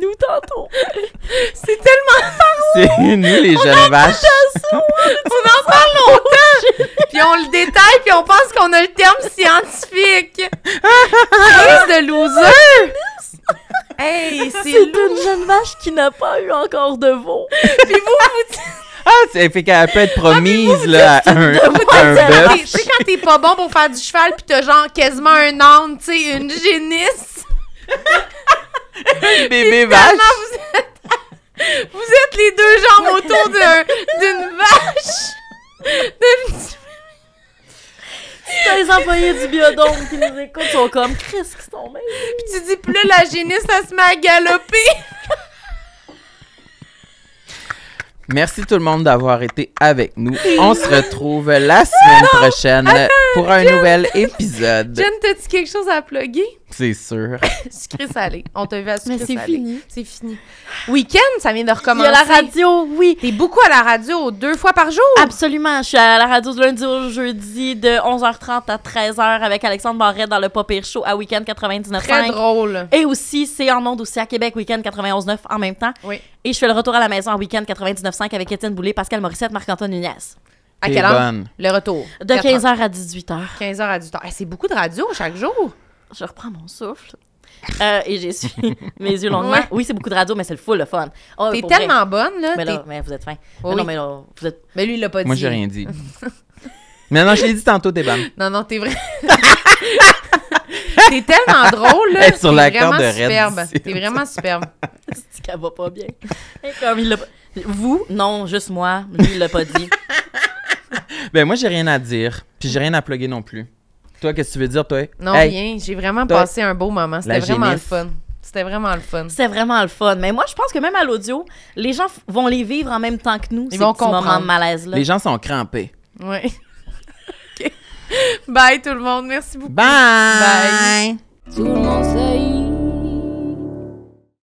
Nous tantôt. C'est tellement C'est nous, les jeunes vaches. on en parle longtemps, puis on le détaille, puis on pense qu'on a le terme scientifique. C'est de loser. hey, c'est une jeune vache qui n'a pas eu encore de veau. Puis vous, vous dites... Ah, c'est fait qu'elle peut être ah, promise, là, à un, Tu sais, quand t'es pas bon pour faire du cheval, puis t'as genre quasiment un âne, tu sais, une génisse un bébé vache. Vous êtes... vous êtes les deux jambes autour d'une vache. D'une les employés du biodome qui nous écoutent sont comme Chris qui sont même. Puis tu dis, plus la génisse, ça se met à galoper. Merci tout le monde d'avoir été avec nous. On se retrouve la semaine prochaine pour un nouvel épisode. Jen, t'as-tu quelque chose à plugger? C'est sûr. sucré salé. On te vu à sucré Mais c'est fini. C'est fini. Week-end, ça vient de recommencer. Il y a la radio, oui. T'es beaucoup à la radio, deux fois par jour. Absolument. Je suis à la radio de lundi au jeudi de 11h30 à 13h avec Alexandre Barret dans le Pop Show à Week-end 99.5. Très drôle. Et aussi, c'est en monde aussi à Québec, Week-end 91.9 en même temps. Oui. Et je fais le retour à la maison à Week-end 99.5 avec Étienne Boulay, Pascal Morissette, Marc-Antoine Nunez. À quelle heure? Le retour. De 15h à 18h. 15h à 18h. c'est beaucoup de radio chaque jour je reprends mon souffle. Euh, et j'essuie mes yeux longuement. Oui, c'est beaucoup de radio, mais c'est le full le fun. Oh, t'es tellement bonne, là. Mais là, mais vous êtes fin. mais non, mais vous êtes. Mais lui, il l'a pas dit. Moi, j'ai rien dit. mais non, je l'ai dit tantôt, Déban. Non, non, t'es vrai. T'es tellement drôle, là. Sur la vraiment superbe. superbe. T'es vraiment superbe. C'est qu'elle va pas bien. comme il l'a pas... Vous? Non, juste moi. Lui, il l'a pas dit. ben, moi, j'ai rien à dire. Puis j'ai rien à plugger non plus. Toi, qu'est-ce que tu veux dire, toi? Non, rien. J'ai vraiment passé un beau moment. C'était vraiment le fun. C'était vraiment le fun. C'était vraiment le fun. Mais moi, je pense que même à l'audio, les gens vont les vivre en même temps que nous. Ils ces vont de malaise là. Les gens sont crampés. Oui. Bye tout le monde. Merci beaucoup. Bye. Bye. Tout le monde sait.